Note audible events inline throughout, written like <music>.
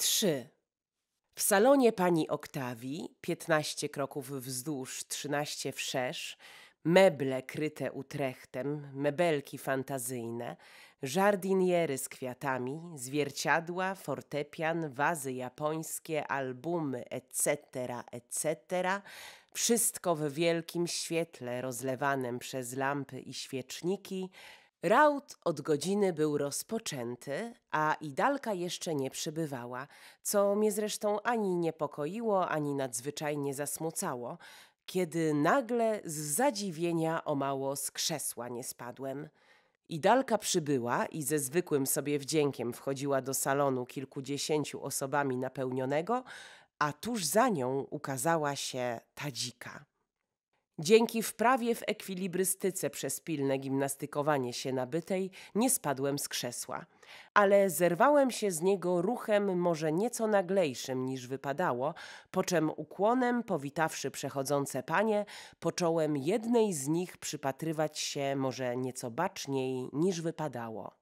3. W salonie pani Oktawii, 15 kroków wzdłuż, 13 wszerz, meble kryte utrechtem, mebelki fantazyjne, żardiniery z kwiatami, zwierciadła, fortepian, wazy japońskie, albumy, etc., etc., wszystko w wielkim świetle rozlewanym przez lampy i świeczniki, Raut od godziny był rozpoczęty, a Idalka jeszcze nie przybywała, co mnie zresztą ani niepokoiło, ani nadzwyczajnie zasmucało, kiedy nagle z zadziwienia o mało z krzesła nie spadłem. Idalka przybyła i ze zwykłym sobie wdziękiem wchodziła do salonu kilkudziesięciu osobami napełnionego, a tuż za nią ukazała się ta dzika. Dzięki wprawie w ekwilibrystyce przez pilne gimnastykowanie się nabytej nie spadłem z krzesła, ale zerwałem się z niego ruchem może nieco naglejszym niż wypadało, po czym ukłonem powitawszy przechodzące panie, począłem jednej z nich przypatrywać się może nieco baczniej niż wypadało.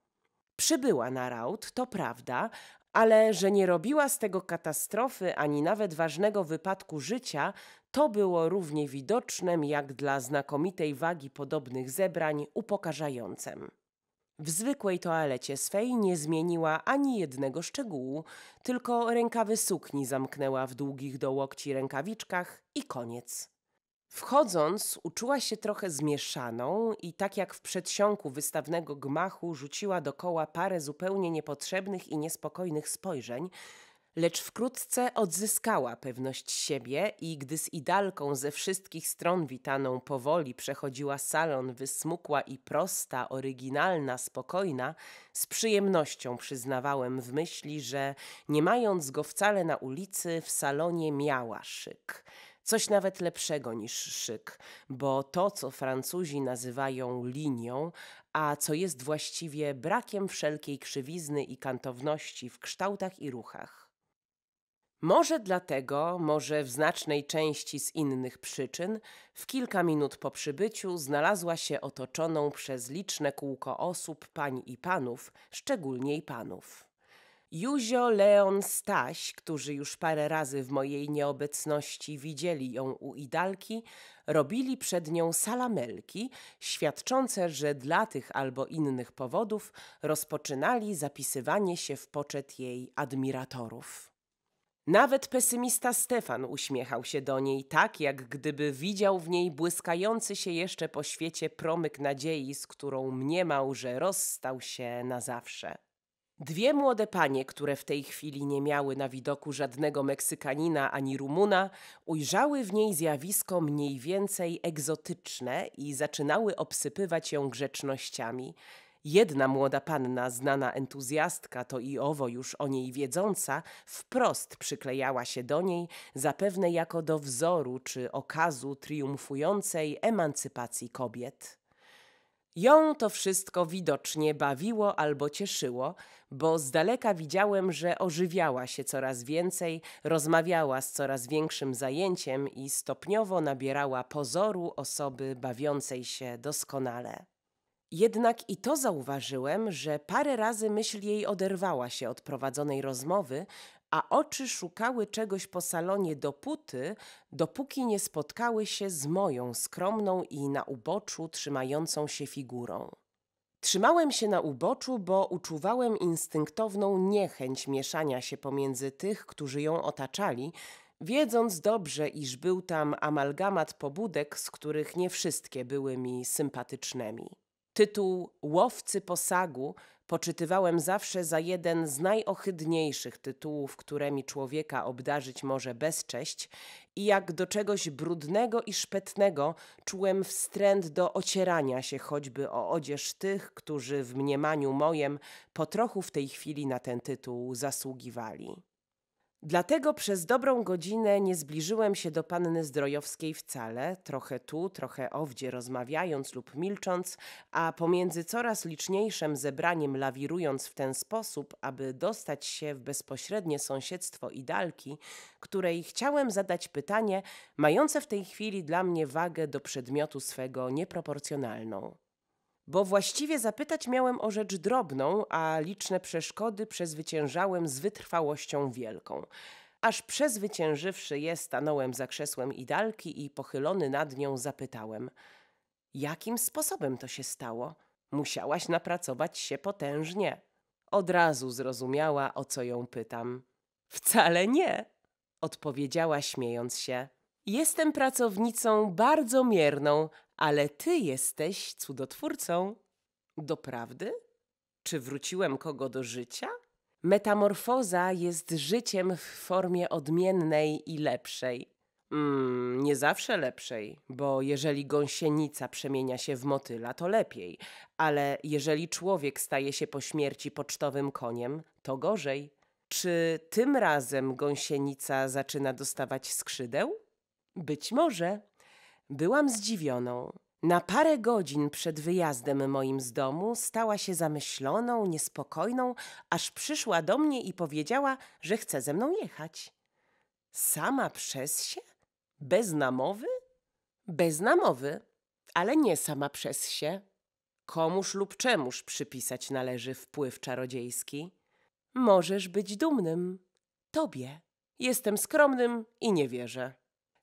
Przybyła na raut, to prawda, ale że nie robiła z tego katastrofy ani nawet ważnego wypadku życia, to było równie widocznym jak dla znakomitej wagi podobnych zebrań upokarzającym. W zwykłej toalecie swej nie zmieniła ani jednego szczegółu, tylko rękawy sukni zamknęła w długich do łokci rękawiczkach i koniec. Wchodząc, uczuła się trochę zmieszaną i tak jak w przedsionku wystawnego gmachu rzuciła dokoła parę zupełnie niepotrzebnych i niespokojnych spojrzeń, lecz wkrótce odzyskała pewność siebie i gdy z idalką ze wszystkich stron witaną powoli przechodziła salon wysmukła i prosta, oryginalna, spokojna, z przyjemnością przyznawałem w myśli, że nie mając go wcale na ulicy, w salonie miała szyk coś nawet lepszego niż szyk, bo to, co Francuzi nazywają linią, a co jest właściwie brakiem wszelkiej krzywizny i kantowności w kształtach i ruchach. Może dlatego, może w znacznej części z innych przyczyn, w kilka minut po przybyciu znalazła się otoczoną przez liczne kółko osób, pań i panów, szczególnie i panów. Juzio, Leon, Staś, którzy już parę razy w mojej nieobecności widzieli ją u Idalki, robili przed nią salamelki, świadczące, że dla tych albo innych powodów rozpoczynali zapisywanie się w poczet jej admiratorów. Nawet pesymista Stefan uśmiechał się do niej tak, jak gdyby widział w niej błyskający się jeszcze po świecie promyk nadziei, z którą mniemał, że rozstał się na zawsze. Dwie młode panie, które w tej chwili nie miały na widoku żadnego Meksykanina ani Rumuna, ujrzały w niej zjawisko mniej więcej egzotyczne i zaczynały obsypywać ją grzecznościami – Jedna młoda panna, znana entuzjastka, to i owo już o niej wiedząca, wprost przyklejała się do niej, zapewne jako do wzoru czy okazu triumfującej emancypacji kobiet. Ją to wszystko widocznie bawiło albo cieszyło, bo z daleka widziałem, że ożywiała się coraz więcej, rozmawiała z coraz większym zajęciem i stopniowo nabierała pozoru osoby bawiącej się doskonale. Jednak i to zauważyłem, że parę razy myśl jej oderwała się od prowadzonej rozmowy, a oczy szukały czegoś po salonie dopóty, dopóki nie spotkały się z moją skromną i na uboczu trzymającą się figurą. Trzymałem się na uboczu, bo uczuwałem instynktowną niechęć mieszania się pomiędzy tych, którzy ją otaczali, wiedząc dobrze, iż był tam amalgamat pobudek, z których nie wszystkie były mi sympatycznymi. Tytuł Łowcy posagu poczytywałem zawsze za jeden z najohydniejszych tytułów, którymi człowieka obdarzyć może bezcześć, i jak do czegoś brudnego i szpetnego czułem wstręt do ocierania się choćby o odzież tych, którzy w mniemaniu mojem po trochu w tej chwili na ten tytuł zasługiwali. Dlatego przez dobrą godzinę nie zbliżyłem się do panny Zdrojowskiej wcale, trochę tu, trochę owdzie rozmawiając lub milcząc, a pomiędzy coraz liczniejszym zebraniem lawirując w ten sposób, aby dostać się w bezpośrednie sąsiedztwo Idalki, której chciałem zadać pytanie mające w tej chwili dla mnie wagę do przedmiotu swego nieproporcjonalną. Bo właściwie zapytać miałem o rzecz drobną, a liczne przeszkody przezwyciężałem z wytrwałością wielką. Aż przezwyciężywszy je, stanąłem za krzesłem idalki i pochylony nad nią zapytałem: Jakim sposobem to się stało? Musiałaś napracować się potężnie. Od razu zrozumiała, o co ją pytam. Wcale nie, odpowiedziała śmiejąc się. Jestem pracownicą bardzo mierną, ale ty jesteś cudotwórcą. Doprawdy? Czy wróciłem kogo do życia? Metamorfoza jest życiem w formie odmiennej i lepszej. Mm, nie zawsze lepszej, bo jeżeli gąsienica przemienia się w motyla, to lepiej, ale jeżeli człowiek staje się po śmierci pocztowym koniem, to gorzej. Czy tym razem gąsienica zaczyna dostawać skrzydeł? Być może. Byłam zdziwioną. Na parę godzin przed wyjazdem moim z domu stała się zamyśloną, niespokojną, aż przyszła do mnie i powiedziała, że chce ze mną jechać. Sama przez się? Bez namowy? Bez namowy, ale nie sama przez się. Komuż lub czemuż przypisać należy wpływ czarodziejski? Możesz być dumnym. Tobie. Jestem skromnym i nie wierzę.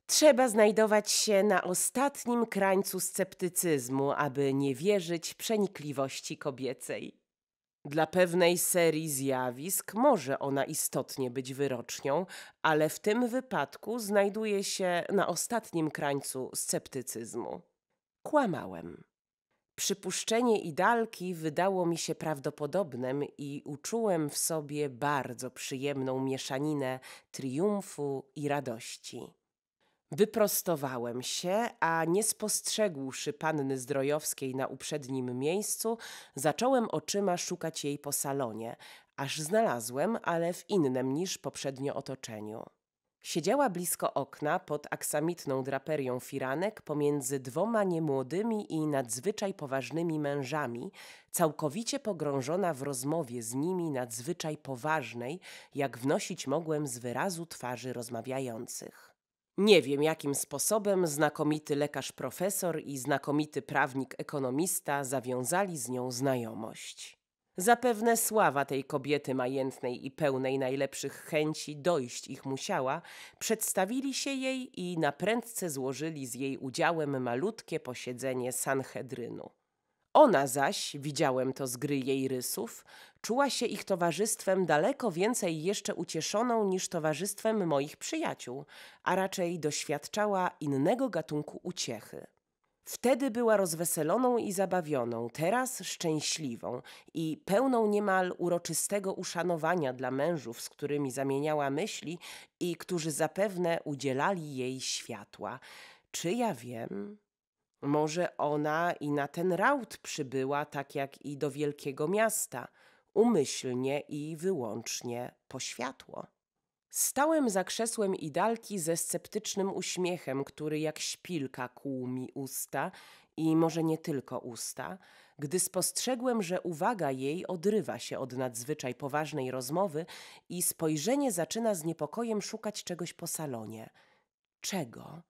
Trzeba znajdować się na ostatnim krańcu sceptycyzmu, aby nie wierzyć przenikliwości kobiecej. Dla pewnej serii zjawisk może ona istotnie być wyrocznią, ale w tym wypadku znajduje się na ostatnim krańcu sceptycyzmu. Kłamałem. Przypuszczenie idalki wydało mi się prawdopodobnym i uczułem w sobie bardzo przyjemną mieszaninę triumfu i radości. Wyprostowałem się, a nie spostrzegłszy panny Zdrojowskiej na uprzednim miejscu, zacząłem oczyma szukać jej po salonie, aż znalazłem, ale w innym niż poprzednio otoczeniu. Siedziała blisko okna pod aksamitną draperią firanek pomiędzy dwoma niemłodymi i nadzwyczaj poważnymi mężami, całkowicie pogrążona w rozmowie z nimi nadzwyczaj poważnej, jak wnosić mogłem z wyrazu twarzy rozmawiających. Nie wiem, jakim sposobem znakomity lekarz profesor i znakomity prawnik ekonomista zawiązali z nią znajomość. Zapewne sława tej kobiety majętnej i pełnej najlepszych chęci dojść ich musiała, przedstawili się jej i naprędce złożyli z jej udziałem malutkie posiedzenie Sanhedrynu. Ona zaś, widziałem to z gry jej rysów, czuła się ich towarzystwem daleko więcej jeszcze ucieszoną niż towarzystwem moich przyjaciół, a raczej doświadczała innego gatunku uciechy. Wtedy była rozweseloną i zabawioną, teraz szczęśliwą i pełną niemal uroczystego uszanowania dla mężów, z którymi zamieniała myśli i którzy zapewne udzielali jej światła. Czy ja wiem? Może ona i na ten raut przybyła, tak jak i do wielkiego miasta, umyślnie i wyłącznie po światło. Stałem za krzesłem idalki ze sceptycznym uśmiechem, który jak śpilka kłuł mi usta i może nie tylko usta, gdy spostrzegłem, że uwaga jej odrywa się od nadzwyczaj poważnej rozmowy i spojrzenie zaczyna z niepokojem szukać czegoś po salonie. Czego?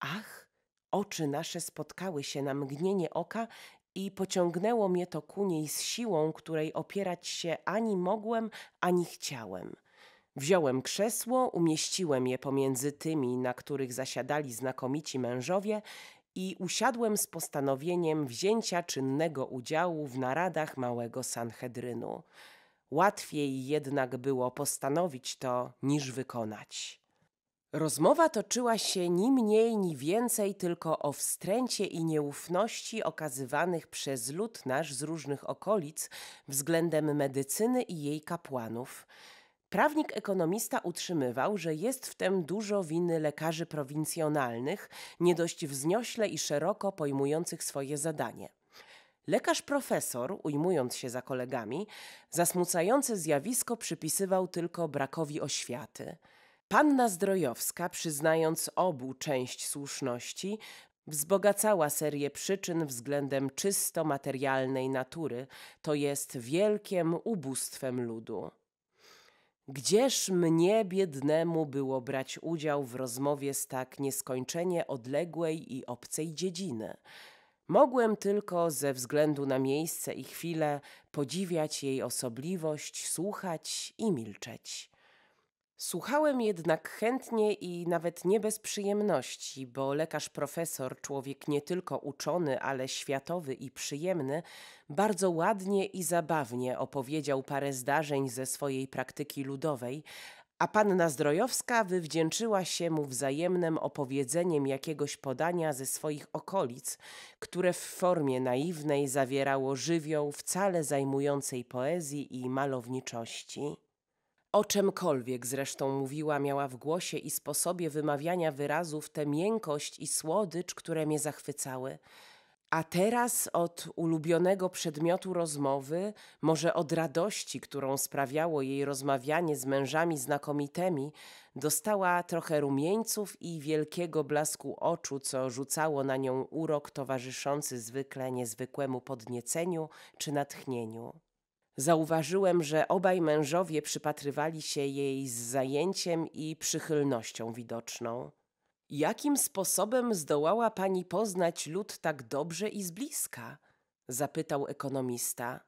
Ach, Oczy nasze spotkały się na mgnienie oka i pociągnęło mnie to ku niej z siłą, której opierać się ani mogłem, ani chciałem. Wziąłem krzesło, umieściłem je pomiędzy tymi, na których zasiadali znakomici mężowie, i usiadłem z postanowieniem wzięcia czynnego udziału w naradach małego Sanhedrynu. Łatwiej jednak było postanowić to niż wykonać. Rozmowa toczyła się ni mniej, ni więcej tylko o wstręcie i nieufności okazywanych przez lud nasz z różnych okolic względem medycyny i jej kapłanów. Prawnik ekonomista utrzymywał, że jest w tym dużo winy lekarzy prowincjonalnych, nie dość wzniośle i szeroko pojmujących swoje zadanie. Lekarz profesor, ujmując się za kolegami, zasmucające zjawisko przypisywał tylko brakowi oświaty – Panna Zdrojowska, przyznając obu część słuszności, wzbogacała serię przyczyn względem czysto materialnej natury, to jest wielkim ubóstwem ludu. Gdzież mnie biednemu było brać udział w rozmowie z tak nieskończenie odległej i obcej dziedziny? Mogłem tylko ze względu na miejsce i chwilę podziwiać jej osobliwość, słuchać i milczeć. Słuchałem jednak chętnie i nawet nie bez przyjemności, bo lekarz profesor, człowiek nie tylko uczony, ale światowy i przyjemny, bardzo ładnie i zabawnie opowiedział parę zdarzeń ze swojej praktyki ludowej, a panna Zdrojowska wywdzięczyła się mu wzajemnym opowiedzeniem jakiegoś podania ze swoich okolic, które w formie naiwnej zawierało żywioł wcale zajmującej poezji i malowniczości. O czymkolwiek zresztą mówiła, miała w głosie i sposobie wymawiania wyrazów tę miękkość i słodycz, które mnie zachwycały. A teraz od ulubionego przedmiotu rozmowy, może od radości, którą sprawiało jej rozmawianie z mężami znakomitymi, dostała trochę rumieńców i wielkiego blasku oczu, co rzucało na nią urok towarzyszący zwykle niezwykłemu podnieceniu czy natchnieniu. Zauważyłem, że obaj mężowie przypatrywali się jej z zajęciem i przychylnością widoczną. Jakim sposobem zdołała pani poznać lud tak dobrze i z bliska? zapytał ekonomista.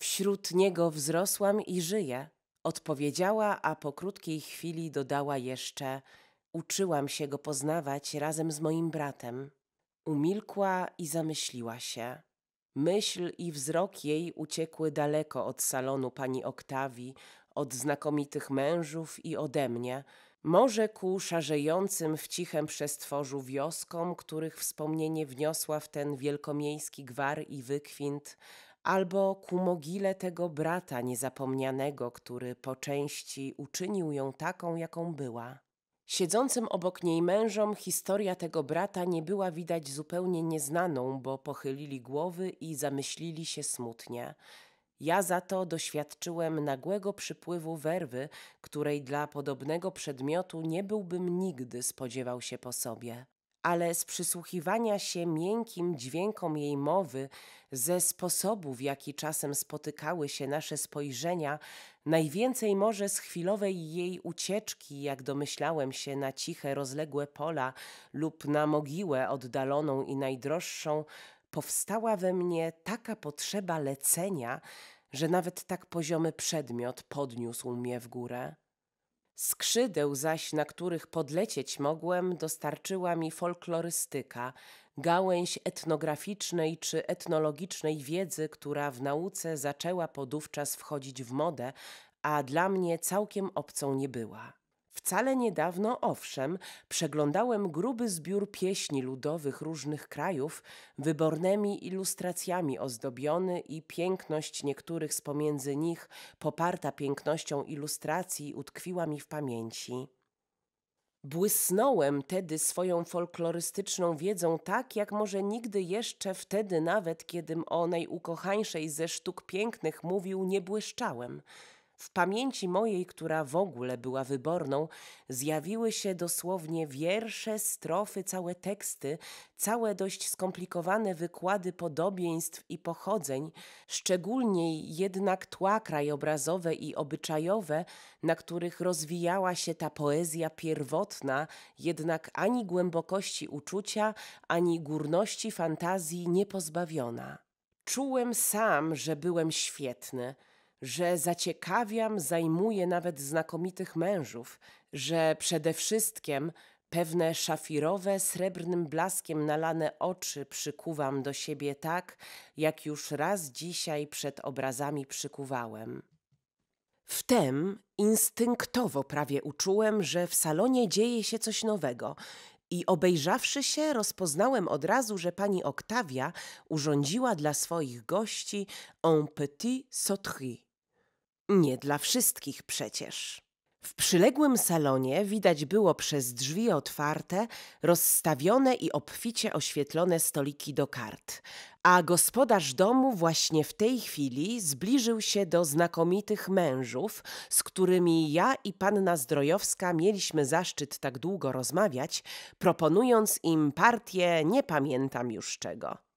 Wśród niego wzrosłam i żyję, odpowiedziała, a po krótkiej chwili dodała jeszcze: Uczyłam się go poznawać razem z moim bratem. Umilkła i zamyśliła się. Myśl i wzrok jej uciekły daleko od salonu pani Oktawii, od znakomitych mężów i ode mnie, może ku szarzejącym w cichem przestworzu wioskom, których wspomnienie wniosła w ten wielkomiejski gwar i wykwint, albo ku mogile tego brata niezapomnianego, który po części uczynił ją taką, jaką była. Siedzącym obok niej mężom historia tego brata nie była widać zupełnie nieznaną, bo pochylili głowy i zamyślili się smutnie. Ja za to doświadczyłem nagłego przypływu werwy, której dla podobnego przedmiotu nie byłbym nigdy spodziewał się po sobie ale z przysłuchiwania się miękkim dźwiękom jej mowy, ze sposobu, w jaki czasem spotykały się nasze spojrzenia, najwięcej może z chwilowej jej ucieczki, jak domyślałem się, na ciche, rozległe pola lub na mogiłę oddaloną i najdroższą, powstała we mnie taka potrzeba lecenia, że nawet tak poziomy przedmiot podniósł mnie w górę. Skrzydeł zaś, na których podlecieć mogłem, dostarczyła mi folklorystyka, gałęź etnograficznej czy etnologicznej wiedzy, która w nauce zaczęła podówczas wchodzić w modę, a dla mnie całkiem obcą nie była. Wcale niedawno, owszem, przeglądałem gruby zbiór pieśni ludowych różnych krajów, wybornymi ilustracjami ozdobiony i piękność niektórych z pomiędzy nich, poparta pięknością ilustracji, utkwiła mi w pamięci. Błysnąłem tedy swoją folklorystyczną wiedzą tak, jak może nigdy jeszcze wtedy nawet, kiedym o najukochańszej ze sztuk pięknych mówił, nie błyszczałem – w pamięci mojej, która w ogóle była wyborną, zjawiły się dosłownie wiersze, strofy, całe teksty, całe dość skomplikowane wykłady podobieństw i pochodzeń, szczególnie jednak tła krajobrazowe i obyczajowe, na których rozwijała się ta poezja pierwotna, jednak ani głębokości uczucia, ani górności fantazji nie pozbawiona. Czułem sam, że byłem świetny – że zaciekawiam, zajmuję nawet znakomitych mężów, że przede wszystkim pewne szafirowe, srebrnym blaskiem nalane oczy przykuwam do siebie tak, jak już raz dzisiaj przed obrazami przykuwałem. Wtem instynktowo prawie uczułem, że w salonie dzieje się coś nowego i obejrzawszy się, rozpoznałem od razu, że pani Oktawia urządziła dla swoich gości un petit sauterie, nie dla wszystkich przecież. W przyległym salonie widać było przez drzwi otwarte rozstawione i obficie oświetlone stoliki do kart, a gospodarz domu właśnie w tej chwili zbliżył się do znakomitych mężów, z którymi ja i panna Zdrojowska mieliśmy zaszczyt tak długo rozmawiać, proponując im partię nie pamiętam już czego.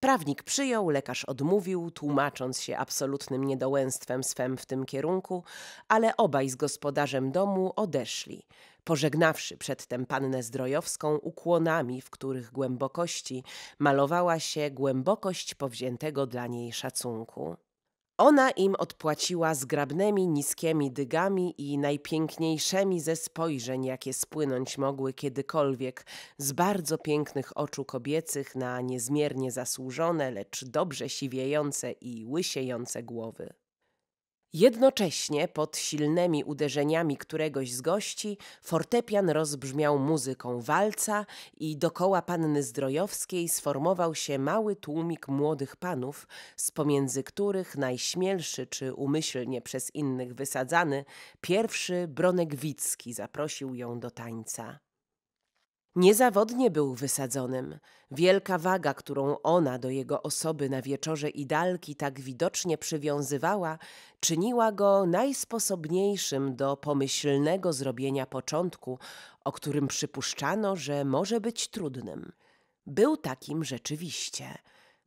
Prawnik przyjął, lekarz odmówił, tłumacząc się absolutnym niedołęstwem swem w tym kierunku, ale obaj z gospodarzem domu odeszli, pożegnawszy przedtem pannę Zdrojowską ukłonami, w których głębokości malowała się głębokość powziętego dla niej szacunku. Ona im odpłaciła zgrabnymi, niskimi dygami i najpiękniejszymi ze spojrzeń, jakie spłynąć mogły kiedykolwiek z bardzo pięknych oczu kobiecych na niezmiernie zasłużone, lecz dobrze siwiejące i łysiejące głowy. Jednocześnie pod silnymi uderzeniami któregoś z gości fortepian rozbrzmiał muzyką walca i dokoła panny Zdrojowskiej sformował się mały tłumik młodych panów, z pomiędzy których najśmielszy czy umyślnie przez innych wysadzany, pierwszy Bronek Wicki zaprosił ją do tańca. Niezawodnie był wysadzonym. Wielka waga, którą ona do jego osoby na wieczorze idalki tak widocznie przywiązywała, czyniła go najsposobniejszym do pomyślnego zrobienia początku, o którym przypuszczano, że może być trudnym. Był takim rzeczywiście.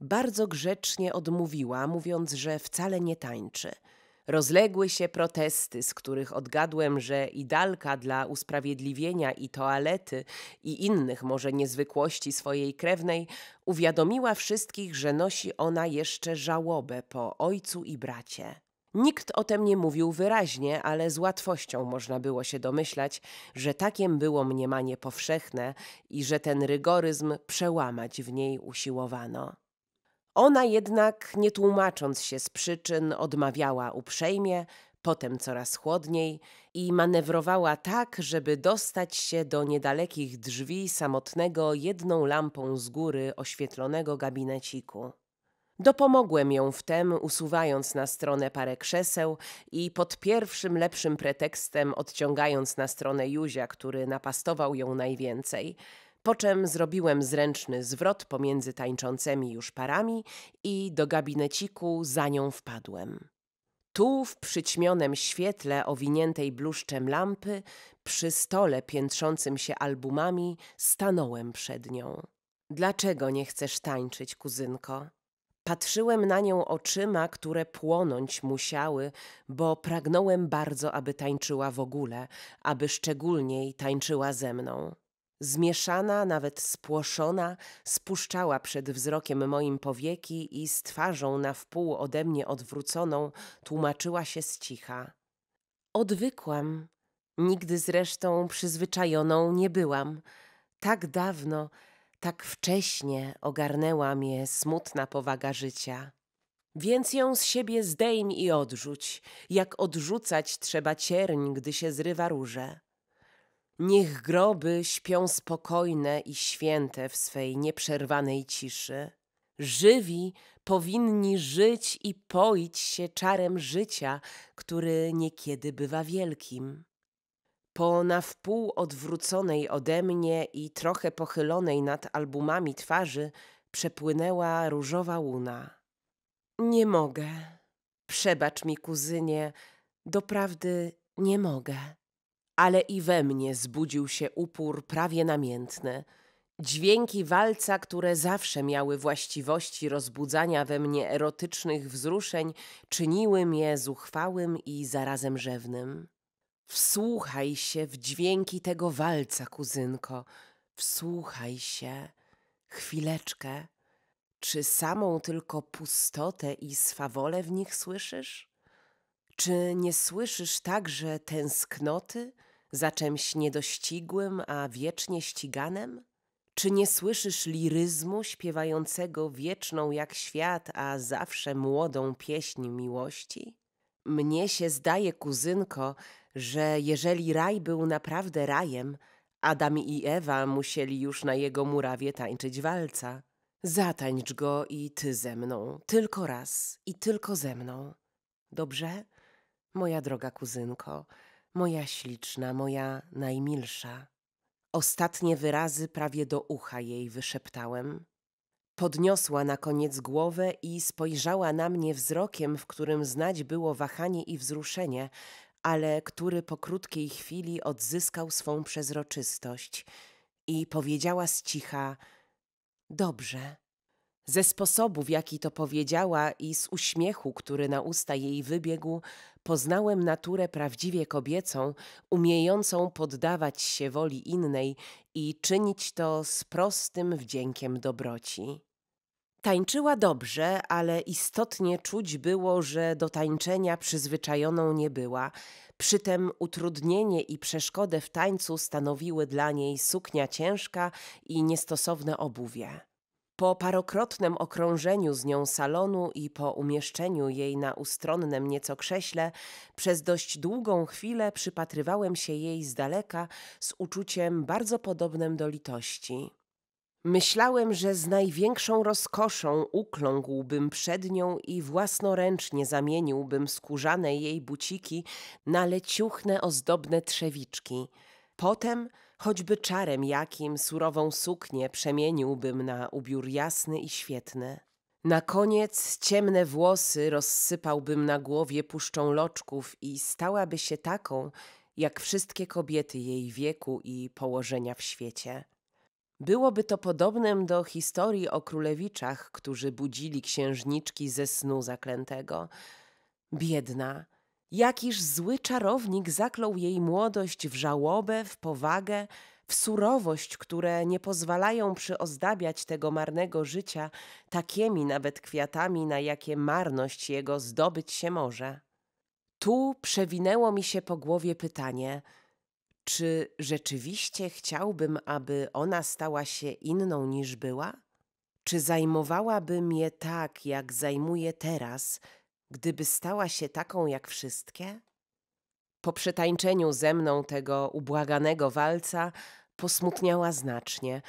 Bardzo grzecznie odmówiła, mówiąc, że wcale nie tańczy – Rozległy się protesty, z których odgadłem, że idalka dla usprawiedliwienia i toalety i innych może niezwykłości swojej krewnej uwiadomiła wszystkich, że nosi ona jeszcze żałobę po ojcu i bracie. Nikt o tym nie mówił wyraźnie, ale z łatwością można było się domyślać, że takiem było mniemanie powszechne i że ten rygoryzm przełamać w niej usiłowano. Ona jednak, nie tłumacząc się z przyczyn, odmawiała uprzejmie, potem coraz chłodniej i manewrowała tak, żeby dostać się do niedalekich drzwi samotnego jedną lampą z góry oświetlonego gabineciku. Dopomogłem ją w tem, usuwając na stronę parę krzeseł i pod pierwszym lepszym pretekstem odciągając na stronę Józia, który napastował ją najwięcej – po czym zrobiłem zręczny zwrot pomiędzy tańczącymi już parami i do gabineciku za nią wpadłem. Tu, w przyćmionym świetle owiniętej bluszczem lampy, przy stole piętrzącym się albumami, stanąłem przed nią. Dlaczego nie chcesz tańczyć, kuzynko? Patrzyłem na nią oczyma, które płonąć musiały, bo pragnąłem bardzo, aby tańczyła w ogóle, aby szczególniej tańczyła ze mną. Zmieszana, nawet spłoszona, spuszczała przed wzrokiem moim powieki i z twarzą na wpół ode mnie odwróconą tłumaczyła się z cicha. Odwykłam. Nigdy zresztą przyzwyczajoną nie byłam. Tak dawno, tak wcześnie ogarnęła mnie smutna powaga życia. Więc ją z siebie zdejm i odrzuć, jak odrzucać trzeba cierń, gdy się zrywa róże. Niech groby śpią spokojne i święte w swej nieprzerwanej ciszy. Żywi powinni żyć i poić się czarem życia, który niekiedy bywa wielkim. Po na wpół odwróconej ode mnie i trochę pochylonej nad albumami twarzy przepłynęła różowa łuna. Nie mogę. Przebacz mi, kuzynie, doprawdy nie mogę ale i we mnie zbudził się upór prawie namiętny. Dźwięki walca, które zawsze miały właściwości rozbudzania we mnie erotycznych wzruszeń, czyniły mnie zuchwałym i zarazem rzewnym. Wsłuchaj się w dźwięki tego walca, kuzynko. Wsłuchaj się. Chwileczkę. Czy samą tylko pustotę i swawolę w nich słyszysz? Czy nie słyszysz także tęsknoty za czymś niedościgłym, a wiecznie ściganem? Czy nie słyszysz liryzmu śpiewającego wieczną jak świat, a zawsze młodą pieśń miłości? Mnie się zdaje, kuzynko, że jeżeli raj był naprawdę rajem, Adam i Ewa musieli już na jego murawie tańczyć walca. Zatańcz go i ty ze mną, tylko raz i tylko ze mną. Dobrze? moja droga kuzynko, moja śliczna, moja najmilsza. Ostatnie wyrazy prawie do ucha jej wyszeptałem. Podniosła na koniec głowę i spojrzała na mnie wzrokiem, w którym znać było wahanie i wzruszenie, ale który po krótkiej chwili odzyskał swą przezroczystość i powiedziała z cicha: Dobrze. Ze sposobu, w jaki to powiedziała i z uśmiechu, który na usta jej wybiegł, poznałem naturę prawdziwie kobiecą, umiejącą poddawać się woli innej i czynić to z prostym wdziękiem dobroci. Tańczyła dobrze, ale istotnie czuć było, że do tańczenia przyzwyczajoną nie była. Przytem utrudnienie i przeszkodę w tańcu stanowiły dla niej suknia ciężka i niestosowne obuwie. Po parokrotnym okrążeniu z nią salonu i po umieszczeniu jej na ustronnym nieco krześle, przez dość długą chwilę przypatrywałem się jej z daleka z uczuciem bardzo podobnym do litości. Myślałem, że z największą rozkoszą ukląkłbym przed nią i własnoręcznie zamieniłbym skórzane jej buciki na leciuchne, ozdobne trzewiczki. Potem Choćby czarem jakim surową suknię przemieniłbym na ubiór jasny i świetny. Na koniec ciemne włosy rozsypałbym na głowie puszczą loczków i stałaby się taką, jak wszystkie kobiety jej wieku i położenia w świecie. Byłoby to podobnym do historii o królewiczach, którzy budzili księżniczki ze snu zaklętego. Biedna, Jakiż zły czarownik zaklął jej młodość w żałobę, w powagę, w surowość, które nie pozwalają przyozdabiać tego marnego życia takimi nawet kwiatami, na jakie marność jego zdobyć się może. Tu przewinęło mi się po głowie pytanie, czy rzeczywiście chciałbym, aby ona stała się inną niż była? Czy zajmowałaby mnie tak, jak zajmuje teraz – gdyby stała się taką jak wszystkie? Po przetańczeniu ze mną tego ubłaganego walca posmutniała znacznie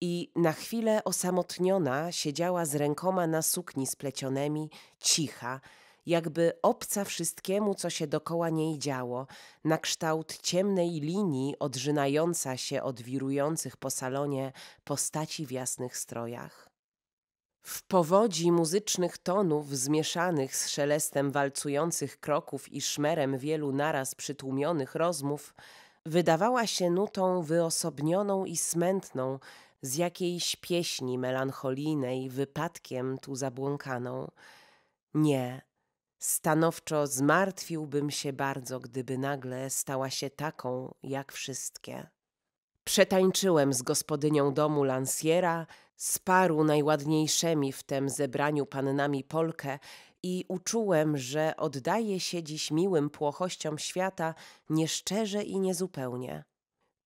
i na chwilę osamotniona siedziała z rękoma na sukni splecionymi, cicha, jakby obca wszystkiemu, co się dokoła niej działo, na kształt ciemnej linii odrzynająca się od wirujących po salonie postaci w jasnych strojach. W powodzi muzycznych tonów zmieszanych z szelestem walcujących kroków i szmerem wielu naraz przytłumionych rozmów, wydawała się nutą wyosobnioną i smętną z jakiejś pieśni melancholijnej, wypadkiem tu zabłąkaną. Nie, stanowczo zmartwiłbym się bardzo, gdyby nagle stała się taką jak wszystkie. Przetańczyłem z gospodynią domu Lansiera, z paru najładniejszymi w tem zebraniu pannami Polkę i uczułem, że oddaje się dziś miłym płochościom świata nieszczerze i niezupełnie.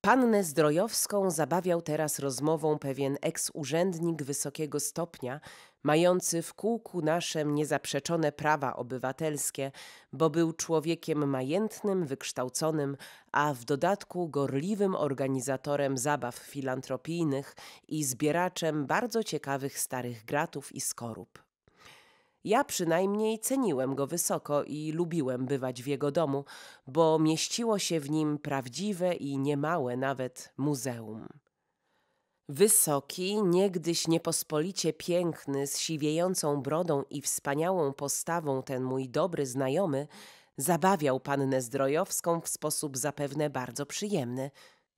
Pannę Zdrojowską zabawiał teraz rozmową pewien eks-urzędnik wysokiego stopnia, mający w kółku naszem niezaprzeczone prawa obywatelskie, bo był człowiekiem majętnym, wykształconym, a w dodatku gorliwym organizatorem zabaw filantropijnych i zbieraczem bardzo ciekawych starych gratów i skorup. Ja przynajmniej ceniłem go wysoko i lubiłem bywać w jego domu, bo mieściło się w nim prawdziwe i niemałe nawet muzeum. Wysoki, niegdyś niepospolicie piękny, z siwiejącą brodą i wspaniałą postawą ten mój dobry znajomy zabawiał pannę Zdrojowską w sposób zapewne bardzo przyjemny,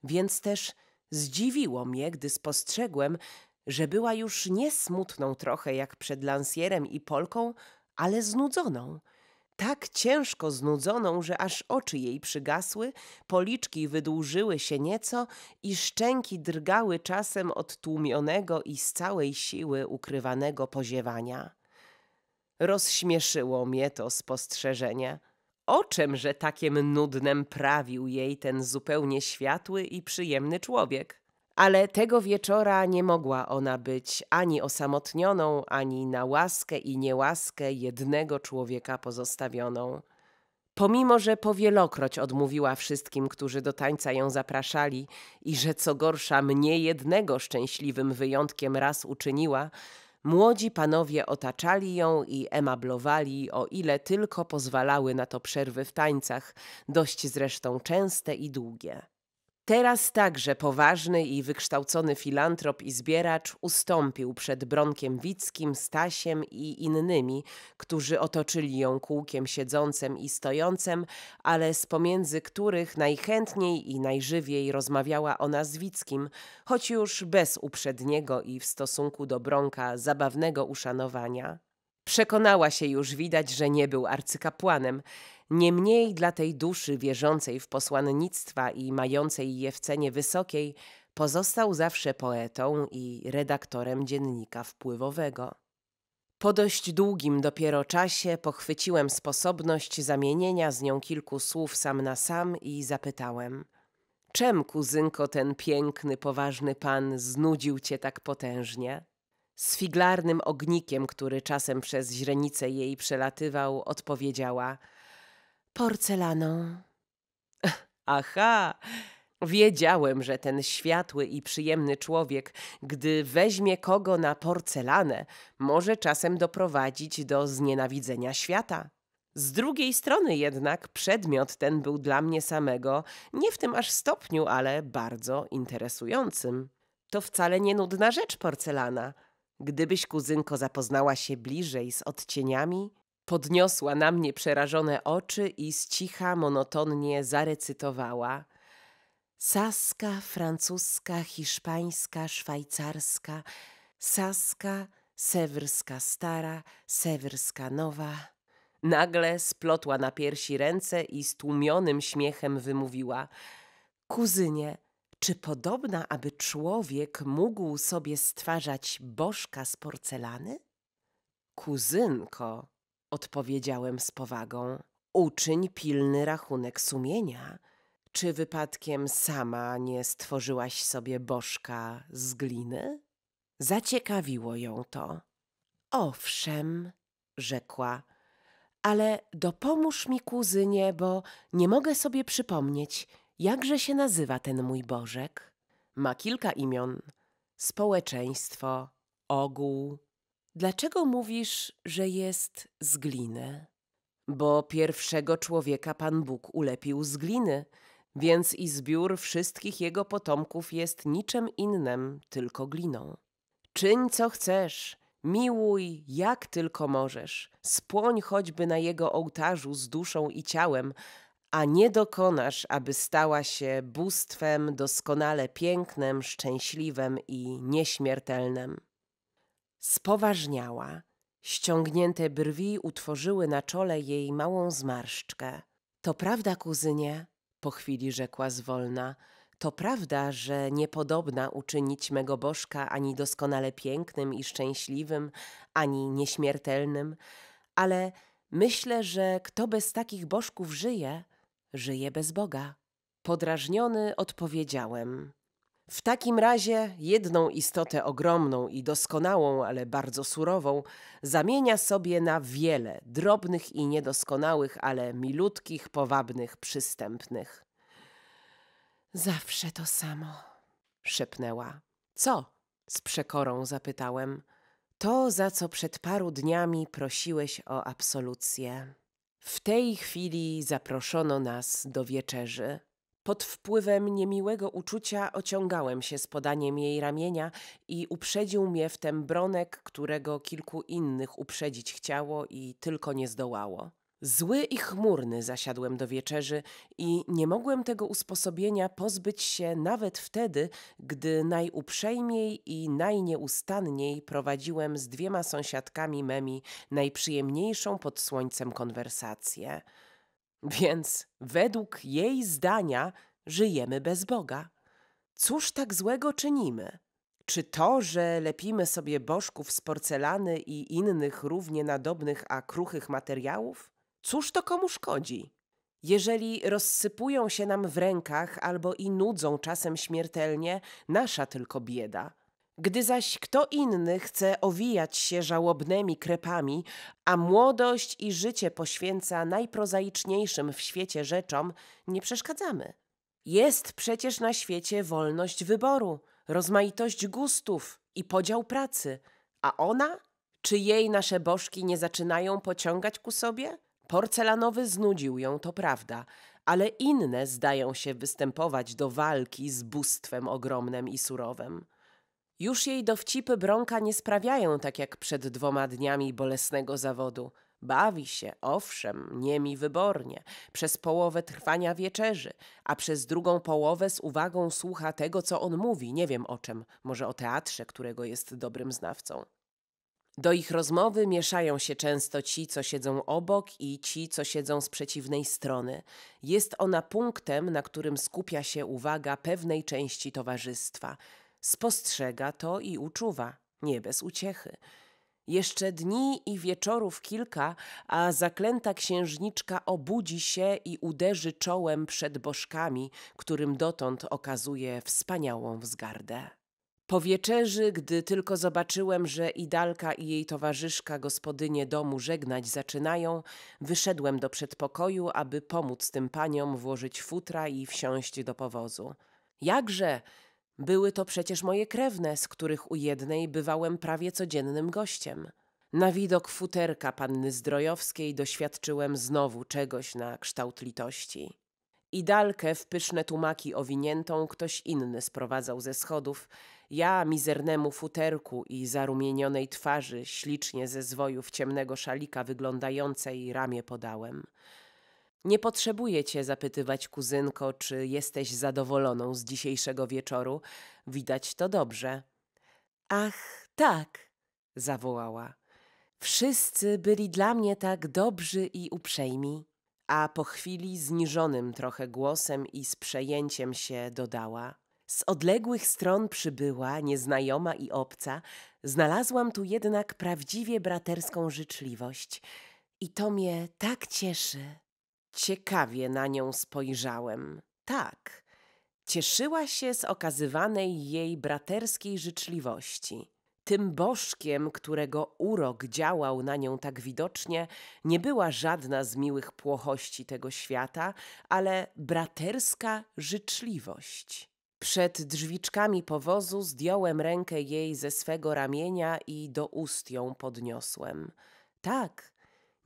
więc też zdziwiło mnie, gdy spostrzegłem, że była już nie smutną trochę jak przed lansjerem i Polką, ale znudzoną – tak ciężko znudzoną, że aż oczy jej przygasły, policzki wydłużyły się nieco i szczęki drgały czasem od tłumionego i z całej siły ukrywanego poziewania. Rozśmieszyło mnie to spostrzeżenie. O czemże takiem nudnem prawił jej ten zupełnie światły i przyjemny człowiek? ale tego wieczora nie mogła ona być ani osamotnioną, ani na łaskę i niełaskę jednego człowieka pozostawioną. Pomimo, że powielokroć odmówiła wszystkim, którzy do tańca ją zapraszali i że co gorsza mnie jednego szczęśliwym wyjątkiem raz uczyniła, młodzi panowie otaczali ją i emablowali, o ile tylko pozwalały na to przerwy w tańcach, dość zresztą częste i długie. Teraz także poważny i wykształcony filantrop i zbieracz ustąpił przed Bronkiem Wickim, Stasiem i innymi, którzy otoczyli ją kółkiem siedzącym i stojącym, ale z pomiędzy których najchętniej i najżywiej rozmawiała ona z Wickim, choć już bez uprzedniego i w stosunku do Bronka zabawnego uszanowania. Przekonała się już widać, że nie był arcykapłanem, Niemniej dla tej duszy wierzącej w posłannictwa i mającej je w cenie wysokiej, pozostał zawsze poetą i redaktorem dziennika wpływowego. Po dość długim dopiero czasie pochwyciłem sposobność zamienienia z nią kilku słów sam na sam i zapytałem: Czem, kuzynko, ten piękny, poważny pan znudził cię tak potężnie? Z figlarnym ognikiem, który czasem przez źrenice jej przelatywał, odpowiedziała – porcelaną. Aha! Wiedziałem, że ten światły i przyjemny człowiek, gdy weźmie kogo na porcelanę, może czasem doprowadzić do znienawidzenia świata. Z drugiej strony jednak przedmiot ten był dla mnie samego, nie w tym aż stopniu, ale bardzo interesującym. To wcale nie nudna rzecz porcelana. Gdybyś kuzynko zapoznała się bliżej z odcieniami, Podniosła na mnie przerażone oczy i z cicha monotonnie zarecytowała – Saska, francuska, hiszpańska, szwajcarska, saska, sewerska stara, sewerska nowa. Nagle splotła na piersi ręce i stłumionym śmiechem wymówiła: Kuzynie, czy podobna, aby człowiek mógł sobie stwarzać bożka z porcelany? Kuzynko, Odpowiedziałem z powagą. Uczyń pilny rachunek sumienia. Czy wypadkiem sama nie stworzyłaś sobie bożka z gliny? Zaciekawiło ją to. Owszem, rzekła, ale dopomóż mi, kuzynie, bo nie mogę sobie przypomnieć, jakże się nazywa ten mój bożek. Ma kilka imion: społeczeństwo, ogół, Dlaczego mówisz, że jest z gliny? Bo pierwszego człowieka Pan Bóg ulepił z gliny, więc i zbiór wszystkich jego potomków jest niczym innym, tylko gliną. Czyń co chcesz, miłuj jak tylko możesz, spłoń choćby na jego ołtarzu z duszą i ciałem, a nie dokonasz, aby stała się bóstwem doskonale pięknym, szczęśliwym i nieśmiertelnym. Spoważniała. Ściągnięte brwi utworzyły na czole jej małą zmarszczkę. To prawda, kuzynie, po chwili rzekła zwolna. To prawda, że niepodobna uczynić mego Bożka ani doskonale pięknym i szczęśliwym, ani nieśmiertelnym, ale myślę, że kto bez takich Bożków żyje, żyje bez Boga. Podrażniony odpowiedziałem. W takim razie jedną istotę ogromną i doskonałą, ale bardzo surową, zamienia sobie na wiele drobnych i niedoskonałych, ale milutkich, powabnych, przystępnych. Zawsze to samo, szepnęła. Co? z przekorą zapytałem. To, za co przed paru dniami prosiłeś o absolucję. W tej chwili zaproszono nas do wieczerzy. Pod wpływem niemiłego uczucia ociągałem się z podaniem jej ramienia i uprzedził mnie w ten bronek, którego kilku innych uprzedzić chciało i tylko nie zdołało. Zły i chmurny zasiadłem do wieczerzy i nie mogłem tego usposobienia pozbyć się nawet wtedy, gdy najuprzejmiej i najnieustanniej prowadziłem z dwiema sąsiadkami memi najprzyjemniejszą pod słońcem konwersację. Więc według jej zdania żyjemy bez Boga. Cóż tak złego czynimy? Czy to, że lepimy sobie bożków z porcelany i innych równie nadobnych, a kruchych materiałów? Cóż to komu szkodzi? Jeżeli rozsypują się nam w rękach albo i nudzą czasem śmiertelnie, nasza tylko bieda. Gdy zaś kto inny chce owijać się żałobnymi krepami, a młodość i życie poświęca najprozaiczniejszym w świecie rzeczom, nie przeszkadzamy. Jest przecież na świecie wolność wyboru, rozmaitość gustów i podział pracy, a ona? Czy jej nasze bożki nie zaczynają pociągać ku sobie? Porcelanowy znudził ją, to prawda, ale inne zdają się występować do walki z bóstwem ogromnym i surowym. Już jej dowcipy brąka nie sprawiają tak jak przed dwoma dniami bolesnego zawodu. Bawi się, owszem, niemi wybornie, przez połowę trwania wieczerzy, a przez drugą połowę z uwagą słucha tego, co on mówi, nie wiem o czym, może o teatrze, którego jest dobrym znawcą. Do ich rozmowy mieszają się często ci, co siedzą obok i ci, co siedzą z przeciwnej strony. Jest ona punktem, na którym skupia się uwaga pewnej części towarzystwa – Spostrzega to i uczuwa, nie bez uciechy. Jeszcze dni i wieczorów kilka, a zaklęta księżniczka obudzi się i uderzy czołem przed bożkami, którym dotąd okazuje wspaniałą wzgardę. Po wieczerzy, gdy tylko zobaczyłem, że Idalka i jej towarzyszka gospodynie domu żegnać zaczynają, wyszedłem do przedpokoju, aby pomóc tym paniom włożyć futra i wsiąść do powozu. Jakże! Były to przecież moje krewne, z których u jednej bywałem prawie codziennym gościem. Na widok futerka panny Zdrojowskiej doświadczyłem znowu czegoś na kształt litości. dalkę w pyszne tumaki owiniętą ktoś inny sprowadzał ze schodów. Ja mizernemu futerku i zarumienionej twarzy, ślicznie ze zwojów ciemnego szalika wyglądającej, ramię podałem. Nie potrzebuję cię zapytywać, kuzynko, czy jesteś zadowoloną z dzisiejszego wieczoru. Widać to dobrze. Ach, tak, zawołała. Wszyscy byli dla mnie tak dobrzy i uprzejmi. A po chwili zniżonym trochę głosem i z przejęciem się dodała. Z odległych stron przybyła, nieznajoma i obca, znalazłam tu jednak prawdziwie braterską życzliwość. I to mnie tak cieszy. Ciekawie na nią spojrzałem. Tak, cieszyła się z okazywanej jej braterskiej życzliwości. Tym bożkiem, którego urok działał na nią tak widocznie, nie była żadna z miłych płochości tego świata, ale braterska życzliwość. Przed drzwiczkami powozu zdjąłem rękę jej ze swego ramienia i do ust ją podniosłem. Tak,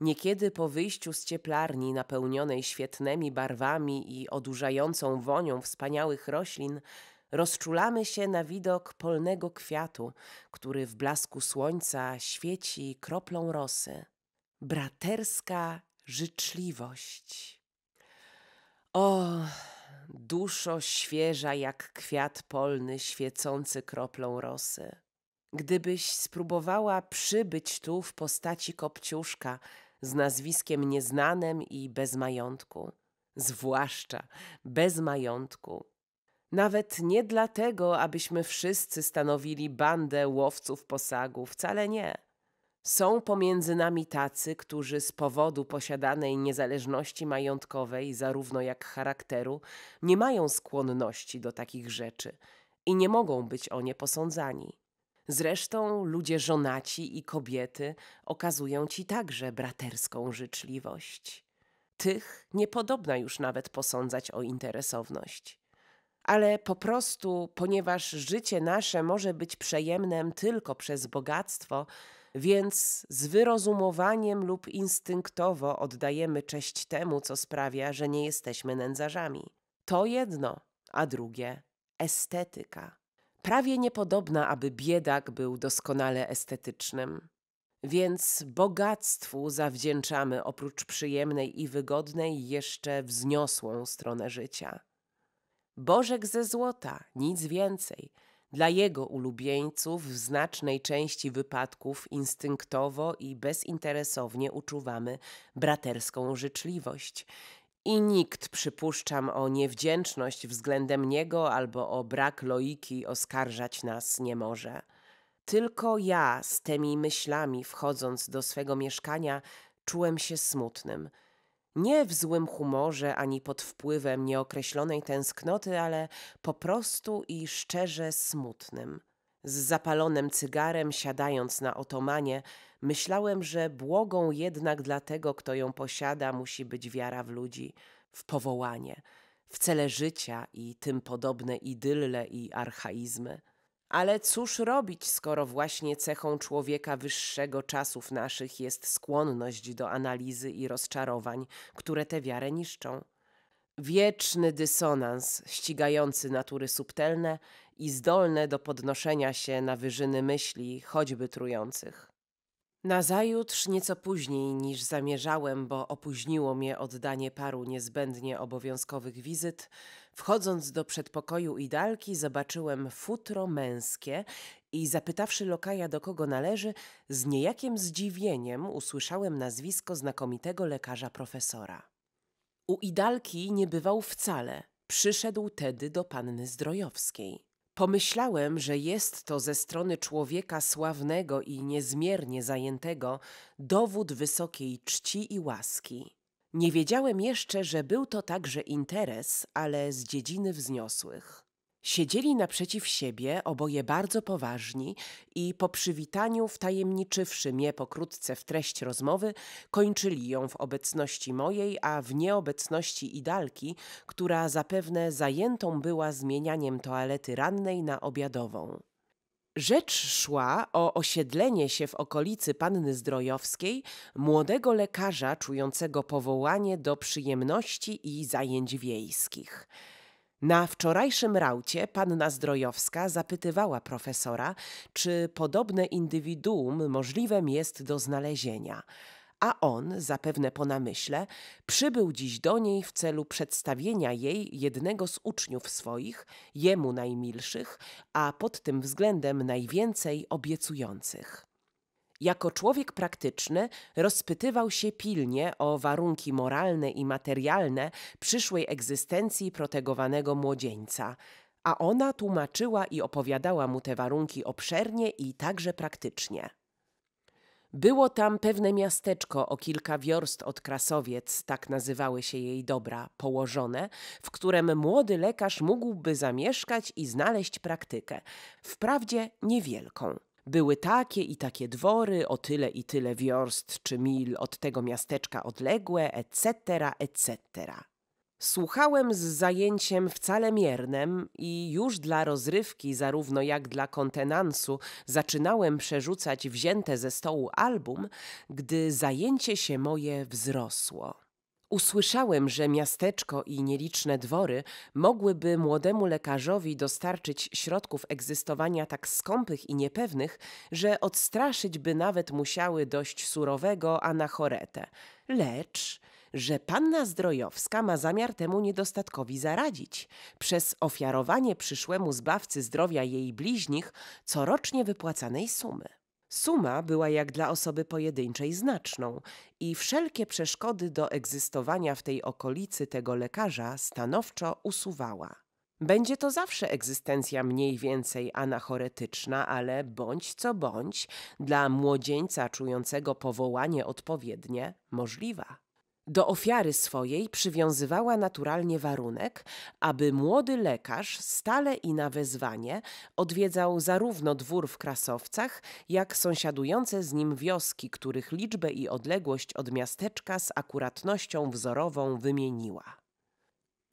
Niekiedy po wyjściu z cieplarni napełnionej świetnymi barwami i odurzającą wonią wspaniałych roślin, rozczulamy się na widok polnego kwiatu, który w blasku słońca świeci kroplą rosy. Braterska życzliwość. O, duszo świeża jak kwiat polny świecący kroplą rosy. Gdybyś spróbowała przybyć tu w postaci kopciuszka, z nazwiskiem nieznanym i bez majątku. Zwłaszcza bez majątku. Nawet nie dlatego, abyśmy wszyscy stanowili bandę łowców posagu, wcale nie. Są pomiędzy nami tacy, którzy z powodu posiadanej niezależności majątkowej, zarówno jak charakteru, nie mają skłonności do takich rzeczy i nie mogą być o nie posądzani. Zresztą ludzie żonaci i kobiety okazują ci także braterską życzliwość. Tych niepodobna już nawet posądzać o interesowność. Ale po prostu, ponieważ życie nasze może być przejemnem tylko przez bogactwo, więc z wyrozumowaniem lub instynktowo oddajemy cześć temu, co sprawia, że nie jesteśmy nędzarzami. To jedno, a drugie estetyka prawie niepodobna, aby biedak był doskonale estetycznym. Więc bogactwu zawdzięczamy oprócz przyjemnej i wygodnej jeszcze wzniosłą stronę życia. Bożek ze złota, nic więcej. Dla jego ulubieńców w znacznej części wypadków instynktowo i bezinteresownie uczuwamy braterską życzliwość, i nikt, przypuszczam, o niewdzięczność względem niego albo o brak loiki oskarżać nas nie może. Tylko ja z tymi myślami, wchodząc do swego mieszkania, czułem się smutnym. Nie w złym humorze ani pod wpływem nieokreślonej tęsknoty, ale po prostu i szczerze smutnym. Z zapalonym cygarem, siadając na otomanie, Myślałem, że błogą jednak dla tego, kto ją posiada, musi być wiara w ludzi, w powołanie, w cele życia i tym podobne idylle i archaizmy. Ale cóż robić, skoro właśnie cechą człowieka wyższego czasów naszych jest skłonność do analizy i rozczarowań, które tę wiarę niszczą? Wieczny dysonans ścigający natury subtelne i zdolne do podnoszenia się na wyżyny myśli, choćby trujących. Nazajutrz nieco później niż zamierzałem, bo opóźniło mnie oddanie paru niezbędnie obowiązkowych wizyt, wchodząc do przedpokoju idalki zobaczyłem futro męskie i zapytawszy lokaja do kogo należy, z niejakim zdziwieniem usłyszałem nazwisko znakomitego lekarza profesora. U idalki nie bywał wcale. Przyszedł tedy do panny Zdrojowskiej. Pomyślałem, że jest to ze strony człowieka sławnego i niezmiernie zajętego dowód wysokiej czci i łaski. Nie wiedziałem jeszcze, że był to także interes, ale z dziedziny wzniosłych. Siedzieli naprzeciw siebie, oboje bardzo poważni i po przywitaniu, wtajemniczywszy mnie pokrótce w treść rozmowy, kończyli ją w obecności mojej, a w nieobecności Idalki, która zapewne zajętą była zmienianiem toalety rannej na obiadową. Rzecz szła o osiedlenie się w okolicy panny Zdrojowskiej młodego lekarza czującego powołanie do przyjemności i zajęć wiejskich – na wczorajszym raucie panna Zdrojowska zapytywała profesora, czy podobne indywiduum możliwym jest do znalezienia, a on, zapewne po namyśle, przybył dziś do niej w celu przedstawienia jej jednego z uczniów swoich, jemu najmilszych, a pod tym względem najwięcej obiecujących. Jako człowiek praktyczny rozpytywał się pilnie o warunki moralne i materialne przyszłej egzystencji protegowanego młodzieńca, a ona tłumaczyła i opowiadała mu te warunki obszernie i także praktycznie. Było tam pewne miasteczko o kilka wiorst od Krasowiec, tak nazywały się jej dobra, położone, w którym młody lekarz mógłby zamieszkać i znaleźć praktykę, wprawdzie niewielką. Były takie i takie dwory, o tyle i tyle wiorst czy mil od tego miasteczka odległe, etc., etc. Słuchałem z zajęciem wcale miernem i już dla rozrywki, zarówno jak dla kontenansu, zaczynałem przerzucać wzięte ze stołu album, gdy zajęcie się moje wzrosło. Usłyszałem, że miasteczko i nieliczne dwory mogłyby młodemu lekarzowi dostarczyć środków egzystowania tak skąpych i niepewnych, że odstraszyć by nawet musiały dość surowego anachoretę. Lecz że panna Zdrojowska ma zamiar temu niedostatkowi zaradzić. Przez ofiarowanie przyszłemu zbawcy zdrowia jej bliźnich corocznie wypłacanej sumy. Suma była jak dla osoby pojedynczej znaczną i wszelkie przeszkody do egzystowania w tej okolicy tego lekarza stanowczo usuwała. Będzie to zawsze egzystencja mniej więcej anachoretyczna, ale bądź co bądź, dla młodzieńca czującego powołanie odpowiednie, możliwa. Do ofiary swojej przywiązywała naturalnie warunek, aby młody lekarz stale i na wezwanie odwiedzał zarówno dwór w Krasowcach, jak sąsiadujące z nim wioski, których liczbę i odległość od miasteczka z akuratnością wzorową wymieniła.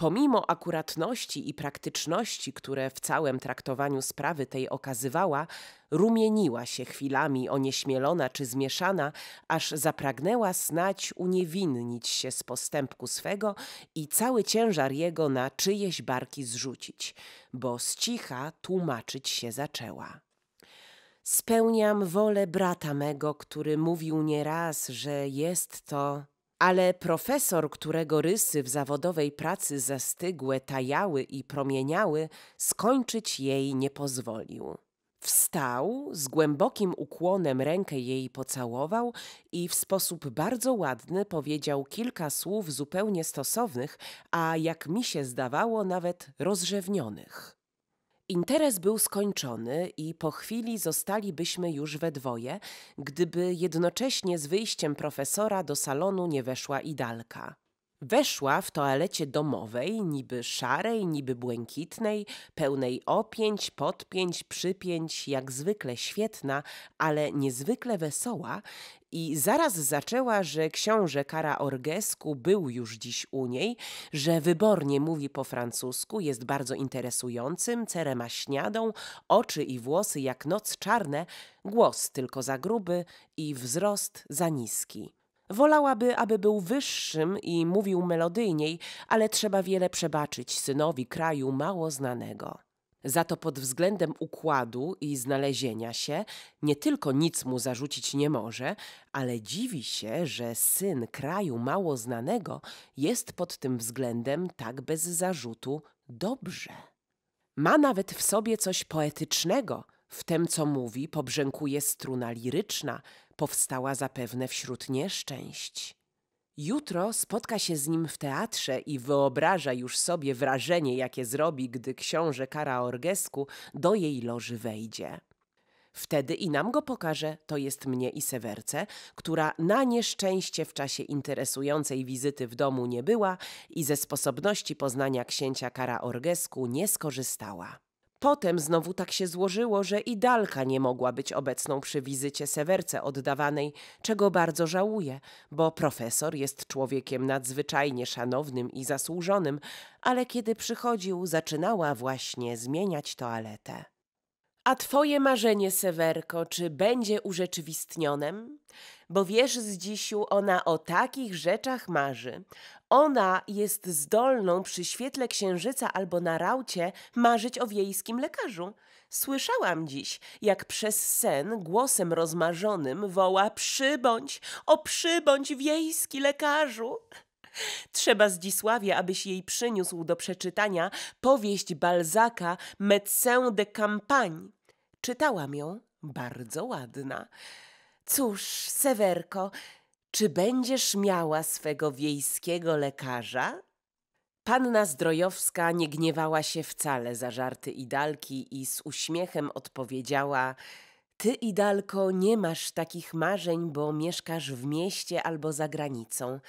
Pomimo akuratności i praktyczności, które w całym traktowaniu sprawy tej okazywała, rumieniła się chwilami onieśmielona czy zmieszana, aż zapragnęła snać uniewinnić się z postępku swego i cały ciężar jego na czyjeś barki zrzucić, bo z cicha tłumaczyć się zaczęła. Spełniam wolę brata mego, który mówił nieraz, że jest to ale profesor, którego rysy w zawodowej pracy zastygłe tajały i promieniały, skończyć jej nie pozwolił. Wstał, z głębokim ukłonem rękę jej pocałował i w sposób bardzo ładny powiedział kilka słów zupełnie stosownych, a jak mi się zdawało, nawet rozrzewnionych. Interes był skończony i po chwili zostalibyśmy już we dwoje, gdyby jednocześnie z wyjściem profesora do salonu nie weszła Idalka. Weszła w toalecie domowej, niby szarej, niby błękitnej, pełnej opięć, podpięć, przypięć, jak zwykle świetna, ale niezwykle wesoła, i zaraz zaczęła, że książę Kara Orgesku był już dziś u niej, że wybornie mówi po francusku, jest bardzo interesującym, cerę ma śniadą, oczy i włosy jak noc czarne, głos tylko za gruby i wzrost za niski. Wolałaby, aby był wyższym i mówił melodyjniej, ale trzeba wiele przebaczyć synowi kraju mało znanego. Za to pod względem układu i znalezienia się nie tylko nic mu zarzucić nie może, ale dziwi się, że syn kraju mało znanego jest pod tym względem tak bez zarzutu dobrze. Ma nawet w sobie coś poetycznego. W tym, co mówi, pobrzękuje struna liryczna, powstała zapewne wśród nieszczęść. Jutro spotka się z nim w teatrze i wyobraża już sobie wrażenie, jakie zrobi, gdy książę Kara Orgesku do jej loży wejdzie. Wtedy i nam go pokaże, to jest mnie i Sewerce, która na nieszczęście w czasie interesującej wizyty w domu nie była i ze sposobności poznania księcia Kara Orgesku nie skorzystała. Potem znowu tak się złożyło, że i Dalka nie mogła być obecną przy wizycie Sewerce oddawanej, czego bardzo żałuję, bo profesor jest człowiekiem nadzwyczajnie szanownym i zasłużonym, ale kiedy przychodził, zaczynała właśnie zmieniać toaletę. A twoje marzenie, Sewerko, czy będzie urzeczywistnionem? bo wiesz z dzisiu, ona o takich rzeczach marzy. Ona jest zdolną przy świetle księżyca albo na raucie marzyć o wiejskim lekarzu. Słyszałam dziś, jak przez sen głosem rozmarzonym woła przybądź, o przybądź wiejski lekarzu. Trzeba Zdzisławie, abyś jej przyniósł do przeczytania powieść Balzaka Médecin de Campagne. Czytałam ją, bardzo ładna. Cóż, Sewerko, czy będziesz miała swego wiejskiego lekarza? Panna Zdrojowska nie gniewała się wcale za żarty Idalki i z uśmiechem odpowiedziała Ty, Idalko, nie masz takich marzeń, bo mieszkasz w mieście albo za granicą.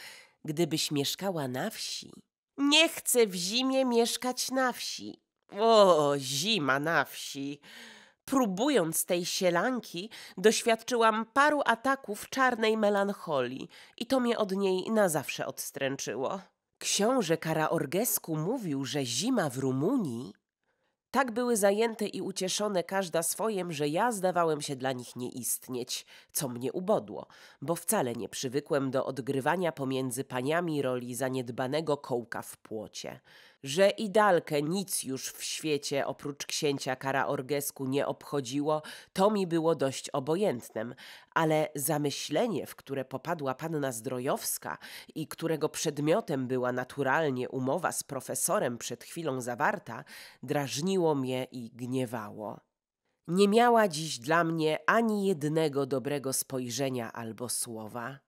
Gdybyś mieszkała na wsi... Nie chcę w zimie mieszkać na wsi. O, zima na wsi... Próbując tej sielanki, doświadczyłam paru ataków czarnej melancholii i to mnie od niej na zawsze odstręczyło. Książę Karaorgesku mówił, że zima w Rumunii... Tak były zajęte i ucieszone każda swojem, że ja zdawałem się dla nich nie istnieć, co mnie ubodło, bo wcale nie przywykłem do odgrywania pomiędzy paniami roli zaniedbanego kołka w płocie – że i Dalkę nic już w świecie oprócz księcia Karaorgesku nie obchodziło, to mi było dość obojętnem, ale zamyślenie, w które popadła panna Zdrojowska i którego przedmiotem była naturalnie umowa z profesorem przed chwilą zawarta, drażniło mnie i gniewało. Nie miała dziś dla mnie ani jednego dobrego spojrzenia albo słowa.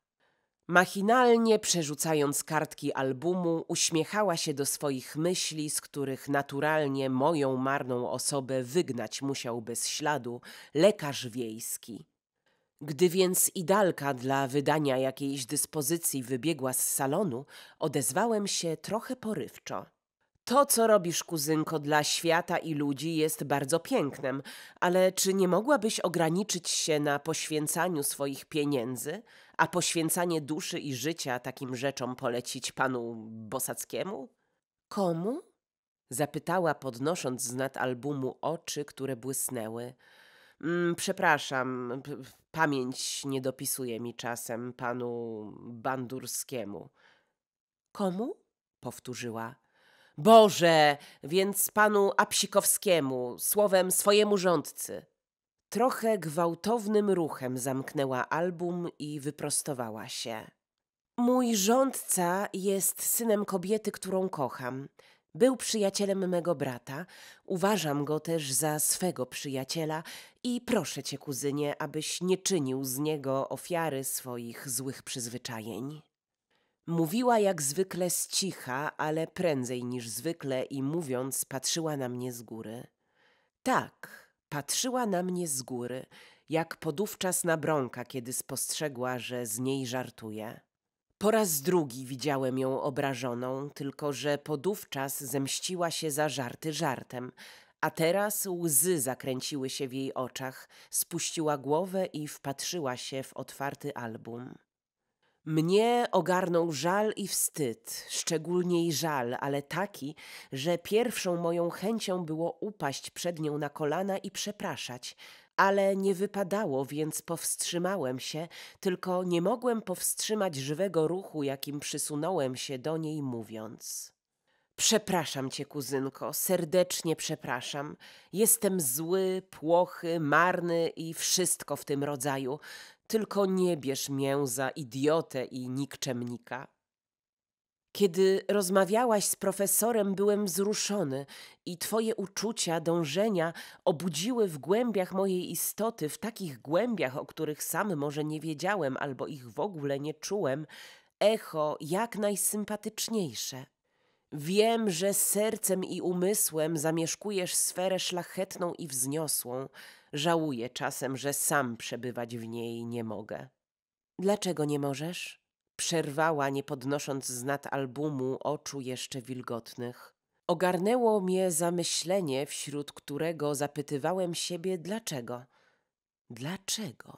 Machinalnie przerzucając kartki albumu, uśmiechała się do swoich myśli, z których naturalnie moją marną osobę wygnać musiał bez śladu lekarz wiejski. Gdy więc idalka dla wydania jakiejś dyspozycji wybiegła z salonu, odezwałem się trochę porywczo. To, co robisz, kuzynko, dla świata i ludzi jest bardzo pięknem, ale czy nie mogłabyś ograniczyć się na poświęcaniu swoich pieniędzy, a poświęcanie duszy i życia takim rzeczom polecić panu Bosackiemu? Komu? Zapytała, podnosząc z nad albumu oczy, które błysnęły. Mm, przepraszam, pamięć nie dopisuje mi czasem panu Bandurskiemu. Komu? powtórzyła. Boże, więc panu Apsikowskiemu, słowem swojemu rządcy. Trochę gwałtownym ruchem zamknęła album i wyprostowała się. Mój rządca jest synem kobiety, którą kocham. Był przyjacielem mego brata, uważam go też za swego przyjaciela i proszę cię, kuzynie, abyś nie czynił z niego ofiary swoich złych przyzwyczajeń. Mówiła jak zwykle z cicha, ale prędzej niż zwykle i mówiąc, patrzyła na mnie z góry. Tak, patrzyła na mnie z góry, jak podówczas na brąka, kiedy spostrzegła, że z niej żartuje. Po raz drugi widziałem ją obrażoną, tylko że podówczas zemściła się za żarty żartem, a teraz łzy zakręciły się w jej oczach, spuściła głowę i wpatrzyła się w otwarty album. Mnie ogarnął żal i wstyd, szczególnie żal, ale taki, że pierwszą moją chęcią było upaść przed nią na kolana i przepraszać, ale nie wypadało, więc powstrzymałem się, tylko nie mogłem powstrzymać żywego ruchu, jakim przysunąłem się do niej mówiąc. Przepraszam cię, kuzynko, serdecznie przepraszam. Jestem zły, płochy, marny i wszystko w tym rodzaju. Tylko nie bierz mię za idiotę i nikczemnika. Kiedy rozmawiałaś z profesorem, byłem wzruszony i twoje uczucia, dążenia obudziły w głębiach mojej istoty, w takich głębiach, o których sam może nie wiedziałem albo ich w ogóle nie czułem, echo jak najsympatyczniejsze. Wiem, że sercem i umysłem zamieszkujesz sferę szlachetną i wzniosłą, Żałuję czasem, że sam przebywać w niej nie mogę. Dlaczego nie możesz? Przerwała, nie podnosząc z nad albumu oczu jeszcze wilgotnych. Ogarnęło mnie zamyślenie, wśród którego zapytywałem siebie dlaczego. Dlaczego?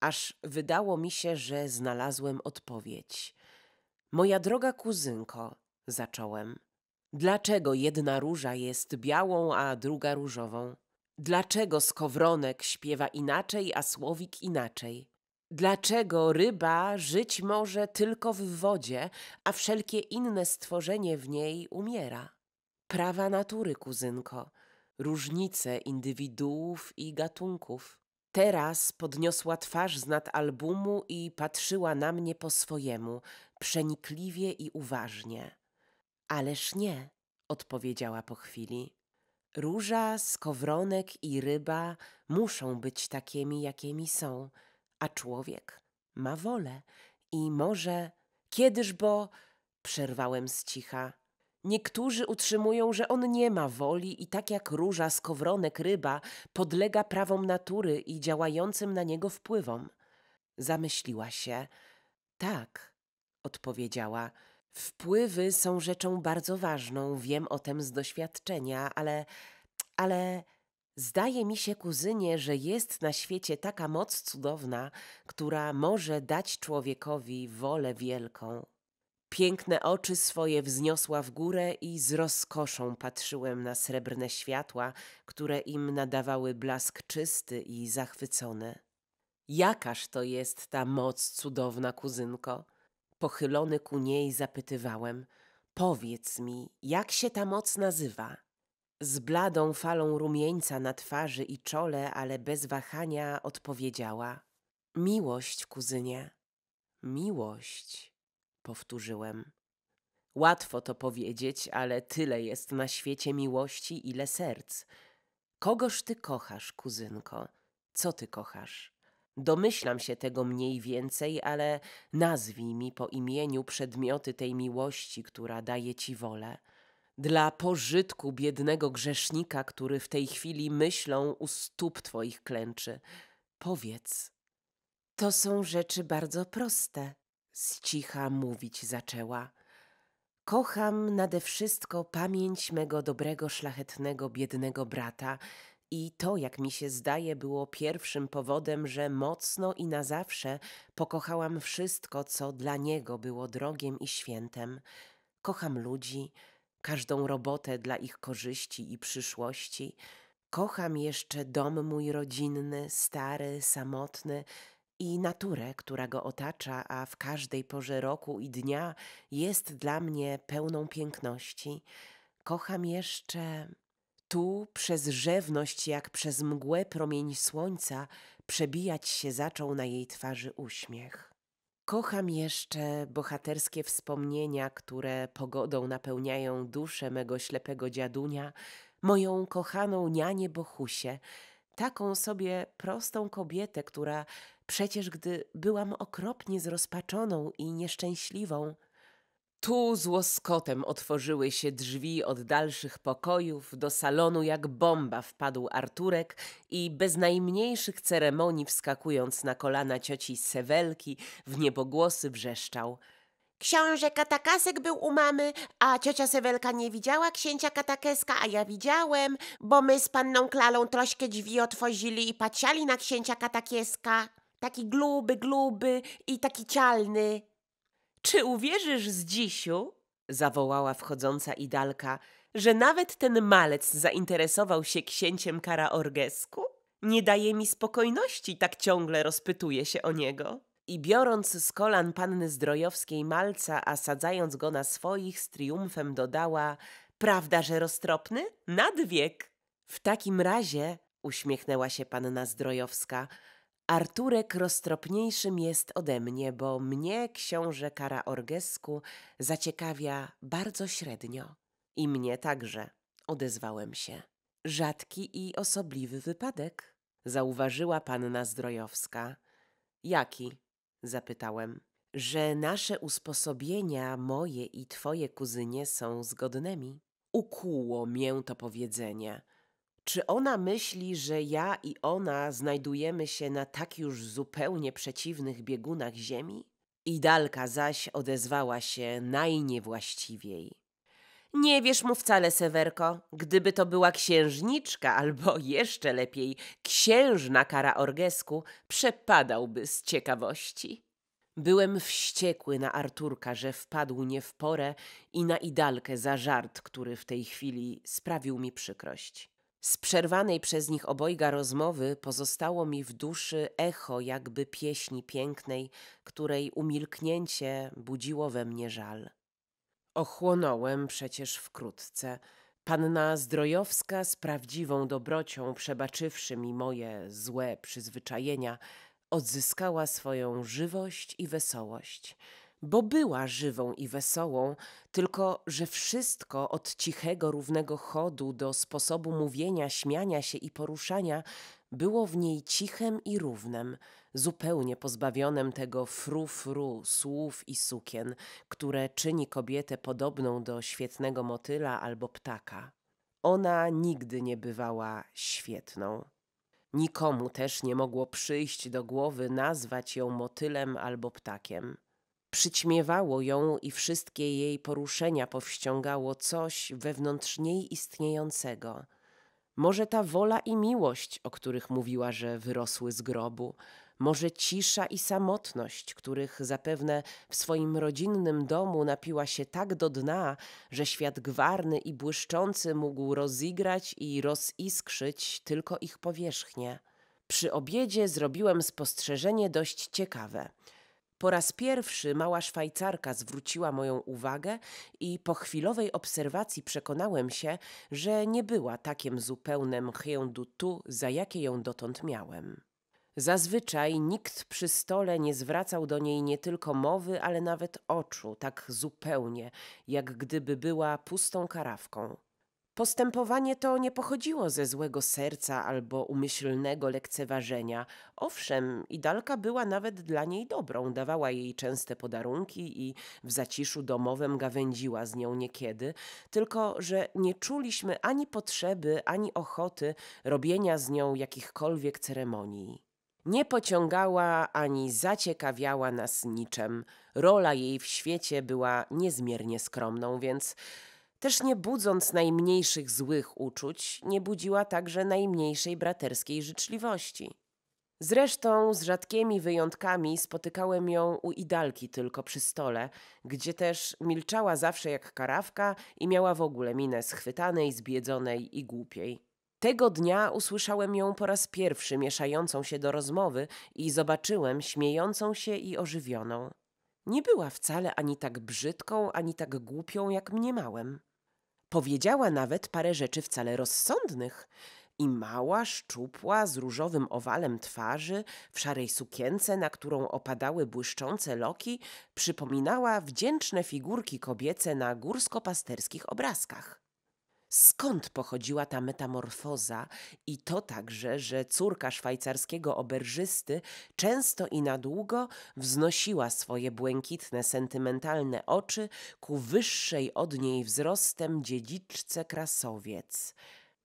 Aż wydało mi się, że znalazłem odpowiedź. Moja droga kuzynko, zacząłem. Dlaczego jedna róża jest białą, a druga różową? Dlaczego skowronek śpiewa inaczej, a słowik inaczej? Dlaczego ryba żyć może tylko w wodzie, a wszelkie inne stworzenie w niej umiera? Prawa natury, kuzynko, różnice indywiduów i gatunków. Teraz podniosła twarz z nad albumu i patrzyła na mnie po swojemu, przenikliwie i uważnie. Ależ nie, odpowiedziała po chwili. Róża, skowronek i ryba muszą być takimi, jakimi są, a człowiek ma wolę i może kiedyż bo przerwałem z cicha. Niektórzy utrzymują, że on nie ma woli i tak jak róża, skowronek, ryba podlega prawom natury i działającym na niego wpływom. Zamyśliła się. Tak, odpowiedziała. Wpływy są rzeczą bardzo ważną, wiem o tym z doświadczenia, ale. ale. Zdaje mi się, kuzynie, że jest na świecie taka moc cudowna, która może dać człowiekowi wolę wielką. Piękne oczy swoje wzniosła w górę i z rozkoszą patrzyłem na srebrne światła, które im nadawały blask czysty i zachwycony. Jakaż to jest ta moc cudowna, kuzynko? Pochylony ku niej zapytywałem: Powiedz mi, jak się ta moc nazywa? Z bladą falą rumieńca na twarzy i czole, ale bez wahania odpowiedziała: Miłość, kuzynie. Miłość, powtórzyłem. Łatwo to powiedzieć, ale tyle jest na świecie miłości, ile serc. Kogoż ty kochasz, kuzynko? Co ty kochasz? Domyślam się tego mniej więcej, ale nazwij mi po imieniu przedmioty tej miłości, która daje ci wolę. Dla pożytku biednego grzesznika, który w tej chwili myślą u stóp twoich klęczy, powiedz. To są rzeczy bardzo proste, z cicha mówić zaczęła. Kocham nade wszystko pamięć mego dobrego, szlachetnego, biednego brata, i to, jak mi się zdaje, było pierwszym powodem, że mocno i na zawsze pokochałam wszystko, co dla niego było drogiem i świętem. Kocham ludzi, każdą robotę dla ich korzyści i przyszłości. Kocham jeszcze dom mój rodzinny, stary, samotny i naturę, która go otacza, a w każdej porze roku i dnia jest dla mnie pełną piękności. Kocham jeszcze tu przez rzewność, jak przez mgłę promień słońca, przebijać się zaczął na jej twarzy uśmiech. Kocham jeszcze bohaterskie wspomnienia, które pogodą napełniają duszę mego ślepego dziadunia, moją kochaną nianie Bohusię, taką sobie prostą kobietę, która przecież gdy byłam okropnie zrozpaczoną i nieszczęśliwą, tu z łoskotem otworzyły się drzwi od dalszych pokojów, do salonu jak bomba wpadł Arturek i bez najmniejszych ceremonii wskakując na kolana cioci Sewelki w niebogłosy wrzeszczał. Książę Katakasek był u mamy, a ciocia Sewelka nie widziała księcia Katakeska, a ja widziałem, bo my z panną Klalą troszkę drzwi otworzyli i patrzyli na księcia Katakieska. Taki gluby, gluby i taki cialny. Czy uwierzysz z dzisiu, zawołała wchodząca Idalka, że nawet ten malec zainteresował się księciem Karaorgesku? Nie daje mi spokojności, tak ciągle rozpytuje się o niego. I biorąc z kolan panny Zdrojowskiej malca, a sadzając go na swoich, z triumfem dodała Prawda, że roztropny? Nadwiek! W takim razie, uśmiechnęła się panna Zdrojowska – Arturek roztropniejszym jest ode mnie, bo mnie książę Kara Orgesku zaciekawia bardzo średnio. I mnie także, odezwałem się. Rzadki i osobliwy wypadek, zauważyła panna Zdrojowska. Jaki? zapytałem. Że nasze usposobienia, moje i twoje kuzynie, są zgodnymi. Ukłuło mię to powiedzenie – czy ona myśli, że ja i ona znajdujemy się na tak już zupełnie przeciwnych biegunach Ziemi? Idalka zaś odezwała się najniewłaściwiej. Nie wiesz mu wcale, Sewerko. Gdyby to była księżniczka, albo <laughs> jeszcze lepiej, księżna kara orgesku, przepadałby z ciekawości. Byłem wściekły na Arturka, że wpadł nie w porę i na Idalkę za żart, który w tej chwili sprawił mi przykrość. Z przerwanej przez nich obojga rozmowy pozostało mi w duszy echo jakby pieśni pięknej, której umilknięcie budziło we mnie żal. Ochłonąłem przecież wkrótce. Panna Zdrojowska z prawdziwą dobrocią, przebaczywszy mi moje złe przyzwyczajenia, odzyskała swoją żywość i wesołość – bo była żywą i wesołą, tylko że wszystko od cichego, równego chodu do sposobu mówienia, śmiania się i poruszania było w niej cichem i równem, zupełnie pozbawionym tego fru-fru słów i sukien, które czyni kobietę podobną do świetnego motyla albo ptaka. Ona nigdy nie bywała świetną. Nikomu też nie mogło przyjść do głowy nazwać ją motylem albo ptakiem. Przyćmiewało ją i wszystkie jej poruszenia powściągało coś wewnątrz niej istniejącego. Może ta wola i miłość, o których mówiła, że wyrosły z grobu, może cisza i samotność, których zapewne w swoim rodzinnym domu napiła się tak do dna, że świat gwarny i błyszczący mógł rozigrać i roziskrzyć tylko ich powierzchnię. Przy obiedzie zrobiłem spostrzeżenie dość ciekawe – po raz pierwszy mała Szwajcarka zwróciła moją uwagę i po chwilowej obserwacji przekonałem się, że nie była takim zupełnym chien tu, za jakie ją dotąd miałem. Zazwyczaj nikt przy stole nie zwracał do niej nie tylko mowy, ale nawet oczu, tak zupełnie, jak gdyby była pustą karawką. Postępowanie to nie pochodziło ze złego serca albo umyślnego lekceważenia. Owszem, Idalka była nawet dla niej dobrą, dawała jej częste podarunki i w zaciszu domowym gawędziła z nią niekiedy, tylko że nie czuliśmy ani potrzeby, ani ochoty robienia z nią jakichkolwiek ceremonii. Nie pociągała ani zaciekawiała nas niczem. Rola jej w świecie była niezmiernie skromną, więc też nie budząc najmniejszych złych uczuć, nie budziła także najmniejszej braterskiej życzliwości. Zresztą z rzadkimi wyjątkami spotykałem ją u idalki tylko przy stole, gdzie też milczała zawsze jak karawka i miała w ogóle minę schwytanej, zbiedzonej i głupiej. Tego dnia usłyszałem ją po raz pierwszy mieszającą się do rozmowy i zobaczyłem śmiejącą się i ożywioną. Nie była wcale ani tak brzydką, ani tak głupią, jak mniemałem. Powiedziała nawet parę rzeczy wcale rozsądnych. I mała, szczupła, z różowym owalem twarzy, w szarej sukience, na którą opadały błyszczące loki, przypominała wdzięczne figurki kobiece na górsko-pasterskich obrazkach skąd pochodziła ta metamorfoza i to także, że córka szwajcarskiego oberżysty często i na długo wznosiła swoje błękitne, sentymentalne oczy ku wyższej od niej wzrostem dziedziczce krasowiec.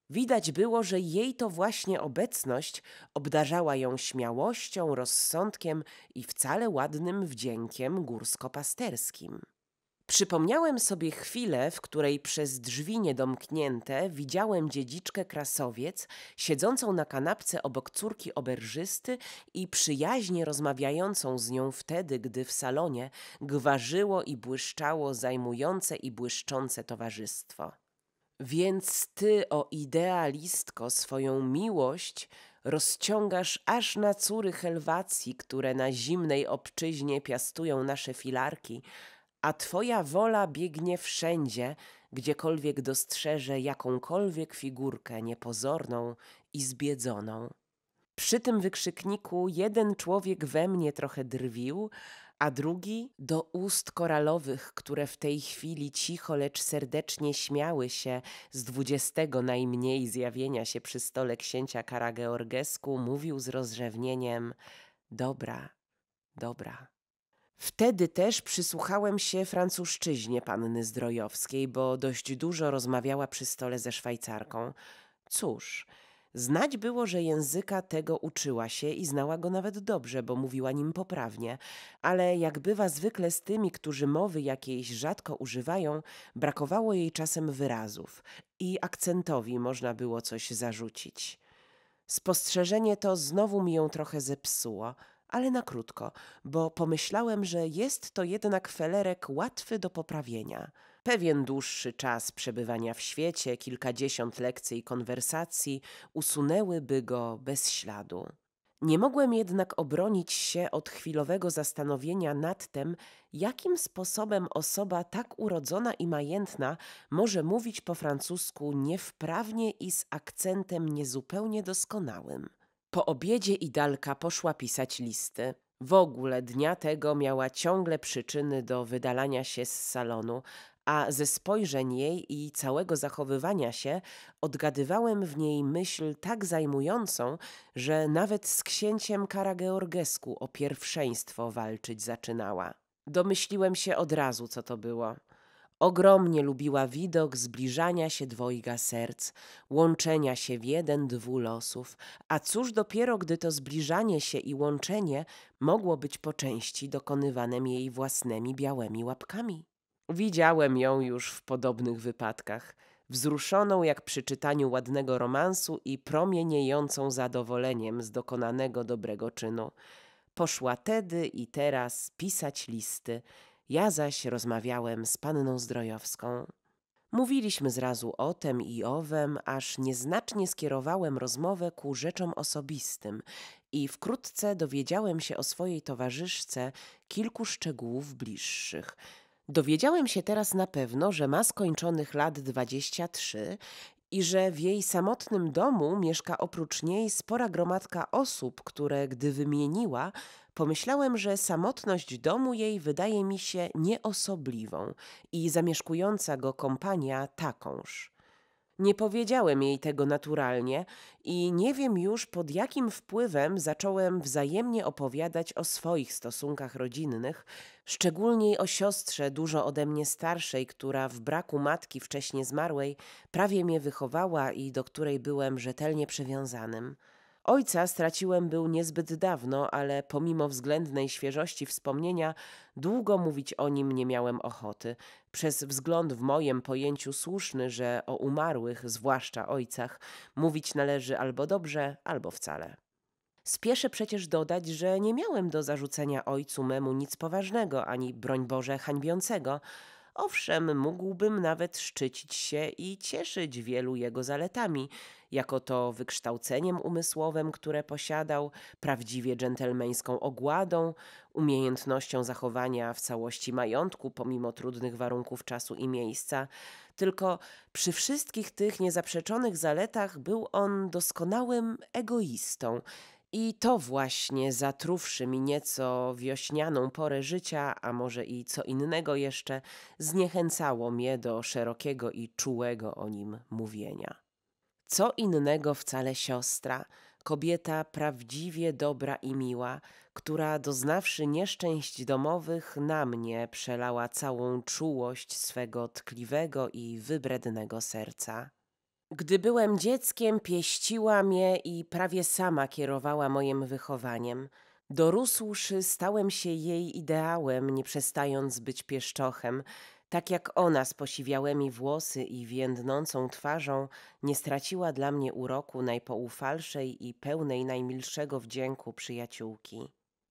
Widać było, że jej to właśnie obecność obdarzała ją śmiałością, rozsądkiem i wcale ładnym wdziękiem górsko-pasterskim. Przypomniałem sobie chwilę, w której przez drzwi niedomknięte widziałem dziedziczkę krasowiec siedzącą na kanapce obok córki oberżysty i przyjaźnie rozmawiającą z nią wtedy, gdy w salonie gwarzyło i błyszczało zajmujące i błyszczące towarzystwo. Więc ty, o idealistko, swoją miłość rozciągasz aż na córy Helwacji, które na zimnej obczyźnie piastują nasze filarki – a Twoja wola biegnie wszędzie, gdziekolwiek dostrzeże jakąkolwiek figurkę niepozorną i zbiedzoną. Przy tym wykrzykniku jeden człowiek we mnie trochę drwił, a drugi do ust koralowych, które w tej chwili cicho, lecz serdecznie śmiały się z dwudziestego najmniej zjawienia się przy stole księcia Karageorgesku, mówił z rozrzewnieniem: Dobra, dobra. Wtedy też przysłuchałem się francuszczyźnie panny Zdrojowskiej, bo dość dużo rozmawiała przy stole ze Szwajcarką. Cóż, znać było, że języka tego uczyła się i znała go nawet dobrze, bo mówiła nim poprawnie, ale jak bywa zwykle z tymi, którzy mowy jakiejś rzadko używają, brakowało jej czasem wyrazów i akcentowi można było coś zarzucić. Spostrzeżenie to znowu mi ją trochę zepsuło – ale na krótko, bo pomyślałem, że jest to jednak felerek łatwy do poprawienia. Pewien dłuższy czas przebywania w świecie, kilkadziesiąt lekcji i konwersacji usunęłyby go bez śladu. Nie mogłem jednak obronić się od chwilowego zastanowienia nad tym, jakim sposobem osoba tak urodzona i majętna może mówić po francusku niewprawnie i z akcentem niezupełnie doskonałym. Po obiedzie Idalka poszła pisać listy. W ogóle dnia tego miała ciągle przyczyny do wydalania się z salonu, a ze spojrzeń jej i całego zachowywania się odgadywałem w niej myśl tak zajmującą, że nawet z księciem Karageorgesku o pierwszeństwo walczyć zaczynała. Domyśliłem się od razu, co to było. Ogromnie lubiła widok zbliżania się dwojga serc, łączenia się w jeden dwu losów, a cóż dopiero, gdy to zbliżanie się i łączenie mogło być po części dokonywane jej własnymi białymi łapkami. Widziałem ją już w podobnych wypadkach, wzruszoną jak przy czytaniu ładnego romansu i promieniejącą zadowoleniem z dokonanego dobrego czynu. Poszła tedy i teraz pisać listy – ja zaś rozmawiałem z panną Zdrojowską. Mówiliśmy zrazu o tem i owem, aż nieznacznie skierowałem rozmowę ku rzeczom osobistym i wkrótce dowiedziałem się o swojej towarzyszce kilku szczegółów bliższych. Dowiedziałem się teraz na pewno, że ma skończonych lat 23 i że w jej samotnym domu mieszka oprócz niej spora gromadka osób, które, gdy wymieniła, Pomyślałem, że samotność domu jej wydaje mi się nieosobliwą i zamieszkująca go kompania takąż. Nie powiedziałem jej tego naturalnie i nie wiem już pod jakim wpływem zacząłem wzajemnie opowiadać o swoich stosunkach rodzinnych, szczególnie o siostrze dużo ode mnie starszej, która w braku matki wcześniej zmarłej prawie mnie wychowała i do której byłem rzetelnie przywiązanym. Ojca straciłem był niezbyt dawno, ale pomimo względnej świeżości wspomnienia, długo mówić o nim nie miałem ochoty. Przez wzgląd w mojem pojęciu słuszny, że o umarłych, zwłaszcza ojcach, mówić należy albo dobrze, albo wcale. Spieszę przecież dodać, że nie miałem do zarzucenia ojcu memu nic poważnego, ani broń Boże hańbiącego, Owszem, mógłbym nawet szczycić się i cieszyć wielu jego zaletami, jako to wykształceniem umysłowym, które posiadał, prawdziwie dżentelmeńską ogładą, umiejętnością zachowania w całości majątku pomimo trudnych warunków czasu i miejsca. Tylko przy wszystkich tych niezaprzeczonych zaletach był on doskonałym egoistą i to właśnie zatruwszy mi nieco wiośnianą porę życia, a może i co innego jeszcze, zniechęcało mnie do szerokiego i czułego o nim mówienia. Co innego wcale siostra, kobieta prawdziwie dobra i miła, która doznawszy nieszczęść domowych, na mnie przelała całą czułość swego tkliwego i wybrednego serca. Gdy byłem dzieckiem, pieściła mnie i prawie sama kierowała moim wychowaniem. Dorósłszy, stałem się jej ideałem, nie przestając być pieszczochem. Tak jak ona z posiwiałymi włosy i więdnącą twarzą nie straciła dla mnie uroku najpoufalszej i pełnej najmilszego wdzięku przyjaciółki.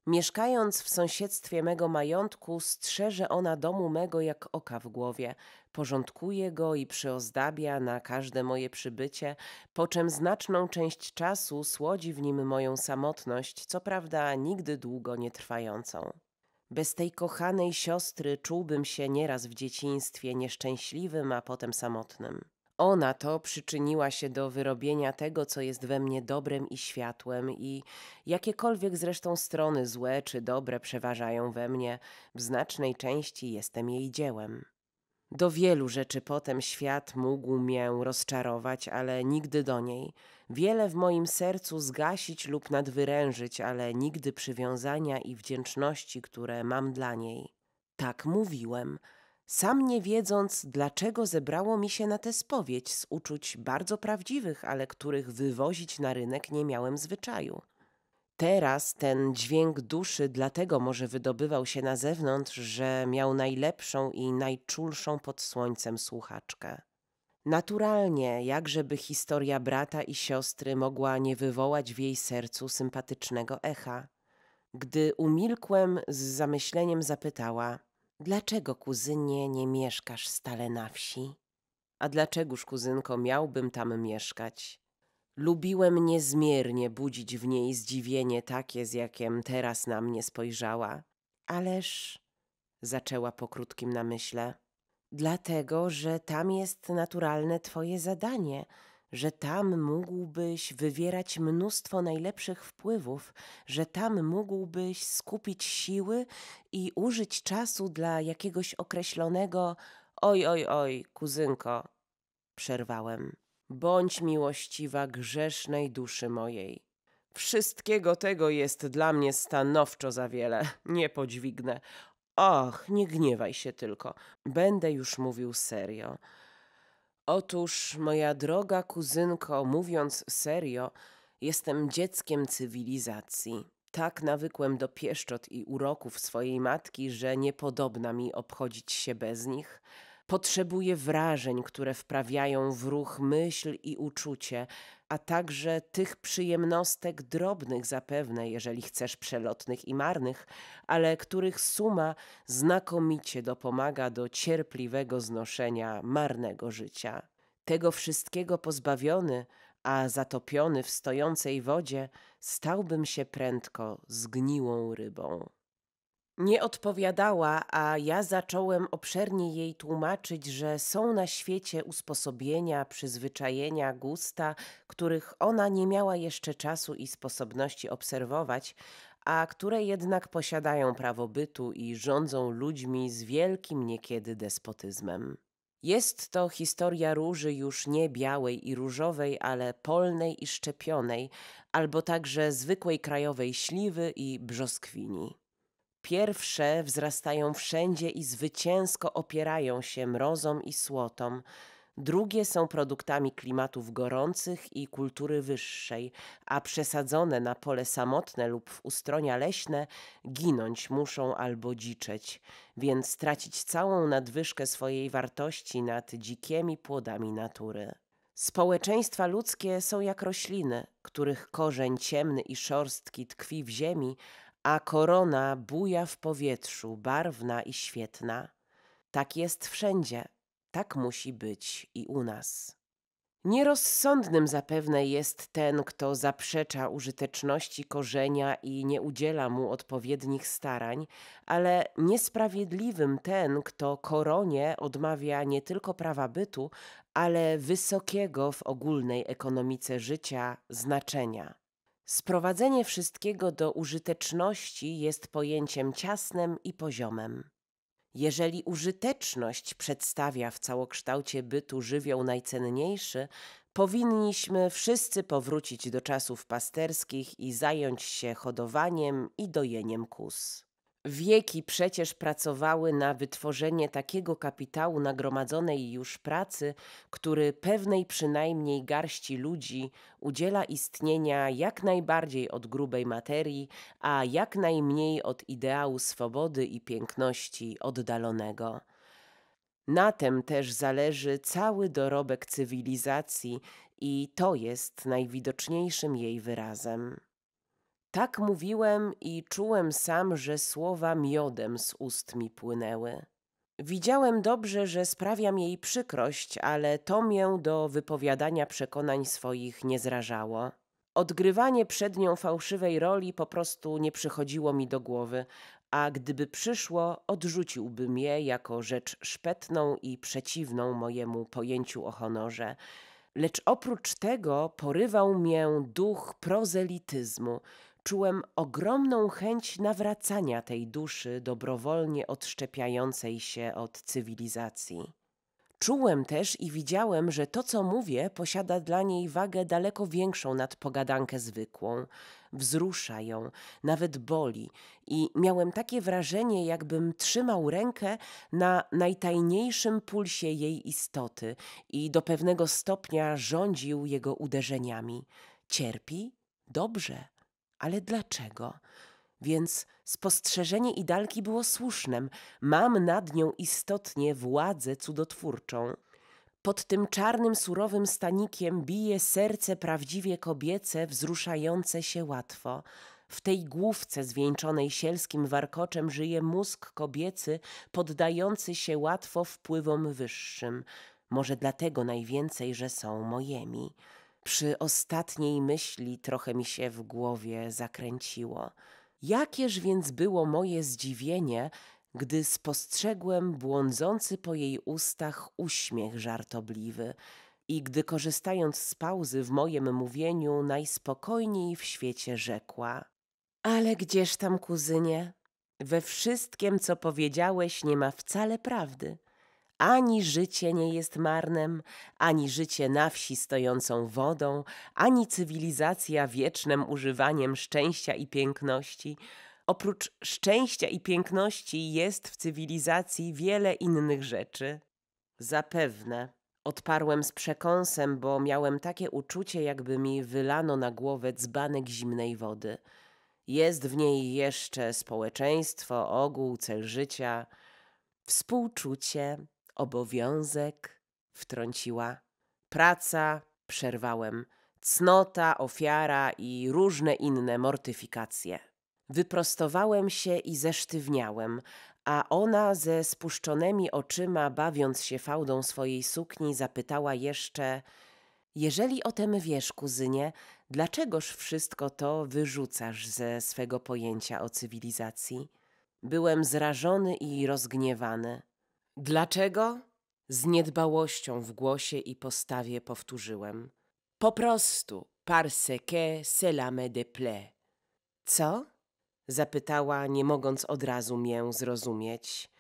Mieszkając w sąsiedztwie mego majątku, strzeże ona domu mego jak oka w głowie, porządkuje go i przyozdabia na każde moje przybycie, po czym znaczną część czasu słodzi w nim moją samotność, co prawda nigdy długo nie trwającą. Bez tej kochanej siostry czułbym się nieraz w dzieciństwie nieszczęśliwym, a potem samotnym. Ona to przyczyniła się do wyrobienia tego, co jest we mnie dobrem i światłem, i jakiekolwiek zresztą strony złe czy dobre przeważają we mnie, w znacznej części jestem jej dziełem. Do wielu rzeczy potem świat mógł mię rozczarować, ale nigdy do niej. Wiele w moim sercu zgasić lub nadwyrężyć, ale nigdy przywiązania i wdzięczności, które mam dla niej. Tak mówiłem, sam nie wiedząc, dlaczego zebrało mi się na tę spowiedź z uczuć bardzo prawdziwych, ale których wywozić na rynek nie miałem zwyczaju. Teraz ten dźwięk duszy dlatego może wydobywał się na zewnątrz, że miał najlepszą i najczulszą pod słońcem słuchaczkę. Naturalnie, jakżeby historia brata i siostry mogła nie wywołać w jej sercu sympatycznego echa. Gdy umilkłem, z zamyśleniem zapytała: Dlaczego, kuzynie, nie mieszkasz stale na wsi? A dlaczegoż, kuzynko, miałbym tam mieszkać? Lubiłem niezmiernie budzić w niej zdziwienie takie, z jakiem teraz na mnie spojrzała. Ależ, zaczęła po krótkim namyśle, dlatego, że tam jest naturalne twoje zadanie, że tam mógłbyś wywierać mnóstwo najlepszych wpływów, że tam mógłbyś skupić siły i użyć czasu dla jakiegoś określonego. Oj, oj, oj, kuzynko, przerwałem. Bądź miłościwa grzesznej duszy mojej. Wszystkiego tego jest dla mnie stanowczo za wiele. Nie podźwignę. Och, nie gniewaj się tylko. Będę już mówił serio. Otóż, moja droga kuzynko, mówiąc serio, jestem dzieckiem cywilizacji. Tak nawykłem do pieszczot i uroków swojej matki, że niepodobna mi obchodzić się bez nich – Potrzebuje wrażeń, które wprawiają w ruch myśl i uczucie, a także tych przyjemnostek drobnych zapewne, jeżeli chcesz przelotnych i marnych, ale których suma znakomicie dopomaga do cierpliwego znoszenia marnego życia. Tego wszystkiego pozbawiony, a zatopiony w stojącej wodzie, stałbym się prędko zgniłą rybą. Nie odpowiadała, a ja zacząłem obszernie jej tłumaczyć, że są na świecie usposobienia, przyzwyczajenia, gusta, których ona nie miała jeszcze czasu i sposobności obserwować, a które jednak posiadają prawo bytu i rządzą ludźmi z wielkim niekiedy despotyzmem. Jest to historia róży już nie białej i różowej, ale polnej i szczepionej, albo także zwykłej krajowej śliwy i brzoskwini. Pierwsze wzrastają wszędzie i zwycięsko opierają się mrozom i słotom. Drugie są produktami klimatów gorących i kultury wyższej, a przesadzone na pole samotne lub w ustronia leśne ginąć muszą albo dziczeć, więc tracić całą nadwyżkę swojej wartości nad dzikimi płodami natury. Społeczeństwa ludzkie są jak rośliny, których korzeń ciemny i szorstki tkwi w ziemi, a korona buja w powietrzu, barwna i świetna. Tak jest wszędzie, tak musi być i u nas. Nierozsądnym zapewne jest ten, kto zaprzecza użyteczności korzenia i nie udziela mu odpowiednich starań, ale niesprawiedliwym ten, kto koronie odmawia nie tylko prawa bytu, ale wysokiego w ogólnej ekonomice życia znaczenia. Sprowadzenie wszystkiego do użyteczności jest pojęciem ciasnym i poziomem. Jeżeli użyteczność przedstawia w całokształcie bytu żywioł najcenniejszy, powinniśmy wszyscy powrócić do czasów pasterskich i zająć się hodowaniem i dojeniem kus. Wieki przecież pracowały na wytworzenie takiego kapitału nagromadzonej już pracy, który pewnej przynajmniej garści ludzi udziela istnienia jak najbardziej od grubej materii, a jak najmniej od ideału swobody i piękności oddalonego. Na tem też zależy cały dorobek cywilizacji i to jest najwidoczniejszym jej wyrazem. Tak mówiłem i czułem sam, że słowa miodem z ust mi płynęły. Widziałem dobrze, że sprawiam jej przykrość, ale to mię do wypowiadania przekonań swoich nie zrażało. Odgrywanie przed nią fałszywej roli po prostu nie przychodziło mi do głowy, a gdyby przyszło, odrzuciłbym je jako rzecz szpetną i przeciwną mojemu pojęciu o honorze. Lecz oprócz tego porywał mię duch prozelityzmu – czułem ogromną chęć nawracania tej duszy dobrowolnie odszczepiającej się od cywilizacji. Czułem też i widziałem, że to, co mówię, posiada dla niej wagę daleko większą nad pogadankę zwykłą. Wzrusza ją, nawet boli, i miałem takie wrażenie, jakbym trzymał rękę na najtajniejszym pulsie jej istoty i do pewnego stopnia rządził jego uderzeniami. Cierpi? Dobrze. Ale dlaczego? Więc spostrzeżenie Idalki było słusznem. Mam nad nią istotnie władzę cudotwórczą. Pod tym czarnym, surowym stanikiem bije serce prawdziwie kobiece, wzruszające się łatwo. W tej główce zwieńczonej sielskim warkoczem żyje mózg kobiecy, poddający się łatwo wpływom wyższym. Może dlatego najwięcej, że są mojemi. Przy ostatniej myśli trochę mi się w głowie zakręciło. Jakież więc było moje zdziwienie, gdy spostrzegłem błądzący po jej ustach uśmiech żartobliwy i gdy korzystając z pauzy w mojem mówieniu najspokojniej w świecie rzekła Ale gdzież tam, kuzynie? We wszystkim, co powiedziałeś, nie ma wcale prawdy. Ani życie nie jest marnem, ani życie na wsi stojącą wodą, ani cywilizacja wiecznym używaniem szczęścia i piękności. Oprócz szczęścia i piękności jest w cywilizacji wiele innych rzeczy. Zapewne. Odparłem z przekąsem, bo miałem takie uczucie, jakby mi wylano na głowę dzbanek zimnej wody. Jest w niej jeszcze społeczeństwo, ogół, cel życia, współczucie, obowiązek, wtrąciła. Praca, przerwałem. Cnota, ofiara i różne inne mortyfikacje. Wyprostowałem się i zesztywniałem, a ona ze spuszczonymi oczyma, bawiąc się fałdą swojej sukni, zapytała jeszcze: Jeżeli o tem wiesz, kuzynie, dlaczegoż wszystko to wyrzucasz ze swego pojęcia o cywilizacji? Byłem zrażony i rozgniewany. Dlaczego? Z niedbałością w głosie i postawie powtórzyłem. Po prostu, parce que cela me déplaît. Co? Zapytała, nie mogąc od razu mię zrozumieć.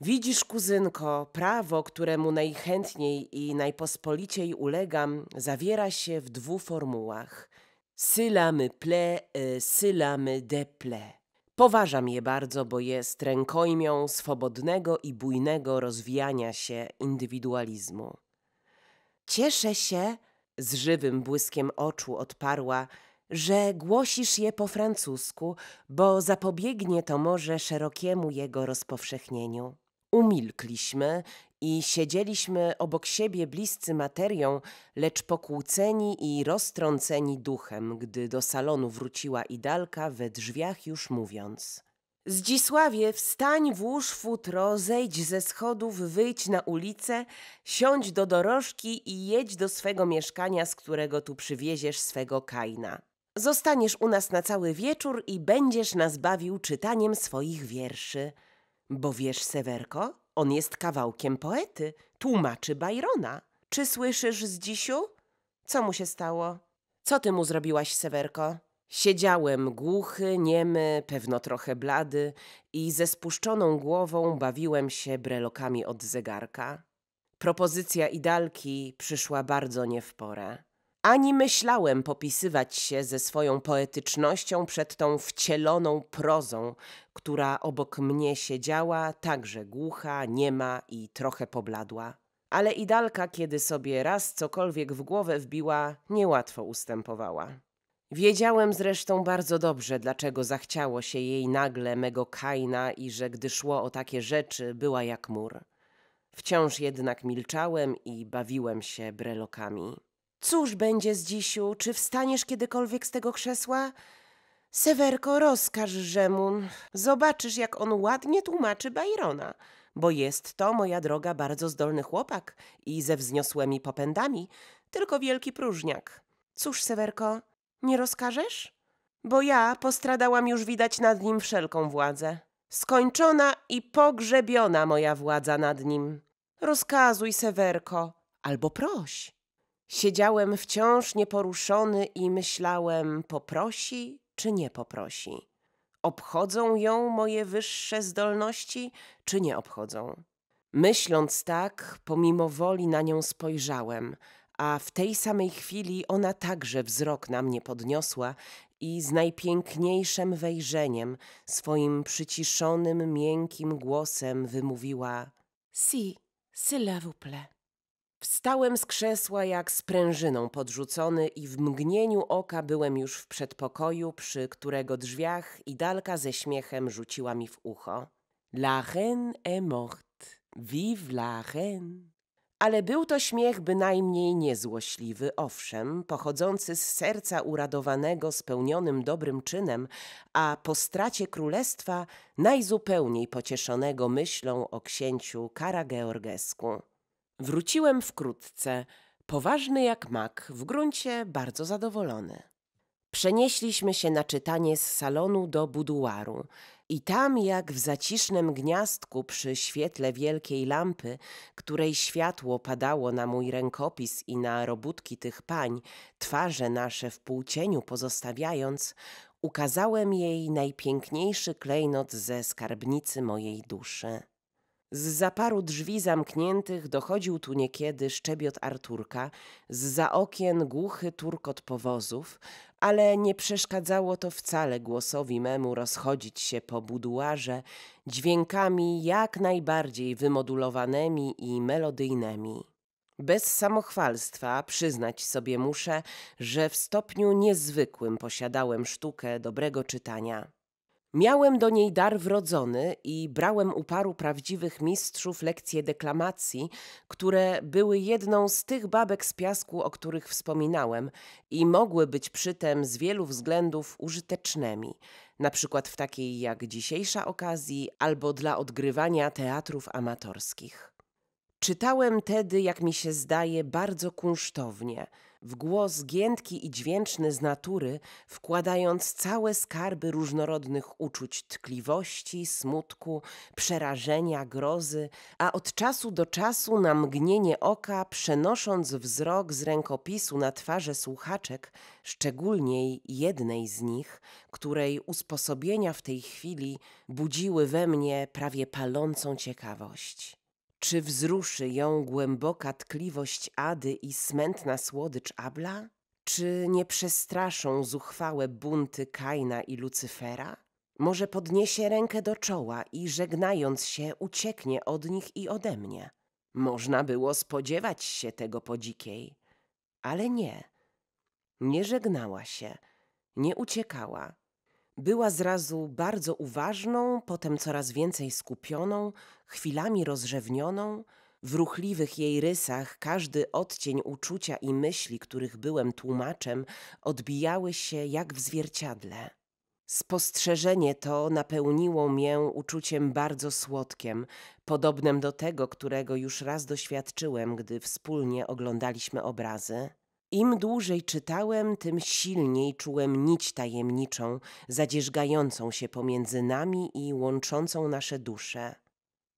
Widzisz, kuzynko, prawo, któremu najchętniej i najpospoliciej ulegam, zawiera się w dwóch formułach. Syla me plaît, y, syla me déplaît. Poważam je bardzo, bo jest rękojmią swobodnego i bujnego rozwijania się indywidualizmu. Cieszę się, z żywym błyskiem oczu odparła, że głosisz je po francusku, bo zapobiegnie to może szerokiemu jego rozpowszechnieniu. Umilkliśmy i siedzieliśmy obok siebie bliscy materią, lecz pokłóceni i roztrąceni duchem, gdy do salonu wróciła Idalka, we drzwiach już mówiąc. Zdzisławie, wstań, włóż futro, zejdź ze schodów, wyjdź na ulicę, siądź do dorożki i jedź do swego mieszkania, z którego tu przywieziesz swego Kaina. Zostaniesz u nas na cały wieczór i będziesz nas bawił czytaniem swoich wierszy. Bo wiesz, Sewerko, on jest kawałkiem poety, tłumaczy Byrona. Czy słyszysz z dzisiu? Co mu się stało? Co ty mu zrobiłaś, Sewerko? Siedziałem głuchy, niemy, pewno trochę blady i ze spuszczoną głową bawiłem się brelokami od zegarka. Propozycja idalki przyszła bardzo nie w porę. Ani myślałem popisywać się ze swoją poetycznością przed tą wcieloną prozą, która obok mnie siedziała, także głucha, niema i trochę pobladła. Ale Idalka, kiedy sobie raz cokolwiek w głowę wbiła, niełatwo ustępowała. Wiedziałem zresztą bardzo dobrze, dlaczego zachciało się jej nagle mego Kaina i że gdy szło o takie rzeczy, była jak mur. Wciąż jednak milczałem i bawiłem się brelokami. Cóż będzie z dzisiu? Czy wstaniesz kiedykolwiek z tego krzesła? Sewerko, rozkaż Rzemun. Zobaczysz, jak on ładnie tłumaczy Byrona, bo jest to, moja droga, bardzo zdolny chłopak i ze wzniosłymi popędami, tylko wielki próżniak. Cóż, Sewerko, nie rozkażesz? Bo ja postradałam już widać nad nim wszelką władzę. Skończona i pogrzebiona moja władza nad nim. Rozkazuj, Sewerko, albo proś. Siedziałem wciąż nieporuszony i myślałem, poprosi czy nie poprosi? Obchodzą ją moje wyższe zdolności, czy nie obchodzą? Myśląc tak, pomimo woli na nią spojrzałem, a w tej samej chwili ona także wzrok na mnie podniosła i z najpiękniejszym wejrzeniem, swoim przyciszonym, miękkim głosem wymówiła: Si, s'il vous plaît. Wstałem z krzesła jak sprężyną podrzucony i w mgnieniu oka byłem już w przedpokoju, przy którego drzwiach Idalka ze śmiechem rzuciła mi w ucho. La reine est morte. Vive la reine. Ale był to śmiech bynajmniej niezłośliwy, owszem, pochodzący z serca uradowanego, spełnionym dobrym czynem, a po stracie królestwa najzupełniej pocieszonego myślą o księciu Karageorgesku. Wróciłem wkrótce, poważny jak mak, w gruncie bardzo zadowolony. Przenieśliśmy się na czytanie z salonu do buduaru i tam jak w zacisznym gniazdku przy świetle wielkiej lampy, której światło padało na mój rękopis i na robótki tych pań, twarze nasze w półcieniu pozostawiając, ukazałem jej najpiękniejszy klejnot ze skarbnicy mojej duszy. Z zaparu drzwi zamkniętych dochodził tu niekiedy szczebiot Arturka, z za okien głuchy turkot powozów, ale nie przeszkadzało to wcale głosowi memu rozchodzić się po buduarze dźwiękami jak najbardziej wymodulowanymi i melodyjnymi. Bez samochwalstwa przyznać sobie muszę, że w stopniu niezwykłym posiadałem sztukę dobrego czytania. Miałem do niej dar wrodzony i brałem u paru prawdziwych mistrzów lekcje deklamacji, które były jedną z tych babek z piasku, o których wspominałem i mogły być przytem z wielu względów użytecznymi, na przykład w takiej jak dzisiejsza okazji albo dla odgrywania teatrów amatorskich. Czytałem tedy, jak mi się zdaje, bardzo kunsztownie – w głos giętki i dźwięczny z natury, wkładając całe skarby różnorodnych uczuć tkliwości, smutku, przerażenia, grozy, a od czasu do czasu na mgnienie oka, przenosząc wzrok z rękopisu na twarze słuchaczek, szczególnie jednej z nich, której usposobienia w tej chwili budziły we mnie prawie palącą ciekawość. Czy wzruszy ją głęboka tkliwość Ady i smętna słodycz Abla? Czy nie przestraszą zuchwałe bunty Kaina i Lucyfera? Może podniesie rękę do czoła i żegnając się ucieknie od nich i ode mnie. Można było spodziewać się tego podzikiej, ale nie. Nie żegnała się, nie uciekała, była zrazu bardzo uważną, potem coraz więcej skupioną, chwilami rozrzewnioną. W ruchliwych jej rysach każdy odcień uczucia i myśli, których byłem tłumaczem, odbijały się jak w zwierciadle. Spostrzeżenie to napełniło mię uczuciem bardzo słodkiem, podobnym do tego, którego już raz doświadczyłem, gdy wspólnie oglądaliśmy obrazy. Im dłużej czytałem, tym silniej czułem nić tajemniczą, zadzierzgającą się pomiędzy nami i łączącą nasze dusze.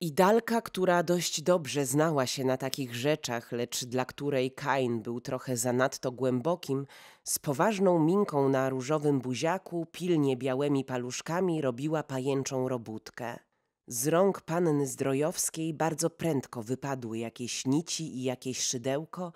Idalka, która dość dobrze znała się na takich rzeczach, lecz dla której Kain był trochę zanadto głębokim, z poważną minką na różowym buziaku, pilnie białymi paluszkami robiła pajęczą robótkę. Z rąk panny Zdrojowskiej bardzo prędko wypadły jakieś nici i jakieś szydełko,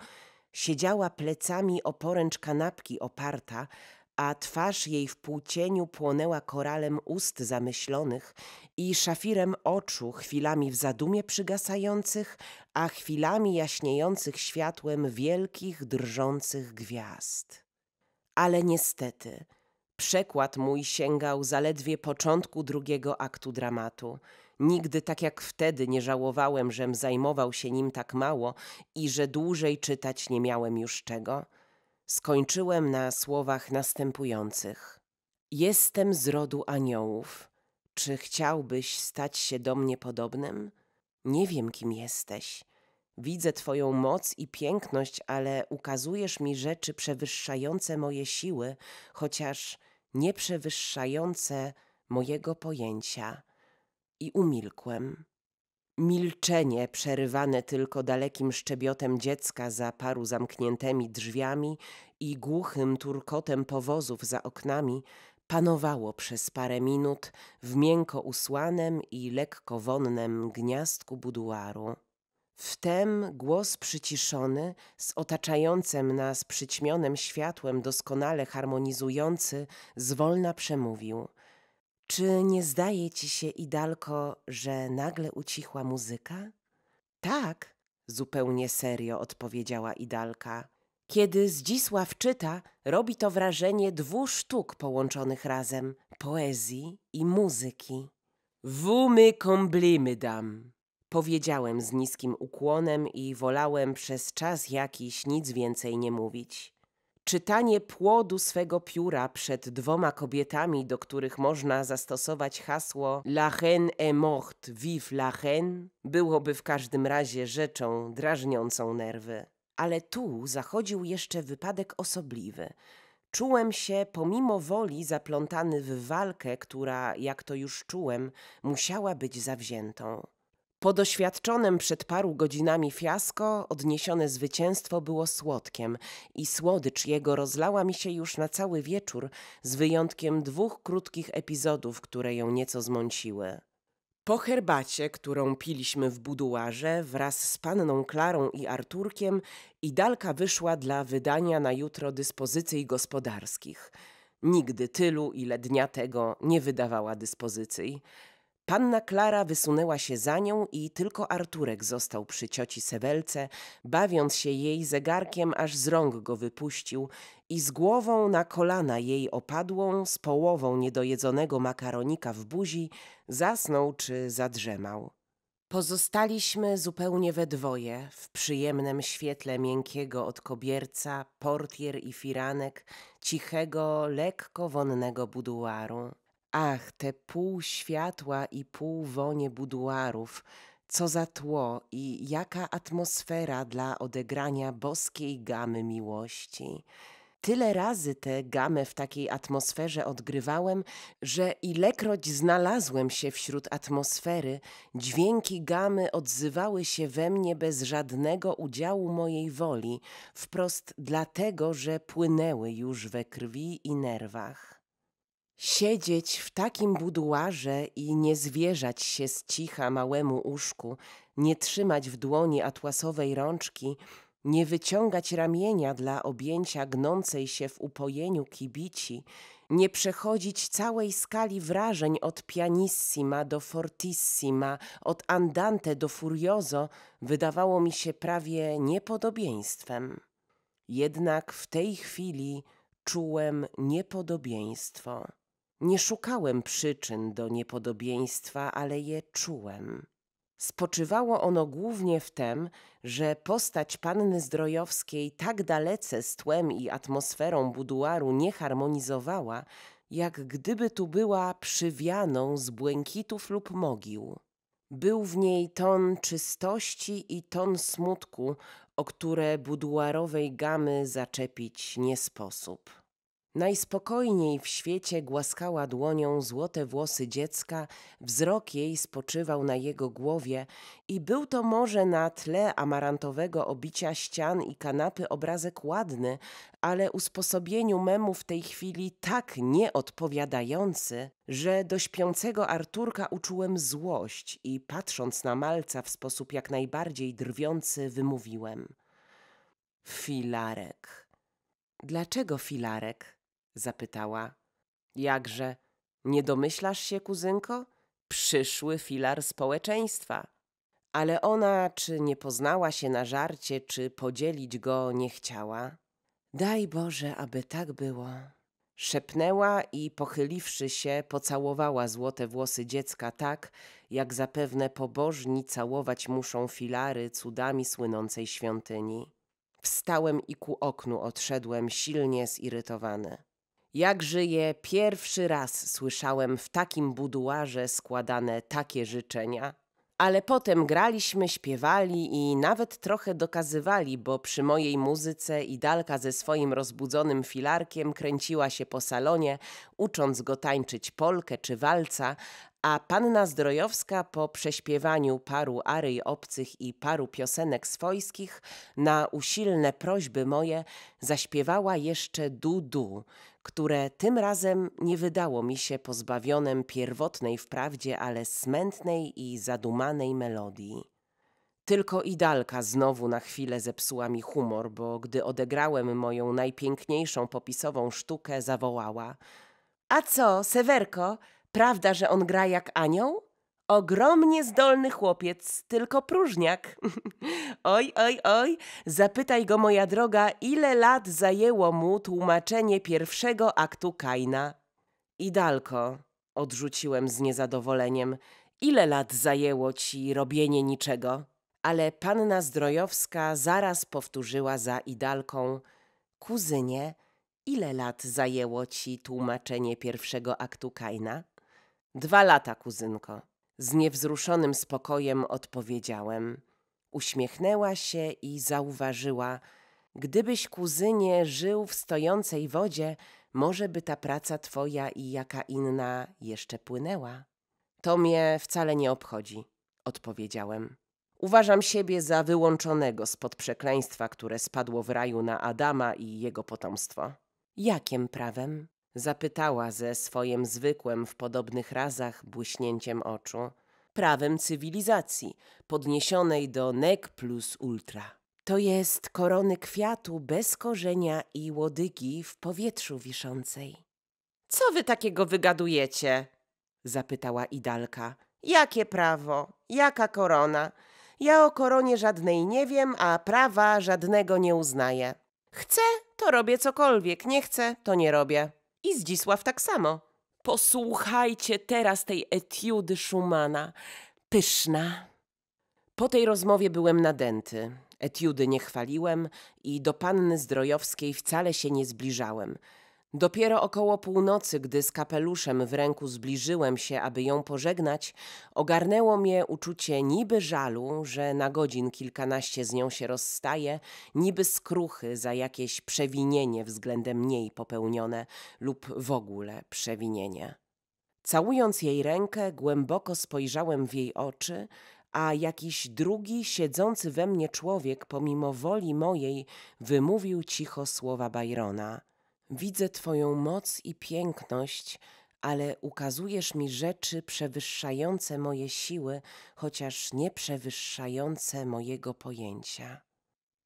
Siedziała plecami o poręcz kanapki oparta, a twarz jej w półcieniu płonęła koralem ust zamyślonych i szafirem oczu, chwilami w zadumie przygasających, a chwilami jaśniejących światłem wielkich, drżących gwiazd. Ale niestety, przekład mój sięgał zaledwie początku drugiego aktu dramatu – Nigdy tak jak wtedy nie żałowałem, żem zajmował się nim tak mało i że dłużej czytać nie miałem już czego. Skończyłem na słowach następujących. Jestem z rodu aniołów. Czy chciałbyś stać się do mnie podobnym? Nie wiem, kim jesteś. Widzę Twoją moc i piękność, ale ukazujesz mi rzeczy przewyższające moje siły, chociaż nie przewyższające mojego pojęcia i umilkłem. Milczenie, przerywane tylko dalekim szczebiotem dziecka za paru zamkniętymi drzwiami i głuchym turkotem powozów za oknami, panowało przez parę minut w miękko usłanem i lekko wonnym gniazdku buduaru. Wtem głos przyciszony, z otaczającym nas przyćmionym światłem doskonale harmonizujący, zwolna przemówił – czy nie zdaje ci się, Idalko, że nagle ucichła muzyka? Tak, zupełnie serio odpowiedziała Idalka. Kiedy Zdzisław czyta, robi to wrażenie dwóch sztuk połączonych razem poezji i muzyki. Wumy komblimy dam, powiedziałem z niskim ukłonem i wolałem przez czas jakiś nic więcej nie mówić. Czytanie płodu swego pióra przed dwoma kobietami, do których można zastosować hasło La reine est morte, vive la reine, byłoby w każdym razie rzeczą drażniącą nerwy. Ale tu zachodził jeszcze wypadek osobliwy. Czułem się pomimo woli zaplątany w walkę, która, jak to już czułem, musiała być zawziętą. Po doświadczonym przed paru godzinami fiasko odniesione zwycięstwo było słodkiem i słodycz jego rozlała mi się już na cały wieczór, z wyjątkiem dwóch krótkich epizodów, które ją nieco zmąciły. Po herbacie, którą piliśmy w buduarze wraz z panną Klarą i Arturkiem, Idalka wyszła dla wydania na jutro dyspozycji gospodarskich. Nigdy tylu, ile dnia tego nie wydawała dyspozycji. Panna Klara wysunęła się za nią i tylko Arturek został przy cioci Sewelce, bawiąc się jej zegarkiem, aż z rąk go wypuścił i z głową na kolana jej opadłą, z połową niedojedzonego makaronika w buzi, zasnął czy zadrzemał. Pozostaliśmy zupełnie we dwoje, w przyjemnym świetle miękkiego od kobierca, portier i firanek, cichego, lekko wonnego buduaru. Ach, te pół światła i pół wonie buduarów, co za tło i jaka atmosfera dla odegrania boskiej gamy miłości. Tyle razy tę gamę w takiej atmosferze odgrywałem, że ilekroć znalazłem się wśród atmosfery, dźwięki gamy odzywały się we mnie bez żadnego udziału mojej woli, wprost dlatego, że płynęły już we krwi i nerwach. Siedzieć w takim buduarze i nie zwierzać się z cicha małemu uszku, nie trzymać w dłoni atłasowej rączki, nie wyciągać ramienia dla objęcia gnącej się w upojeniu kibici, nie przechodzić całej skali wrażeń od pianissima do fortissima, od andante do furioso, wydawało mi się prawie niepodobieństwem. Jednak w tej chwili czułem niepodobieństwo. Nie szukałem przyczyn do niepodobieństwa, ale je czułem. Spoczywało ono głównie w tym, że postać panny Zdrojowskiej tak dalece z tłem i atmosferą buduaru nie harmonizowała, jak gdyby tu była przywianą z błękitów lub mogił. Był w niej ton czystości i ton smutku, o które buduarowej gamy zaczepić nie sposób. Najspokojniej w świecie głaskała dłonią złote włosy dziecka, wzrok jej spoczywał na jego głowie i był to może na tle amarantowego obicia ścian i kanapy obrazek ładny, ale usposobieniu memu w tej chwili tak nieodpowiadający, że do śpiącego Arturka uczułem złość i patrząc na malca w sposób jak najbardziej drwiący wymówiłem. Filarek. Dlaczego filarek? zapytała. Jakże? Nie domyślasz się, kuzynko? Przyszły filar społeczeństwa. Ale ona czy nie poznała się na żarcie, czy podzielić go nie chciała? Daj Boże, aby tak było. Szepnęła i pochyliwszy się, pocałowała złote włosy dziecka tak, jak zapewne pobożni całować muszą filary cudami słynącej świątyni. Wstałem i ku oknu odszedłem silnie zirytowany. Jak żyję, pierwszy raz słyszałem w takim buduarze składane takie życzenia. Ale potem graliśmy, śpiewali i nawet trochę dokazywali, bo przy mojej muzyce Idalka ze swoim rozbudzonym filarkiem kręciła się po salonie, ucząc go tańczyć polkę czy walca, a panna Zdrojowska po prześpiewaniu paru aryj obcych i paru piosenek swojskich na usilne prośby moje zaśpiewała jeszcze du-du – które tym razem nie wydało mi się pozbawionym pierwotnej wprawdzie, ale smętnej i zadumanej melodii. Tylko Idalka znowu na chwilę zepsuła mi humor, bo gdy odegrałem moją najpiękniejszą popisową sztukę, zawołała: A co, Sewerko, prawda, że on gra jak anioł? Ogromnie zdolny chłopiec, tylko próżniak. <laughs> oj, oj, oj, zapytaj go moja droga, ile lat zajęło mu tłumaczenie pierwszego aktu Kaina. Idalko, odrzuciłem z niezadowoleniem, ile lat zajęło ci robienie niczego? Ale panna Zdrojowska zaraz powtórzyła za Idalką, kuzynie, ile lat zajęło ci tłumaczenie pierwszego aktu Kaina? Dwa lata, kuzynko. Z niewzruszonym spokojem odpowiedziałem. Uśmiechnęła się i zauważyła, gdybyś kuzynie żył w stojącej wodzie, może by ta praca twoja i jaka inna jeszcze płynęła. To mnie wcale nie obchodzi, odpowiedziałem. Uważam siebie za wyłączonego spod przekleństwa, które spadło w raju na Adama i jego potomstwo. Jakim prawem? Zapytała ze swoim zwykłym w podobnych razach błyśnięciem oczu. Prawem cywilizacji, podniesionej do nec plus ultra. To jest korony kwiatu bez korzenia i łodygi w powietrzu wiszącej. Co wy takiego wygadujecie? Zapytała Idalka. Jakie prawo? Jaka korona? Ja o koronie żadnej nie wiem, a prawa żadnego nie uznaję. Chcę, to robię cokolwiek, nie chcę, to nie robię. I Zdzisław tak samo. Posłuchajcie teraz tej etiudy Schumana. Pyszna. Po tej rozmowie byłem nadęty. Etiudy nie chwaliłem i do panny Zdrojowskiej wcale się nie zbliżałem – Dopiero około północy, gdy z kapeluszem w ręku zbliżyłem się, aby ją pożegnać, ogarnęło mnie uczucie niby żalu, że na godzin kilkanaście z nią się rozstaje, niby skruchy za jakieś przewinienie względem niej popełnione lub w ogóle przewinienie. Całując jej rękę, głęboko spojrzałem w jej oczy, a jakiś drugi siedzący we mnie człowiek, pomimo woli mojej, wymówił cicho słowa Byrona – Widzę Twoją moc i piękność, ale ukazujesz mi rzeczy przewyższające moje siły, chociaż nie przewyższające mojego pojęcia.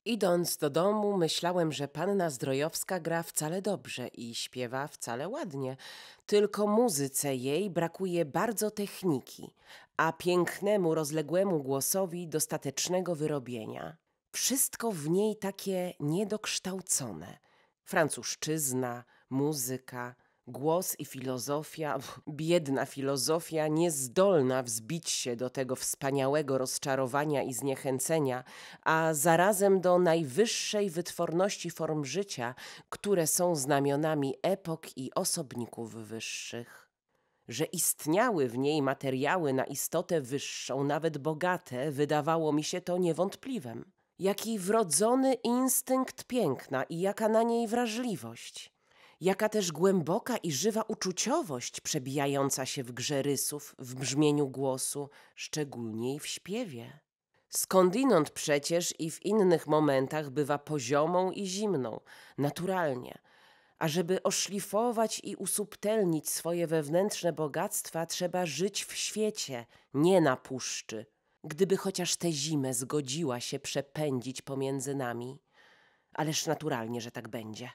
Idąc do domu, myślałem, że panna Zdrojowska gra wcale dobrze i śpiewa wcale ładnie, tylko muzyce jej brakuje bardzo techniki, a pięknemu, rozległemu głosowi dostatecznego wyrobienia. Wszystko w niej takie niedokształcone – Francuszczyzna, muzyka, głos i filozofia, <laughs> biedna filozofia, niezdolna wzbić się do tego wspaniałego rozczarowania i zniechęcenia, a zarazem do najwyższej wytworności form życia, które są znamionami epok i osobników wyższych. Że istniały w niej materiały na istotę wyższą, nawet bogate, wydawało mi się to niewątpliwym jaki wrodzony instynkt piękna i jaka na niej wrażliwość, jaka też głęboka i żywa uczuciowość przebijająca się w grze rysów, w brzmieniu głosu, szczególnie w śpiewie. Skądinąd przecież i w innych momentach bywa poziomą i zimną, naturalnie. A żeby oszlifować i usubtelnić swoje wewnętrzne bogactwa, trzeba żyć w świecie, nie na puszczy, Gdyby chociaż tę zimę zgodziła się przepędzić pomiędzy nami, ależ naturalnie, że tak będzie.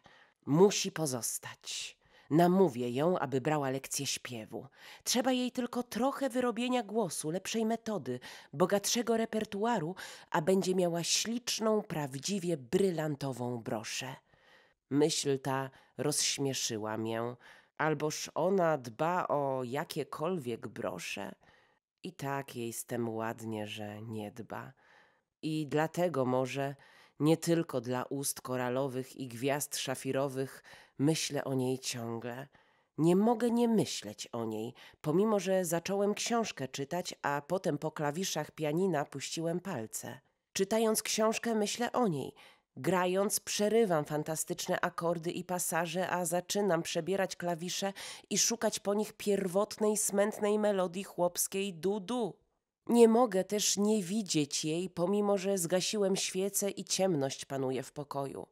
Musi pozostać. Namówię ją, aby brała lekcję śpiewu. Trzeba jej tylko trochę wyrobienia głosu, lepszej metody, bogatszego repertuaru, a będzie miała śliczną, prawdziwie brylantową broszę. Myśl ta rozśmieszyła mię. Alboż ona dba o jakiekolwiek brosze? I tak jej z tym ładnie, że nie dba. I dlatego może, nie tylko dla ust koralowych i gwiazd szafirowych, myślę o niej ciągle. Nie mogę nie myśleć o niej, pomimo że zacząłem książkę czytać, a potem po klawiszach pianina puściłem palce. Czytając książkę myślę o niej, Grając, przerywam fantastyczne akordy i pasaże, a zaczynam przebierać klawisze i szukać po nich pierwotnej, smętnej melodii chłopskiej dudu. Nie mogę też nie widzieć jej, pomimo że zgasiłem świecę i ciemność panuje w pokoju.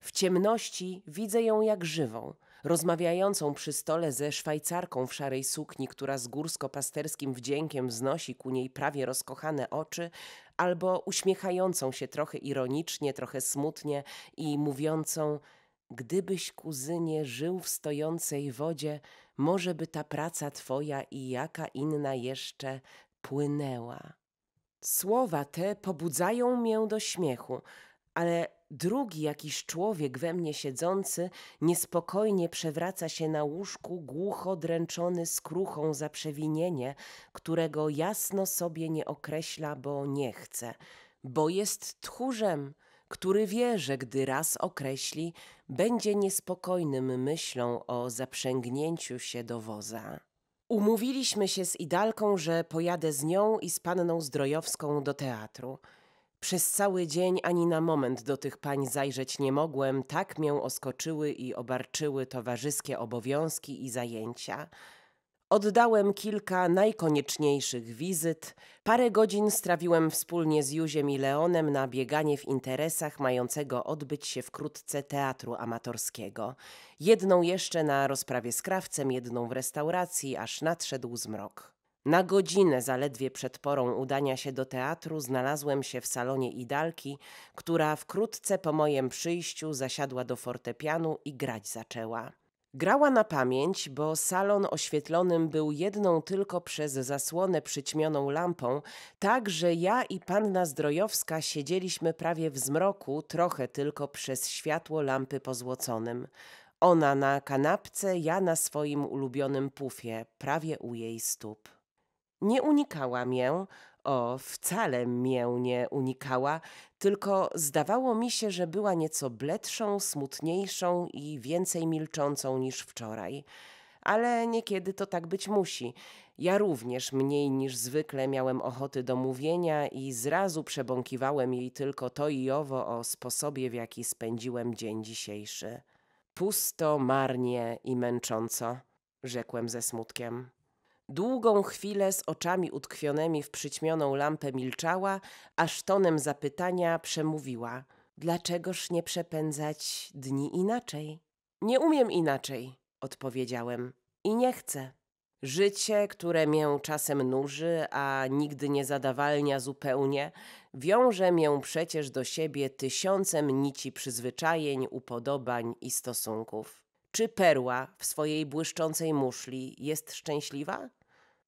W ciemności widzę ją jak żywą – rozmawiającą przy stole ze Szwajcarką w szarej sukni, która z górsko-pasterskim wdziękiem wznosi ku niej prawie rozkochane oczy, albo uśmiechającą się trochę ironicznie, trochę smutnie i mówiącą: Gdybyś, kuzynie, żył w stojącej wodzie, może by ta praca twoja i jaka inna jeszcze płynęła. Słowa te pobudzają mię do śmiechu, ale drugi jakiś człowiek we mnie siedzący niespokojnie przewraca się na łóżku, głucho dręczony skruchą za przewinienie, którego jasno sobie nie określa, bo nie chce, bo jest tchórzem, który wie, że gdy raz określi, będzie niespokojnym myślą o zaprzęgnięciu się do woza. Umówiliśmy się z Idalką, że pojadę z nią i z panną Zdrojowską do teatru – przez cały dzień ani na moment do tych pań zajrzeć nie mogłem, tak mię oskoczyły i obarczyły towarzyskie obowiązki i zajęcia. Oddałem kilka najkonieczniejszych wizyt, parę godzin strawiłem wspólnie z Józiem i Leonem na bieganie w interesach mającego odbyć się wkrótce teatru amatorskiego. Jedną jeszcze na rozprawie z krawcem, jedną w restauracji, aż nadszedł zmrok. Na godzinę zaledwie przed porą udania się do teatru znalazłem się w salonie Idalki, która wkrótce po mojem przyjściu zasiadła do fortepianu i grać zaczęła. Grała na pamięć, bo salon oświetlonym był jedną tylko przez zasłonę przyćmioną lampą, tak że ja i panna Zdrojowska siedzieliśmy prawie w zmroku, trochę tylko przez światło lampy pozłoconym. Ona na kanapce, ja na swoim ulubionym pufie, prawie u jej stóp. Nie unikała mię, o, wcale mię nie unikała, tylko zdawało mi się, że była nieco bledszą, smutniejszą i więcej milczącą niż wczoraj. Ale niekiedy to tak być musi. Ja również mniej niż zwykle miałem ochoty do mówienia i zrazu przebąkiwałem jej tylko to i owo o sposobie, w jaki spędziłem dzień dzisiejszy. Pusto, marnie i męcząco, rzekłem ze smutkiem. Długą chwilę z oczami utkwionymi w przyćmioną lampę milczała, aż tonem zapytania przemówiła: Dlaczegoż nie przepędzać dni inaczej? Nie umiem inaczej, odpowiedziałem i nie chcę. Życie, które mię czasem nuży, a nigdy nie zadawalnia zupełnie, wiąże mię przecież do siebie tysiącem nici przyzwyczajeń, upodobań i stosunków. Czy perła w swojej błyszczącej muszli jest szczęśliwa?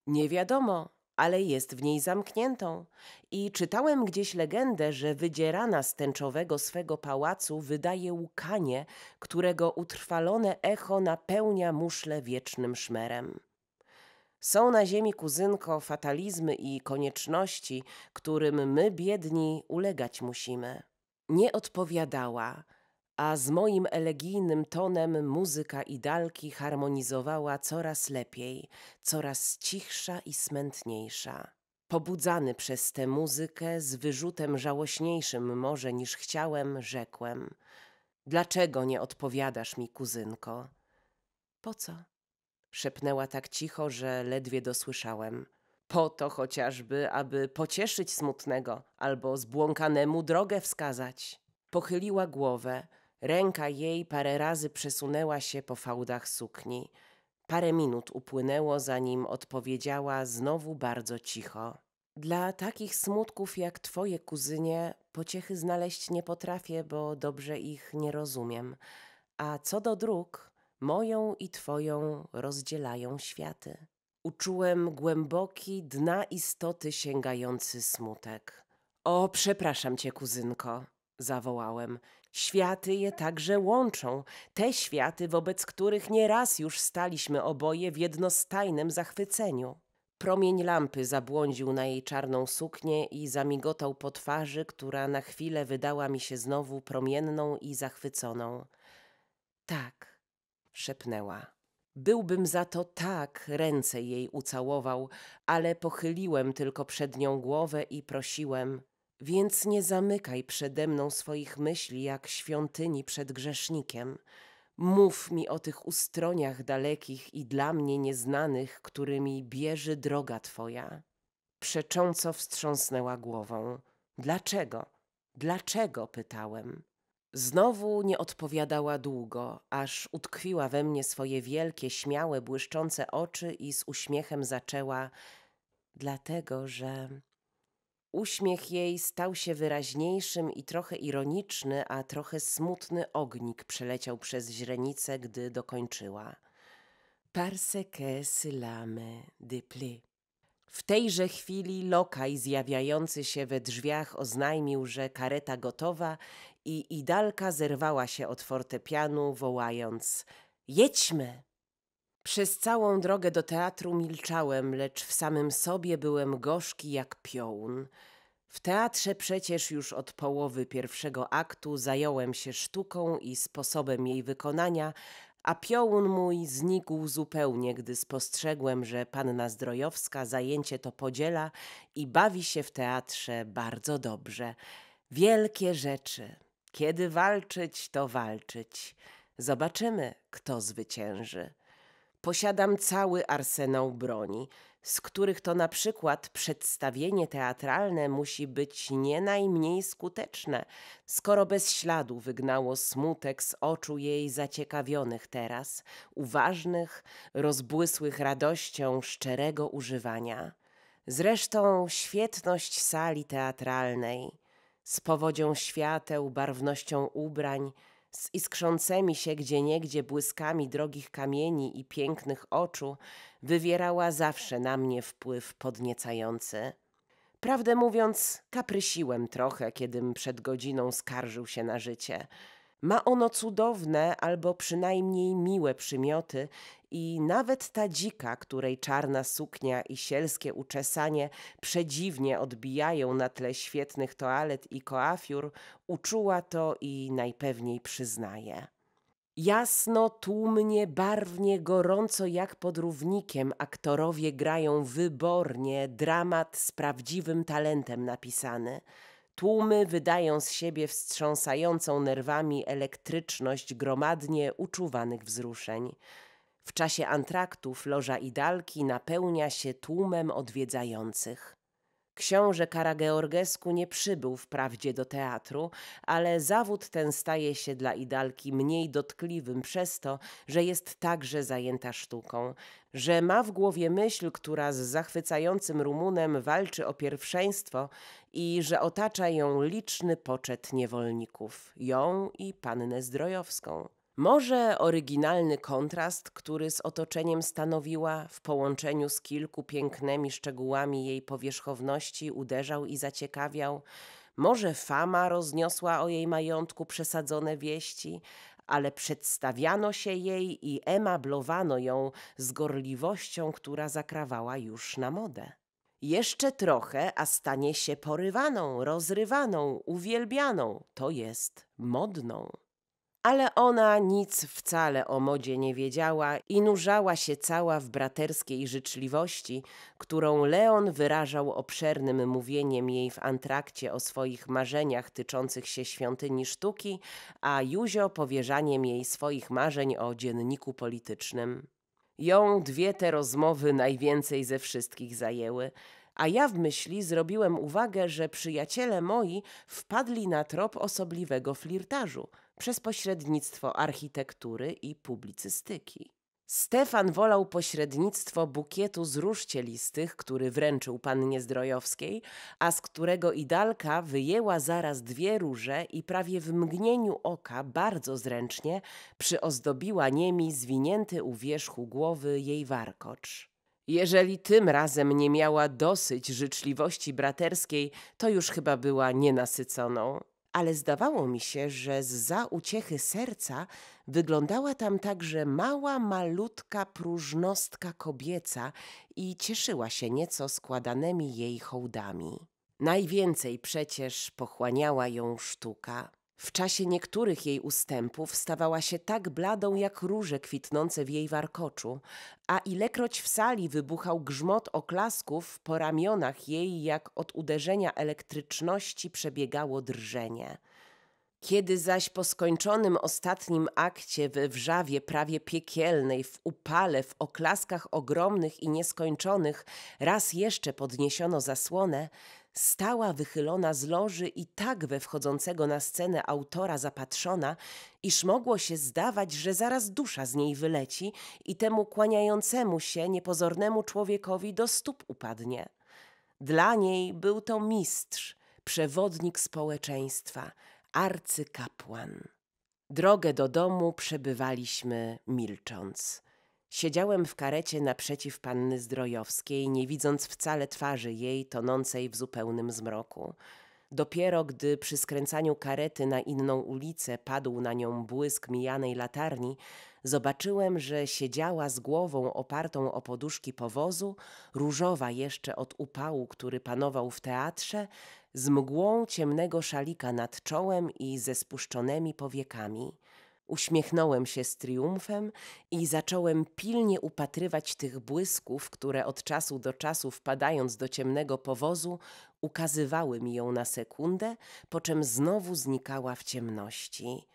Nie wiadomo, ale jest w niej zamkniętą. I czytałem gdzieś legendę, że wydzierana z tęczowego swego pałacu wydaje łkanie, którego utrwalone echo napełnia muszle wiecznym szmerem. Są na ziemi, kuzynko, fatalizmy i konieczności, którym my, biedni, ulegać musimy. Nie odpowiadała – a z moim elegijnym tonem muzyka i dalki harmonizowała coraz lepiej, coraz cichsza i smętniejsza. Pobudzany przez tę muzykę z wyrzutem żałośniejszym może niż chciałem, rzekłem: Dlaczego nie odpowiadasz mi, kuzynko? Po co? szepnęła tak cicho, że ledwie dosłyszałem. Po to chociażby, aby pocieszyć smutnego albo zbłąkanemu drogę wskazać. Pochyliła głowę, Ręka jej parę razy przesunęła się po fałdach sukni. Parę minut upłynęło, zanim odpowiedziała znowu bardzo cicho. Dla takich smutków jak twoje kuzynie pociechy znaleźć nie potrafię, bo dobrze ich nie rozumiem. A co do dróg, moją i twoją rozdzielają światy. Uczułem głęboki, dna istoty sięgający smutek. O, przepraszam cię, kuzynko zawołałem. Światy je także łączą, te światy, wobec których nieraz już staliśmy oboje w jednostajnym zachwyceniu. Promień lampy zabłądził na jej czarną suknię i zamigotał po twarzy, która na chwilę wydała mi się znowu promienną i zachwyconą. Tak, szepnęła. Byłbym za to tak ręce jej ucałował, ale pochyliłem tylko przed nią głowę i prosiłem: więc nie zamykaj przede mną swoich myśli jak świątyni przed grzesznikiem. Mów mi o tych ustroniach dalekich i dla mnie nieznanych, którymi bierze droga Twoja. Przecząco wstrząsnęła głową. Dlaczego? Dlaczego? pytałem. Znowu nie odpowiadała długo, aż utkwiła we mnie swoje wielkie, śmiałe, błyszczące oczy i z uśmiechem zaczęła: Dlatego, że Uśmiech jej stał się wyraźniejszym i trochę ironiczny, a trochę smutny ognik przeleciał przez źrenicę, gdy dokończyła. Parce que cela me W tejże chwili lokaj zjawiający się we drzwiach oznajmił, że kareta gotowa i idalka zerwała się od fortepianu, wołając – jedźmy! Przez całą drogę do teatru milczałem, lecz w samym sobie byłem gorzki jak piołun. W teatrze przecież już od połowy pierwszego aktu zająłem się sztuką i sposobem jej wykonania, a piołun mój znikł zupełnie, gdy spostrzegłem, że panna Zdrojowska zajęcie to podziela i bawi się w teatrze bardzo dobrze. Wielkie rzeczy. Kiedy walczyć, to walczyć. Zobaczymy, kto zwycięży. Posiadam cały arsenał broni, z których to na przykład przedstawienie teatralne musi być nie najmniej skuteczne, skoro bez śladu wygnało smutek z oczu jej zaciekawionych teraz, uważnych, rozbłysłych radością szczerego używania. Zresztą świetność sali teatralnej, z powodzią świateł, barwnością ubrań – z iskrzącymi się gdzieniegdzie błyskami drogich kamieni i pięknych oczu, wywierała zawsze na mnie wpływ podniecający. Prawdę mówiąc, kaprysiłem trochę, kiedym przed godziną skarżył się na życie – ma ono cudowne albo przynajmniej miłe przymioty i nawet ta dzika, której czarna suknia i sielskie uczesanie przedziwnie odbijają na tle świetnych toalet i koafiur, uczuła to i najpewniej przyznaje. Jasno, tłumnie, barwnie, gorąco jak pod równikiem aktorowie grają wybornie dramat z prawdziwym talentem napisany – Tłumy wydają z siebie wstrząsającą nerwami elektryczność gromadnie uczuwanych wzruszeń. W czasie antraktów loża idalki napełnia się tłumem odwiedzających. Książę Karageorgesku nie przybył wprawdzie do teatru, ale zawód ten staje się dla Idalki mniej dotkliwym przez to, że jest także zajęta sztuką, że ma w głowie myśl, która z zachwycającym Rumunem walczy o pierwszeństwo i że otacza ją liczny poczet niewolników, ją i pannę Zdrojowską. Może oryginalny kontrast, który z otoczeniem stanowiła, w połączeniu z kilku pięknymi szczegółami jej powierzchowności uderzał i zaciekawiał, może fama rozniosła o jej majątku przesadzone wieści, ale przedstawiano się jej i emablowano ją z gorliwością, która zakrawała już na modę. Jeszcze trochę, a stanie się porywaną, rozrywaną, uwielbianą, to jest modną. Ale ona nic wcale o modzie nie wiedziała i nurzała się cała w braterskiej życzliwości, którą Leon wyrażał obszernym mówieniem jej w antrakcie o swoich marzeniach tyczących się świątyni sztuki, a Józio powierzaniem jej swoich marzeń o dzienniku politycznym. Ją dwie te rozmowy najwięcej ze wszystkich zajęły a ja w myśli zrobiłem uwagę, że przyjaciele moi wpadli na trop osobliwego flirtażu, przez pośrednictwo architektury i publicystyki. Stefan wolał pośrednictwo bukietu z róż cielistych, który wręczył pannie Zdrojowskiej, a z którego Idalka wyjęła zaraz dwie róże i prawie w mgnieniu oka bardzo zręcznie przyozdobiła niemi zwinięty u wierzchu głowy jej warkocz. Jeżeli tym razem nie miała dosyć życzliwości braterskiej, to już chyba była nienasyconą ale zdawało mi się, że za uciechy serca wyglądała tam także mała, malutka próżnostka kobieca i cieszyła się nieco składanymi jej hołdami. Najwięcej przecież pochłaniała ją sztuka, w czasie niektórych jej ustępów stawała się tak bladą jak róże kwitnące w jej warkoczu, a ilekroć w sali wybuchał grzmot oklasków, po ramionach jej jak od uderzenia elektryczności przebiegało drżenie. Kiedy zaś po skończonym ostatnim akcie we wrzawie prawie piekielnej, w upale, w oklaskach ogromnych i nieskończonych, raz jeszcze podniesiono zasłonę, Stała wychylona z loży i tak we wchodzącego na scenę autora zapatrzona, iż mogło się zdawać, że zaraz dusza z niej wyleci i temu kłaniającemu się niepozornemu człowiekowi do stóp upadnie. Dla niej był to mistrz, przewodnik społeczeństwa, arcykapłan. Drogę do domu przebywaliśmy milcząc. Siedziałem w karecie naprzeciw panny Zdrojowskiej, nie widząc wcale twarzy jej tonącej w zupełnym zmroku. Dopiero gdy przy skręcaniu karety na inną ulicę padł na nią błysk mijanej latarni, zobaczyłem, że siedziała z głową opartą o poduszki powozu, różowa jeszcze od upału, który panował w teatrze, z mgłą ciemnego szalika nad czołem i ze spuszczonymi powiekami. Uśmiechnąłem się z triumfem i zacząłem pilnie upatrywać tych błysków, które od czasu do czasu, wpadając do ciemnego powozu, ukazywały mi ją na sekundę, po czym znowu znikała w ciemności.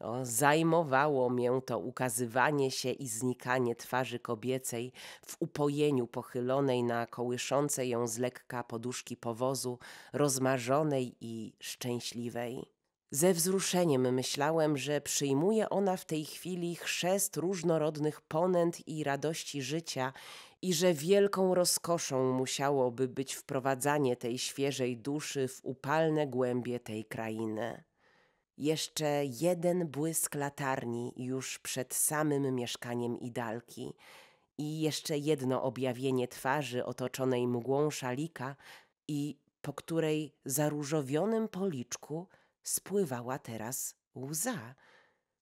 O, zajmowało mię to ukazywanie się i znikanie twarzy kobiecej w upojeniu pochylonej na kołyszące ją z lekka poduszki powozu, rozmarzonej i szczęśliwej. Ze wzruszeniem myślałem, że przyjmuje ona w tej chwili chrzest różnorodnych ponęt i radości życia i że wielką rozkoszą musiałoby być wprowadzanie tej świeżej duszy w upalne głębie tej krainy. Jeszcze jeden błysk latarni już przed samym mieszkaniem Idalki i jeszcze jedno objawienie twarzy otoczonej mgłą szalika i po której zaróżowionym policzku – spływała teraz łza.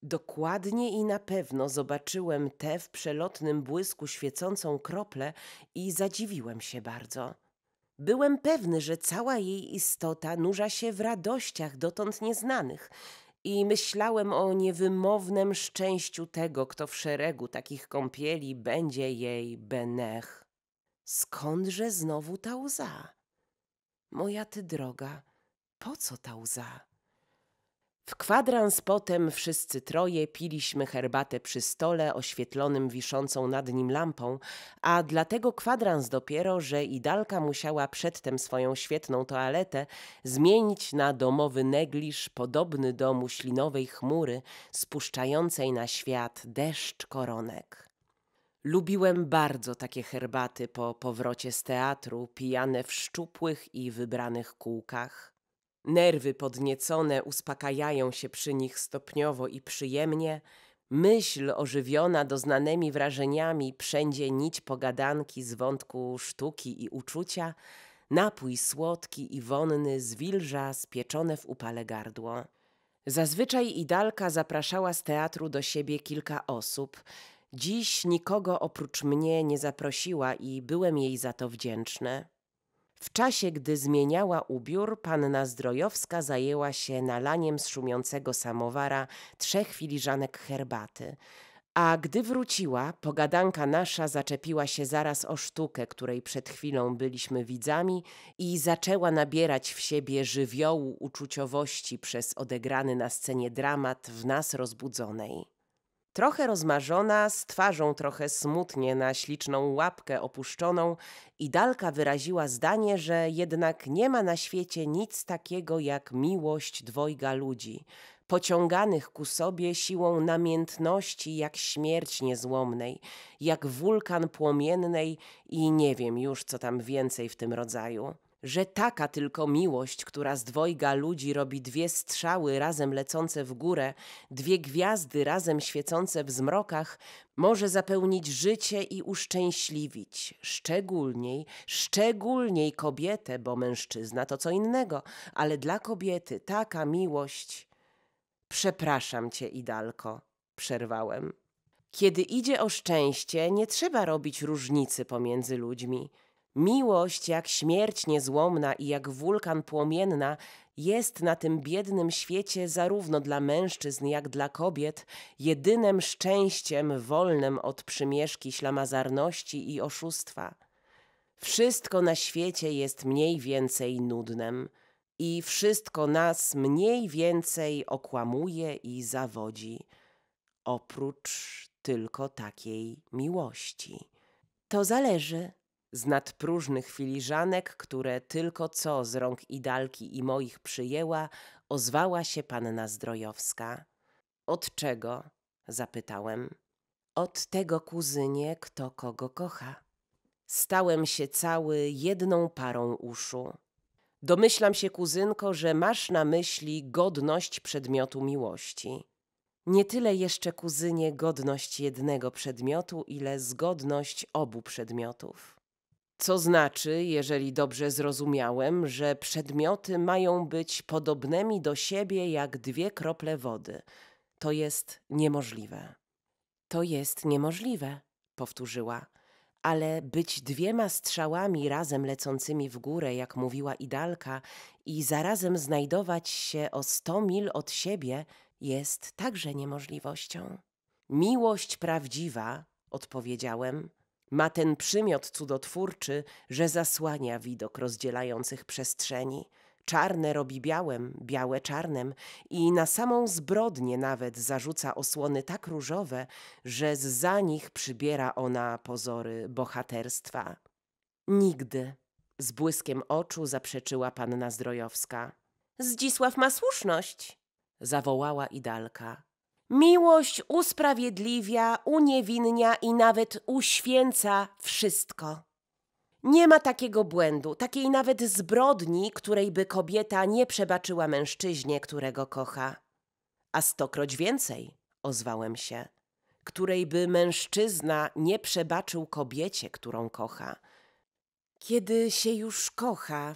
Dokładnie i na pewno zobaczyłem tę w przelotnym błysku świecącą kroplę i zadziwiłem się bardzo. Byłem pewny, że cała jej istota nurza się w radościach dotąd nieznanych i myślałem o niewymownym szczęściu tego, kto w szeregu takich kąpieli będzie jej benech. Skądże znowu ta łza? Moja ty droga, po co ta łza? W kwadrans potem wszyscy troje piliśmy herbatę przy stole oświetlonym wiszącą nad nim lampą, a dlatego kwadrans dopiero, że Idalka musiała przedtem swoją świetną toaletę zmienić na domowy negliż podobny do muślinowej chmury spuszczającej na świat deszcz koronek. Lubiłem bardzo takie herbaty po powrocie z teatru, pijane w szczupłych i wybranych kółkach. Nerwy podniecone uspokajają się przy nich stopniowo i przyjemnie, myśl ożywiona doznanymi wrażeniami wszędzie nić pogadanki z wątku sztuki i uczucia, napój słodki i wonny zwilża spieczone w upale gardło. Zazwyczaj Idalka zapraszała z teatru do siebie kilka osób. Dziś nikogo oprócz mnie nie zaprosiła i byłem jej za to wdzięczny. W czasie, gdy zmieniała ubiór, panna Zdrojowska zajęła się nalaniem z szumiącego samowara trzech filiżanek herbaty. A gdy wróciła, pogadanka nasza zaczepiła się zaraz o sztukę, której przed chwilą byliśmy widzami i zaczęła nabierać w siebie żywiołu uczuciowości przez odegrany na scenie dramat w nas rozbudzonej. Trochę rozmarzona, z twarzą trochę smutnie na śliczną łapkę opuszczoną, Idalka wyraziła zdanie, że jednak nie ma na świecie nic takiego jak miłość dwojga ludzi, pociąganych ku sobie siłą namiętności jak śmierć niezłomnej, jak wulkan płomiennej i nie wiem już co tam więcej w tym rodzaju że taka tylko miłość, która z dwojga ludzi robi dwie strzały razem lecące w górę, dwie gwiazdy razem świecące w zmrokach, może zapełnić życie i uszczęśliwić, szczególniej, szczególniej kobietę, bo mężczyzna to co innego, ale dla kobiety taka miłość. Przepraszam cię, Idalko, przerwałem. Kiedy idzie o szczęście, nie trzeba robić różnicy pomiędzy ludźmi. Miłość, jak śmierć niezłomna i jak wulkan płomienna, jest na tym biednym świecie zarówno dla mężczyzn, jak dla kobiet jedynym szczęściem wolnym od przymieszki ślamazarności i oszustwa. Wszystko na świecie jest mniej więcej nudnem i wszystko nas mniej więcej okłamuje i zawodzi, oprócz tylko takiej miłości. To zależy z nadpróżnych filiżanek, które tylko co z rąk Idalki i moich przyjęła, ozwała się panna Zdrojowska. Od czego? zapytałem. Od tego kuzynie, kto kogo kocha. Stałem się cały jedną parą uszu. Domyślam się, kuzynko, że masz na myśli godność przedmiotu miłości. Nie tyle jeszcze, kuzynie, godność jednego przedmiotu, ile zgodność obu przedmiotów. Co znaczy, jeżeli dobrze zrozumiałem, że przedmioty mają być podobnymi do siebie jak dwie krople wody. To jest niemożliwe. To jest niemożliwe, powtórzyła. Ale być dwiema strzałami razem lecącymi w górę, jak mówiła Idalka, i zarazem znajdować się o sto mil od siebie jest także niemożliwością. Miłość prawdziwa, odpowiedziałem, ma ten przymiot cudotwórczy, że zasłania widok rozdzielających przestrzeni. Czarne robi białem, białe czarnem i na samą zbrodnię nawet zarzuca osłony tak różowe, że za nich przybiera ona pozory bohaterstwa. Nigdy, z błyskiem oczu zaprzeczyła panna Zdrojowska. Zdzisław ma słuszność, zawołała Idalka. Miłość usprawiedliwia, uniewinnia i nawet uświęca wszystko. Nie ma takiego błędu, takiej nawet zbrodni, której by kobieta nie przebaczyła mężczyźnie, którego kocha. A stokroć więcej, ozwałem się, której by mężczyzna nie przebaczył kobiecie, którą kocha. Kiedy się już kocha,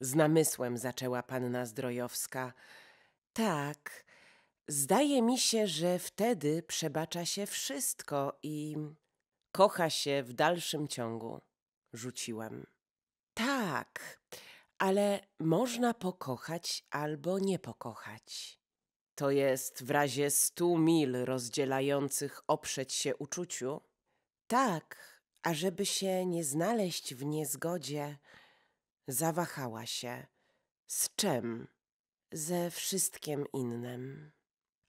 z namysłem zaczęła panna Zdrojowska. Tak, Zdaje mi się, że wtedy przebacza się wszystko i kocha się w dalszym ciągu, rzuciłam. Tak, ale można pokochać albo nie pokochać. To jest w razie stu mil rozdzielających oprzeć się uczuciu. Tak, ażeby się nie znaleźć w niezgodzie, zawahała się. Z czym? Ze wszystkim innym.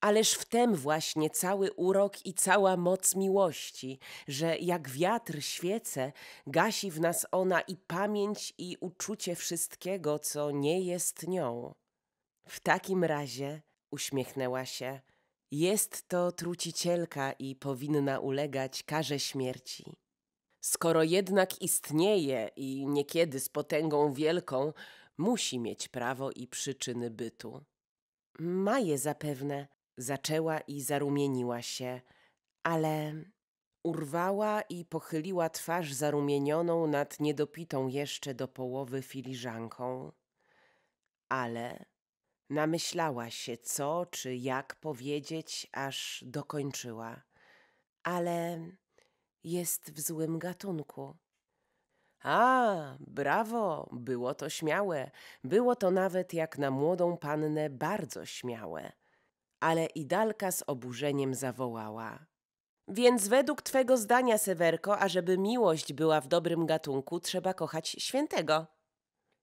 Ależ w tem właśnie cały urok i cała moc miłości, że jak wiatr świece, gasi w nas ona i pamięć i uczucie wszystkiego, co nie jest nią. W takim razie, uśmiechnęła się, jest to trucicielka i powinna ulegać karze śmierci. Skoro jednak istnieje i niekiedy z potęgą wielką, musi mieć prawo i przyczyny bytu. Ma je zapewne, Zaczęła i zarumieniła się, ale urwała i pochyliła twarz zarumienioną nad niedopitą jeszcze do połowy filiżanką. Ale namyślała się, co czy jak powiedzieć, aż dokończyła. Ale jest w złym gatunku. A, brawo, było to śmiałe. Było to nawet jak na młodą pannę bardzo śmiałe ale Idalka z oburzeniem zawołała. Więc według twego zdania, Sewerko, ażeby miłość była w dobrym gatunku, trzeba kochać świętego.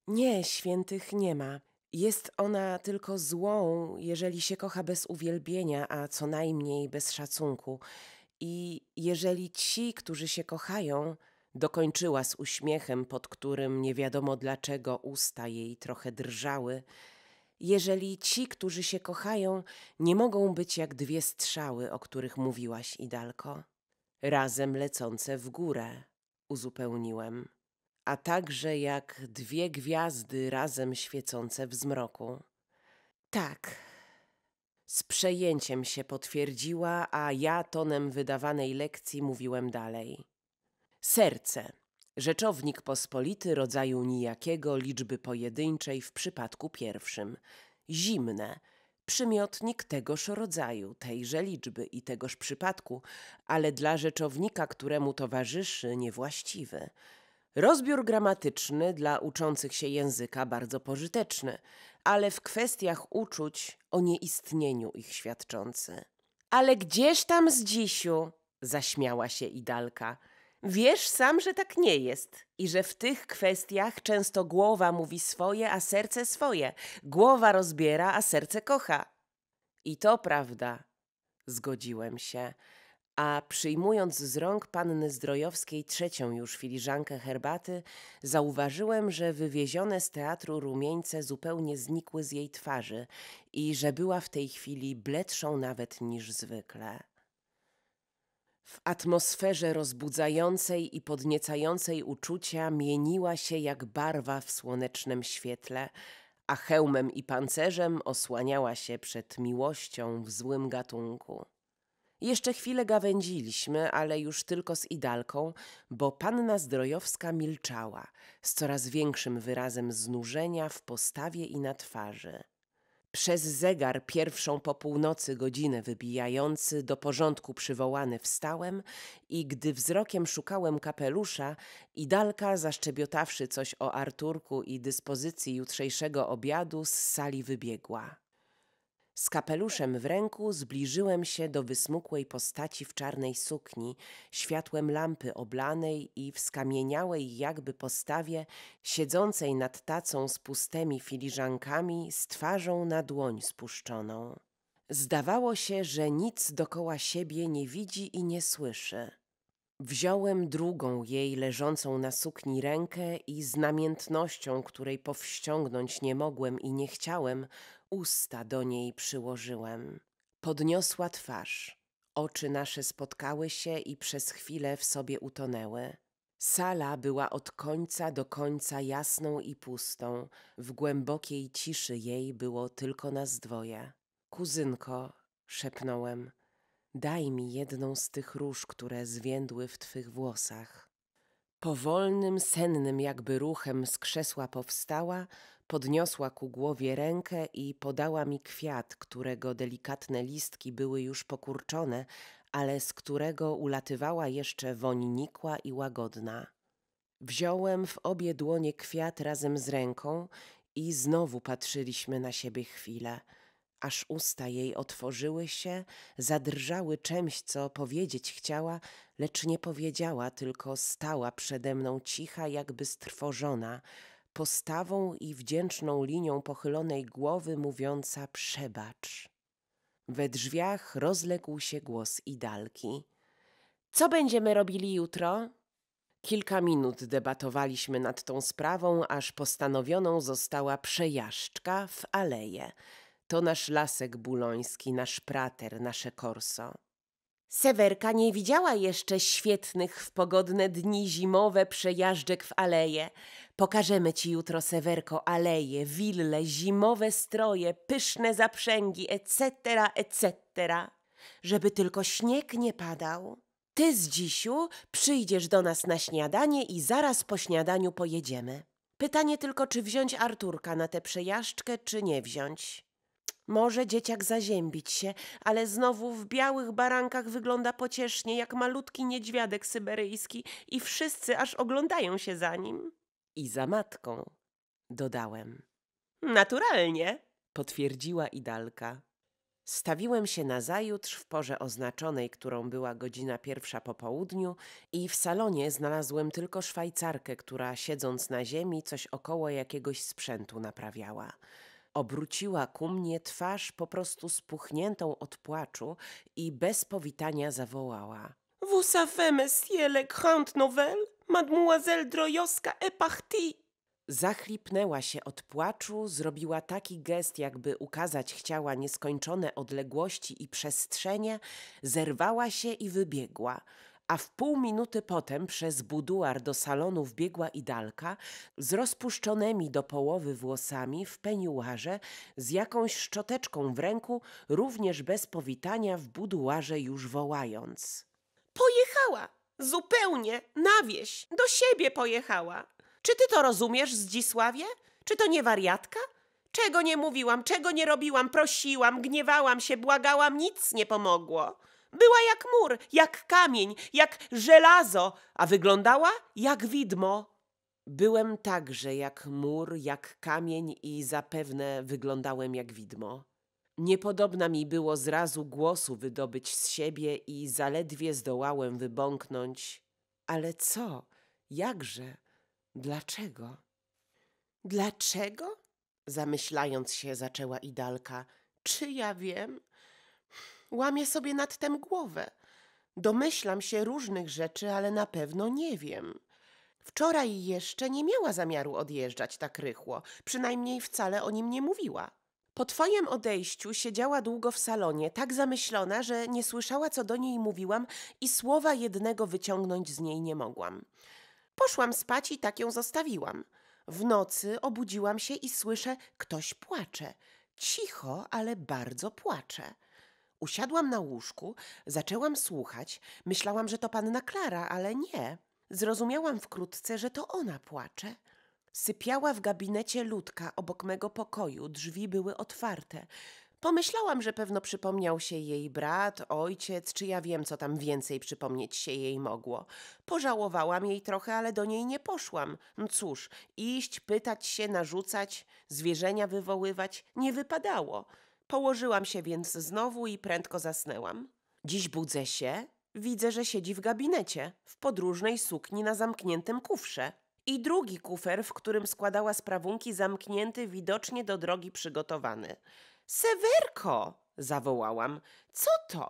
Nie, świętych nie ma. Jest ona tylko złą, jeżeli się kocha bez uwielbienia, a co najmniej bez szacunku. I jeżeli ci, którzy się kochają, dokończyła z uśmiechem, pod którym nie wiadomo dlaczego usta jej trochę drżały, jeżeli ci, którzy się kochają, nie mogą być jak dwie strzały, o których mówiłaś, Idalko, razem lecące w górę, uzupełniłem, a także jak dwie gwiazdy razem świecące w zmroku. Tak. Z przejęciem się potwierdziła, a ja tonem wydawanej lekcji mówiłem dalej. Serce Rzeczownik pospolity rodzaju nijakiego liczby pojedynczej w przypadku pierwszym. Zimne. Przymiotnik tegoż rodzaju, tejże liczby i tegoż przypadku, ale dla rzeczownika, któremu towarzyszy, niewłaściwy. Rozbiór gramatyczny dla uczących się języka bardzo pożyteczny, ale w kwestiach uczuć o nieistnieniu ich świadczący. Ale gdzież tam z dzisiu? zaśmiała się Idalka. Wiesz sam, że tak nie jest i że w tych kwestiach często głowa mówi swoje, a serce swoje. Głowa rozbiera, a serce kocha. I to prawda. Zgodziłem się. A przyjmując z rąk panny Zdrojowskiej trzecią już filiżankę herbaty, zauważyłem, że wywiezione z teatru rumieńce zupełnie znikły z jej twarzy i że była w tej chwili bledszą nawet niż zwykle. W atmosferze rozbudzającej i podniecającej uczucia mieniła się jak barwa w słonecznym świetle, a hełmem i pancerzem osłaniała się przed miłością w złym gatunku. Jeszcze chwilę gawędziliśmy, ale już tylko z Idalką, bo panna Zdrojowska milczała, z coraz większym wyrazem znużenia w postawie i na twarzy. Przez zegar pierwszą po północy godzinę wybijający do porządku przywołany wstałem i gdy wzrokiem szukałem kapelusza, Idalka zaszczebiotawszy coś o Arturku i dyspozycji jutrzejszego obiadu z sali wybiegła. Z kapeluszem w ręku zbliżyłem się do wysmukłej postaci w czarnej sukni, światłem lampy oblanej i w skamieniałej jakby postawie, siedzącej nad tacą z pustymi filiżankami, z twarzą na dłoń spuszczoną. Zdawało się, że nic dokoła siebie nie widzi i nie słyszy. Wziąłem drugą jej leżącą na sukni rękę i z namiętnością, której powściągnąć nie mogłem i nie chciałem, usta do niej przyłożyłem. Podniosła twarz. Oczy nasze spotkały się i przez chwilę w sobie utonęły. Sala była od końca do końca jasną i pustą. W głębokiej ciszy jej było tylko nas dwoje. Kuzynko, szepnąłem, daj mi jedną z tych róż, które zwiędły w twych włosach. Powolnym, sennym jakby ruchem z krzesła powstała, Podniosła ku głowie rękę i podała mi kwiat, którego delikatne listki były już pokurczone, ale z którego ulatywała jeszcze woń nikła i łagodna. Wziąłem w obie dłonie kwiat razem z ręką i znowu patrzyliśmy na siebie chwilę, aż usta jej otworzyły się, zadrżały czymś, co powiedzieć chciała, lecz nie powiedziała, tylko stała przede mną cicha, jakby strwożona – postawą i wdzięczną linią pochylonej głowy mówiąca przebacz. We drzwiach rozległ się głos Idalki. Co będziemy robili jutro? Kilka minut debatowaliśmy nad tą sprawą, aż postanowioną została przejażdżka w aleję. To nasz lasek buloński, nasz prater, nasze korso. Sewerka nie widziała jeszcze świetnych w pogodne dni zimowe przejażdżek w aleje. Pokażemy ci jutro, Sewerko, aleje, wille, zimowe stroje, pyszne zaprzęgi, etc., etc., żeby tylko śnieg nie padał. Ty z dzisiu przyjdziesz do nas na śniadanie i zaraz po śniadaniu pojedziemy. Pytanie tylko, czy wziąć Arturka na tę przejażdżkę, czy nie wziąć. Może dzieciak zaziębić się, ale znowu w białych barankach wygląda pociesznie jak malutki niedźwiadek syberyjski i wszyscy aż oglądają się za nim. I za matką, dodałem. Naturalnie, potwierdziła Idalka. Stawiłem się nazajutrz w porze oznaczonej, którą była godzina pierwsza po południu, i w salonie znalazłem tylko szwajcarkę, która siedząc na ziemi coś około jakiegoś sprzętu naprawiała. Obróciła ku mnie twarz po prostu spuchniętą od płaczu i bez powitania zawołała. Vous savez, monsieur le grand novel, mademoiselle Drojowska est partie. Zachlipnęła się od płaczu, zrobiła taki gest, jakby ukazać chciała nieskończone odległości i przestrzenie, zerwała się i wybiegła a w pół minuty potem przez buduar do salonu wbiegła idalka z rozpuszczonymi do połowy włosami w peniuarze, z jakąś szczoteczką w ręku, również bez powitania w buduarze już wołając. Pojechała! Zupełnie! Na wieś! Do siebie pojechała! Czy ty to rozumiesz, Zdzisławie? Czy to nie wariatka? Czego nie mówiłam, czego nie robiłam, prosiłam, gniewałam się, błagałam, nic nie pomogło. Była jak mur, jak kamień, jak żelazo, a wyglądała jak widmo. Byłem także jak mur, jak kamień i zapewne wyglądałem jak widmo. Niepodobna mi było zrazu głosu wydobyć z siebie i zaledwie zdołałem wybąknąć. Ale co? Jakże? Dlaczego? Dlaczego? Zamyślając się, zaczęła idalka. Czy ja wiem? Łamię sobie nad tem głowę. Domyślam się różnych rzeczy, ale na pewno nie wiem. Wczoraj jeszcze nie miała zamiaru odjeżdżać tak rychło, przynajmniej wcale o nim nie mówiła. Po twoim odejściu siedziała długo w salonie, tak zamyślona, że nie słyszała, co do niej mówiłam i słowa jednego wyciągnąć z niej nie mogłam. Poszłam spać i tak ją zostawiłam. W nocy obudziłam się i słyszę, ktoś płacze. Cicho, ale bardzo płacze. Usiadłam na łóżku, zaczęłam słuchać. Myślałam, że to panna Klara, ale nie. Zrozumiałam wkrótce, że to ona płacze. Sypiała w gabinecie ludka obok mego pokoju, drzwi były otwarte. Pomyślałam, że pewno przypomniał się jej brat, ojciec, czy ja wiem, co tam więcej przypomnieć się jej mogło. Pożałowałam jej trochę, ale do niej nie poszłam. No cóż, iść, pytać się, narzucać, zwierzenia wywoływać nie wypadało. Położyłam się więc znowu i prędko zasnęłam. Dziś budzę się, widzę, że siedzi w gabinecie, w podróżnej sukni na zamkniętym kufrze. I drugi kufer, w którym składała sprawunki, zamknięty, widocznie do drogi przygotowany. Sewerko! zawołałam. Co to?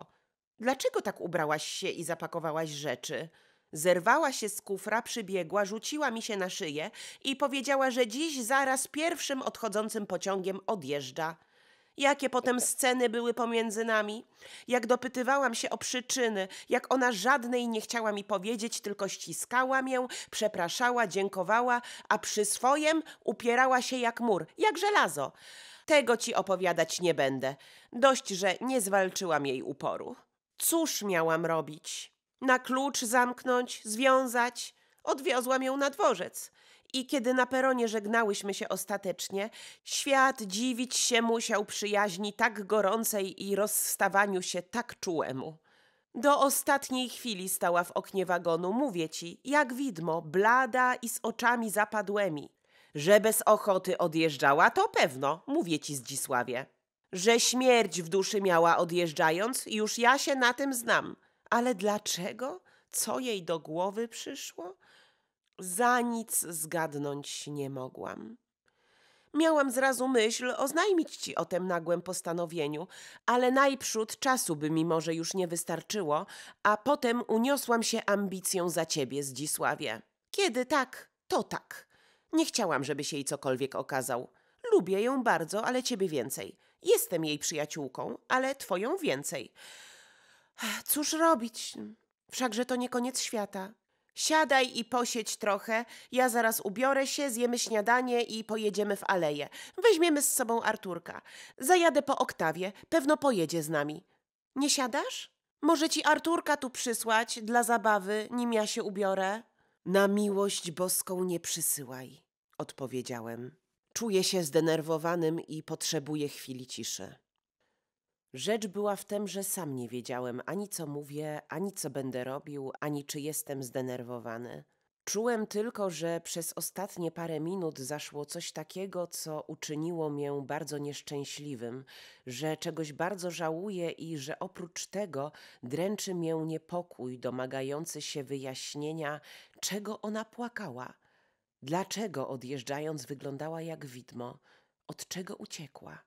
Dlaczego tak ubrałaś się i zapakowałaś rzeczy? Zerwała się z kufra, przybiegła, rzuciła mi się na szyję i powiedziała, że dziś zaraz pierwszym odchodzącym pociągiem odjeżdża. Jakie potem sceny były pomiędzy nami? Jak dopytywałam się o przyczyny, jak ona żadnej nie chciała mi powiedzieć, tylko ściskała mię, przepraszała, dziękowała, a przy swojem upierała się jak mur, jak żelazo. Tego ci opowiadać nie będę. Dość, że nie zwalczyłam jej uporu. Cóż miałam robić? Na klucz zamknąć, związać? Odwiozłam ją na dworzec. I kiedy na peronie żegnałyśmy się ostatecznie, świat dziwić się musiał przyjaźni tak gorącej i rozstawaniu się tak czułemu. Do ostatniej chwili stała w oknie wagonu, mówię ci, jak widmo, blada i z oczami zapadłymi. Że bez ochoty odjeżdżała, to pewno, mówię ci Zdzisławie. Że śmierć w duszy miała odjeżdżając, już ja się na tym znam. Ale dlaczego? Co jej do głowy przyszło? Za nic zgadnąć nie mogłam. Miałam zrazu myśl oznajmić ci o tym nagłym postanowieniu, ale najprzód czasu by mi może już nie wystarczyło, a potem uniosłam się ambicją za ciebie, Zdzisławie. Kiedy tak, to tak. Nie chciałam, żeby się jej cokolwiek okazał. Lubię ją bardzo, ale ciebie więcej. Jestem jej przyjaciółką, ale twoją więcej. Cóż robić? Wszakże to nie koniec świata. Siadaj i posiedź trochę, ja zaraz ubiorę się, zjemy śniadanie i pojedziemy w aleję. Weźmiemy z sobą Arturka. Zajadę po Oktawie, pewno pojedzie z nami. Nie siadasz? Może ci Arturka tu przysłać dla zabawy, nim ja się ubiorę? Na miłość boską nie przysyłaj, odpowiedziałem. Czuję się zdenerwowanym i potrzebuję chwili ciszy. Rzecz była w tym, że sam nie wiedziałem ani co mówię, ani co będę robił, ani czy jestem zdenerwowany. Czułem tylko, że przez ostatnie parę minut zaszło coś takiego, co uczyniło mię bardzo nieszczęśliwym, że czegoś bardzo żałuję i że oprócz tego dręczy mię niepokój domagający się wyjaśnienia, czego ona płakała, dlaczego odjeżdżając wyglądała jak widmo, od czego uciekła.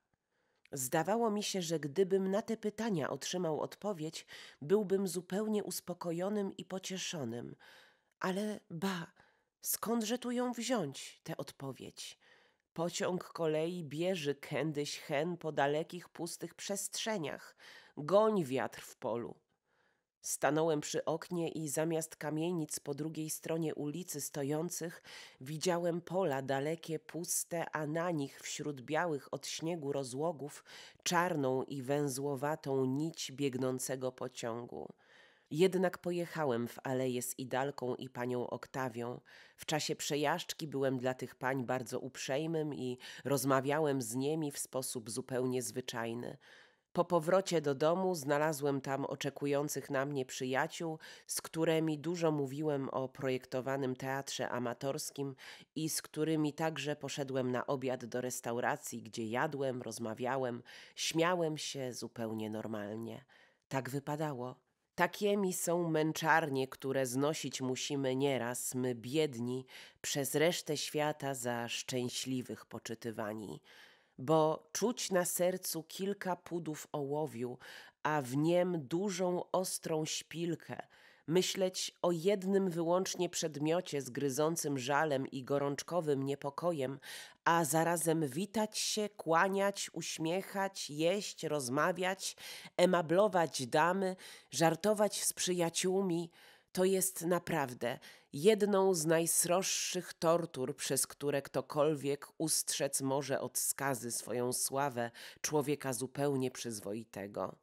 Zdawało mi się, że gdybym na te pytania otrzymał odpowiedź, byłbym zupełnie uspokojonym i pocieszonym. Ale ba, skądże tu ją wziąć, tę odpowiedź? Pociąg kolei bieży kędyś hen po dalekich, pustych przestrzeniach. Goń wiatr w polu. Stanąłem przy oknie i zamiast kamienic po drugiej stronie ulicy stojących widziałem pola dalekie, puste, a na nich wśród białych od śniegu rozłogów czarną i węzłowatą nić biegnącego pociągu. Jednak pojechałem w aleję z Idalką i panią Oktawią. W czasie przejażdżki byłem dla tych pań bardzo uprzejmym i rozmawiałem z nimi w sposób zupełnie zwyczajny. Po powrocie do domu znalazłem tam oczekujących na mnie przyjaciół, z którymi dużo mówiłem o projektowanym teatrze amatorskim i z którymi także poszedłem na obiad do restauracji, gdzie jadłem, rozmawiałem, śmiałem się zupełnie normalnie. Tak wypadało. Takiemi są męczarnie, które znosić musimy nieraz my biedni, przez resztę świata za szczęśliwych poczytywani bo czuć na sercu kilka pudów ołowiu, a w niem dużą, ostrą śpilkę, myśleć o jednym wyłącznie przedmiocie z gryzącym żalem i gorączkowym niepokojem, a zarazem witać się, kłaniać, uśmiechać, jeść, rozmawiać, emablować damy, żartować z przyjaciółmi – to jest naprawdę jedną z najsroższych tortur, przez które ktokolwiek ustrzec może od skazy swoją sławę człowieka zupełnie przyzwoitego.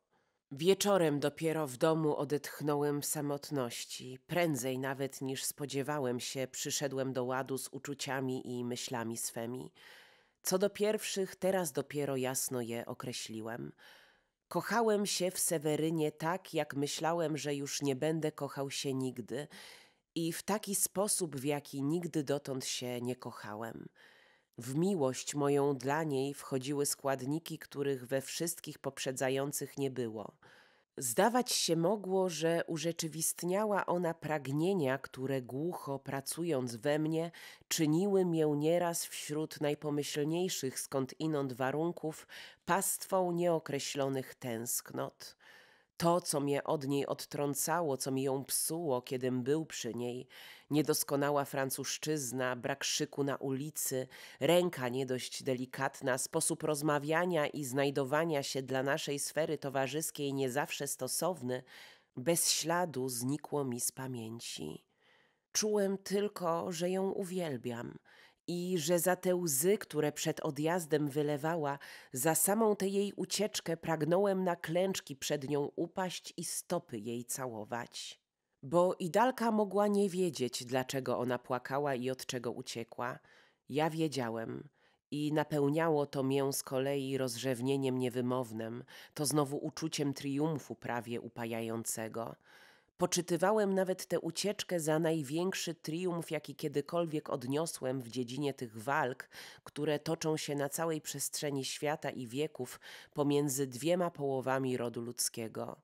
Wieczorem dopiero w domu odetchnąłem samotności. Prędzej nawet niż spodziewałem się, przyszedłem do ładu z uczuciami i myślami swemi. Co do pierwszych, teraz dopiero jasno je określiłem. Kochałem się w Sewerynie tak, jak myślałem, że już nie będę kochał się nigdy i w taki sposób, w jaki nigdy dotąd się nie kochałem. W miłość moją dla niej wchodziły składniki, których we wszystkich poprzedzających nie było – Zdawać się mogło, że urzeczywistniała ona pragnienia, które głucho pracując we mnie, czyniły mię nieraz wśród najpomyślniejszych skąd inąd warunków pastwą nieokreślonych tęsknot. To, co mnie od niej odtrącało, co mi ją psuło, kiedym był przy niej, niedoskonała francuszczyzna, brak szyku na ulicy, ręka nie dość delikatna, sposób rozmawiania i znajdowania się dla naszej sfery towarzyskiej nie zawsze stosowny, bez śladu znikło mi z pamięci. Czułem tylko, że ją uwielbiam – i że za te łzy, które przed odjazdem wylewała, za samą tę jej ucieczkę pragnąłem na klęczki przed nią upaść i stopy jej całować. Bo Idalka mogła nie wiedzieć, dlaczego ona płakała i od czego uciekła. Ja wiedziałem i napełniało to mię z kolei rozrzewnieniem niewymownym, to znowu uczuciem triumfu prawie upajającego – Poczytywałem nawet tę ucieczkę za największy triumf, jaki kiedykolwiek odniosłem w dziedzinie tych walk, które toczą się na całej przestrzeni świata i wieków pomiędzy dwiema połowami rodu ludzkiego.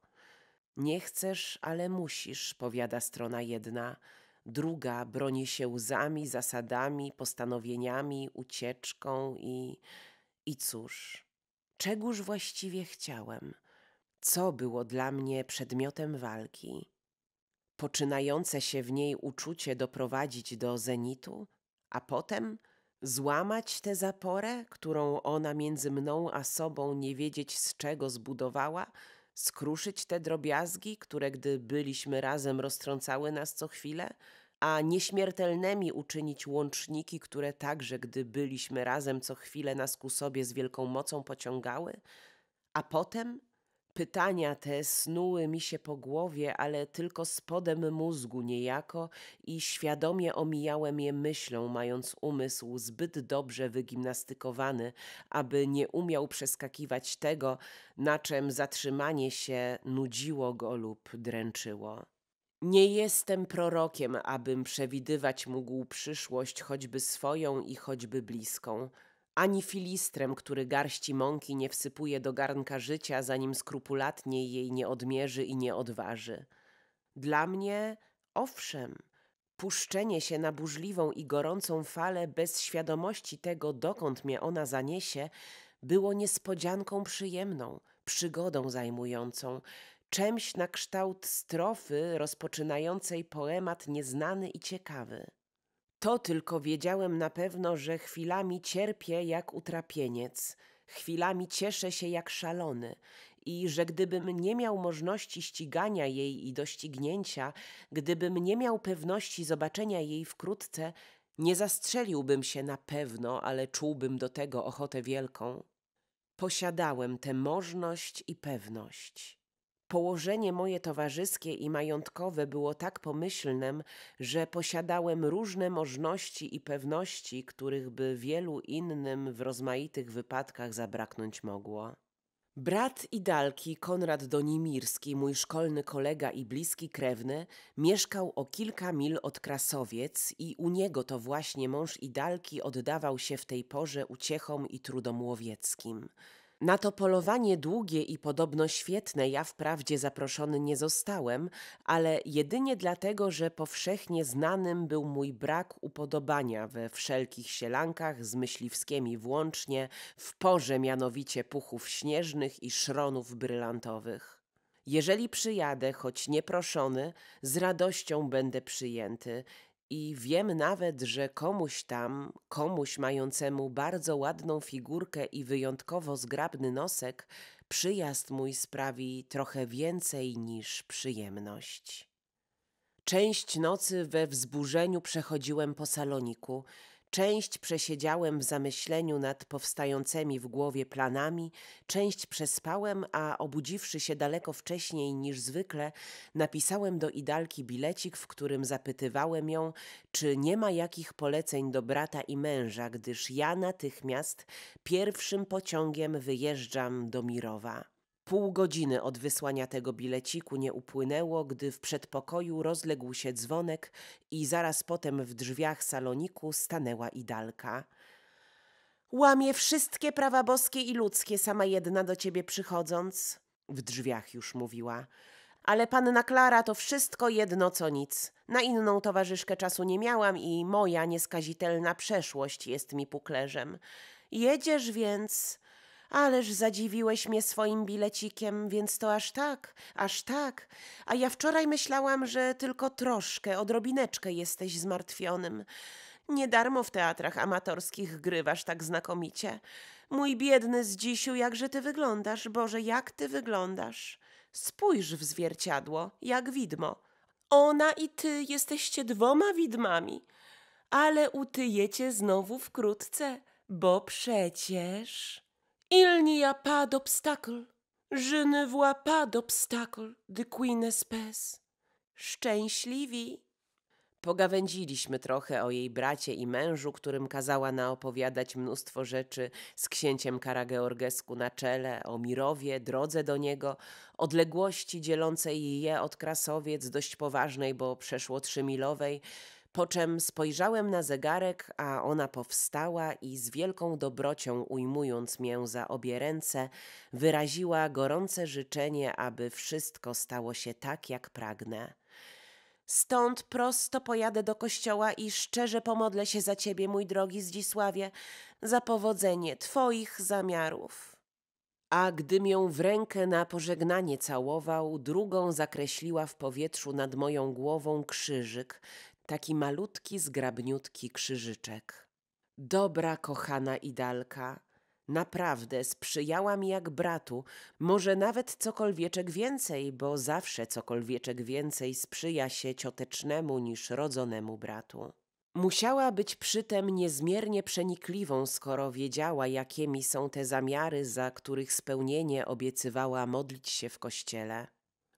Nie chcesz, ale musisz, powiada strona jedna. Druga broni się łzami, zasadami, postanowieniami, ucieczką i. i cóż, czegóż właściwie chciałem? Co było dla mnie przedmiotem walki? poczynające się w niej uczucie doprowadzić do zenitu, a potem złamać tę zaporę, którą ona między mną a sobą nie wiedzieć z czego zbudowała, skruszyć te drobiazgi, które gdy byliśmy razem roztrącały nas co chwilę, a nieśmiertelnymi uczynić łączniki, które także gdy byliśmy razem co chwilę nas ku sobie z wielką mocą pociągały, a potem Pytania te snuły mi się po głowie, ale tylko spodem mózgu niejako i świadomie omijałem je myślą, mając umysł zbyt dobrze wygimnastykowany, aby nie umiał przeskakiwać tego, na czym zatrzymanie się nudziło go lub dręczyło. Nie jestem prorokiem, abym przewidywać mógł przyszłość choćby swoją i choćby bliską ani filistrem, który garści mąki nie wsypuje do garnka życia, zanim skrupulatnie jej nie odmierzy i nie odważy. Dla mnie, owszem, puszczenie się na burzliwą i gorącą falę bez świadomości tego, dokąd mnie ona zaniesie, było niespodzianką przyjemną, przygodą zajmującą, czymś na kształt strofy rozpoczynającej poemat nieznany i ciekawy. To tylko wiedziałem na pewno, że chwilami cierpię jak utrapieniec, chwilami cieszę się jak szalony i że gdybym nie miał możności ścigania jej i doścignięcia, gdybym nie miał pewności zobaczenia jej wkrótce, nie zastrzeliłbym się na pewno, ale czułbym do tego ochotę wielką. Posiadałem tę możność i pewność. Położenie moje towarzyskie i majątkowe było tak pomyślnym, że posiadałem różne możności i pewności, których by wielu innym w rozmaitych wypadkach zabraknąć mogło. Brat Idalki, Konrad Donimirski, mój szkolny kolega i bliski krewny, mieszkał o kilka mil od Krasowiec i u niego to właśnie mąż Idalki oddawał się w tej porze uciechom i trudom łowieckim. Na to polowanie długie i podobno świetne ja wprawdzie zaproszony nie zostałem, ale jedynie dlatego, że powszechnie znanym był mój brak upodobania we wszelkich sielankach z myśliwskimi włącznie, w porze mianowicie puchów śnieżnych i szronów brylantowych. Jeżeli przyjadę, choć nieproszony, z radością będę przyjęty i wiem nawet, że komuś tam, komuś mającemu bardzo ładną figurkę i wyjątkowo zgrabny nosek, przyjazd mój sprawi trochę więcej niż przyjemność. Część nocy we wzburzeniu przechodziłem po saloniku Część przesiedziałem w zamyśleniu nad powstającymi w głowie planami, część przespałem, a obudziwszy się daleko wcześniej niż zwykle, napisałem do Idalki bilecik, w którym zapytywałem ją, czy nie ma jakich poleceń do brata i męża, gdyż ja natychmiast pierwszym pociągiem wyjeżdżam do Mirowa. Pół godziny od wysłania tego bileciku nie upłynęło, gdy w przedpokoju rozległ się dzwonek i zaraz potem w drzwiach saloniku stanęła idalka. Łamie wszystkie prawa boskie i ludzkie, sama jedna do ciebie przychodząc, w drzwiach już mówiła. Ale panna Klara to wszystko jedno co nic. Na inną towarzyszkę czasu nie miałam i moja nieskazitelna przeszłość jest mi puklerzem. Jedziesz więc Ależ zadziwiłeś mnie swoim bilecikiem, więc to aż tak, aż tak. A ja wczoraj myślałam, że tylko troszkę, odrobineczkę jesteś zmartwionym. Nie darmo w teatrach amatorskich grywasz tak znakomicie. Mój biedny z dzisiu, jakże ty wyglądasz, Boże, jak ty wyglądasz. Spójrz w zwierciadło, jak widmo. Ona i ty jesteście dwoma widmami, ale utyjecie znowu wkrótce, bo przecież... Il n'y a pas d'obstacle. Je ne vois pas d'obstacle, de queen espèce. Szczęśliwi. Pogawędziliśmy trochę o jej bracie i mężu, którym kazała naopowiadać mnóstwo rzeczy z księciem Karageorgesku na czele, o Mirowie, drodze do niego, odległości dzielącej je od Krasowiec, dość poważnej, bo przeszło trzymilowej, po czym spojrzałem na zegarek, a ona powstała i z wielką dobrocią ujmując mię za obie ręce, wyraziła gorące życzenie, aby wszystko stało się tak, jak pragnę. Stąd prosto pojadę do kościoła i szczerze pomodlę się za ciebie, mój drogi Zdzisławie, za powodzenie twoich zamiarów. A gdym ją w rękę na pożegnanie całował, drugą zakreśliła w powietrzu nad moją głową krzyżyk, taki malutki, zgrabniutki krzyżyczek. Dobra, kochana Idalka, naprawdę sprzyjała mi jak bratu, może nawet cokolwieczek więcej, bo zawsze cokolwieczek więcej sprzyja się ciotecznemu niż rodzonemu bratu. Musiała być przytem niezmiernie przenikliwą, skoro wiedziała, jakimi są te zamiary, za których spełnienie obiecywała modlić się w kościele.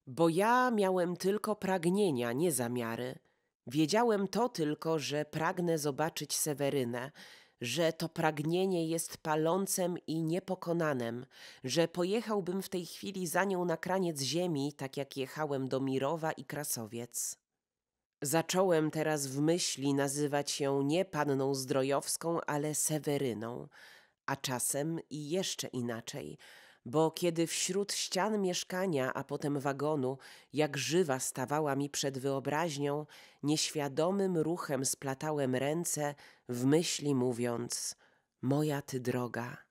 Bo ja miałem tylko pragnienia, nie zamiary – Wiedziałem to tylko, że pragnę zobaczyć Sewerynę, że to pragnienie jest palącem i niepokonanem, że pojechałbym w tej chwili za nią na kraniec ziemi, tak jak jechałem do Mirowa i Krasowiec. Zacząłem teraz w myśli nazywać ją nie panną Zdrojowską, ale Seweryną, a czasem i jeszcze inaczej – bo kiedy wśród ścian mieszkania, a potem wagonu, jak żywa stawała mi przed wyobraźnią, nieświadomym ruchem splatałem ręce, w myśli mówiąc: Moja ty droga.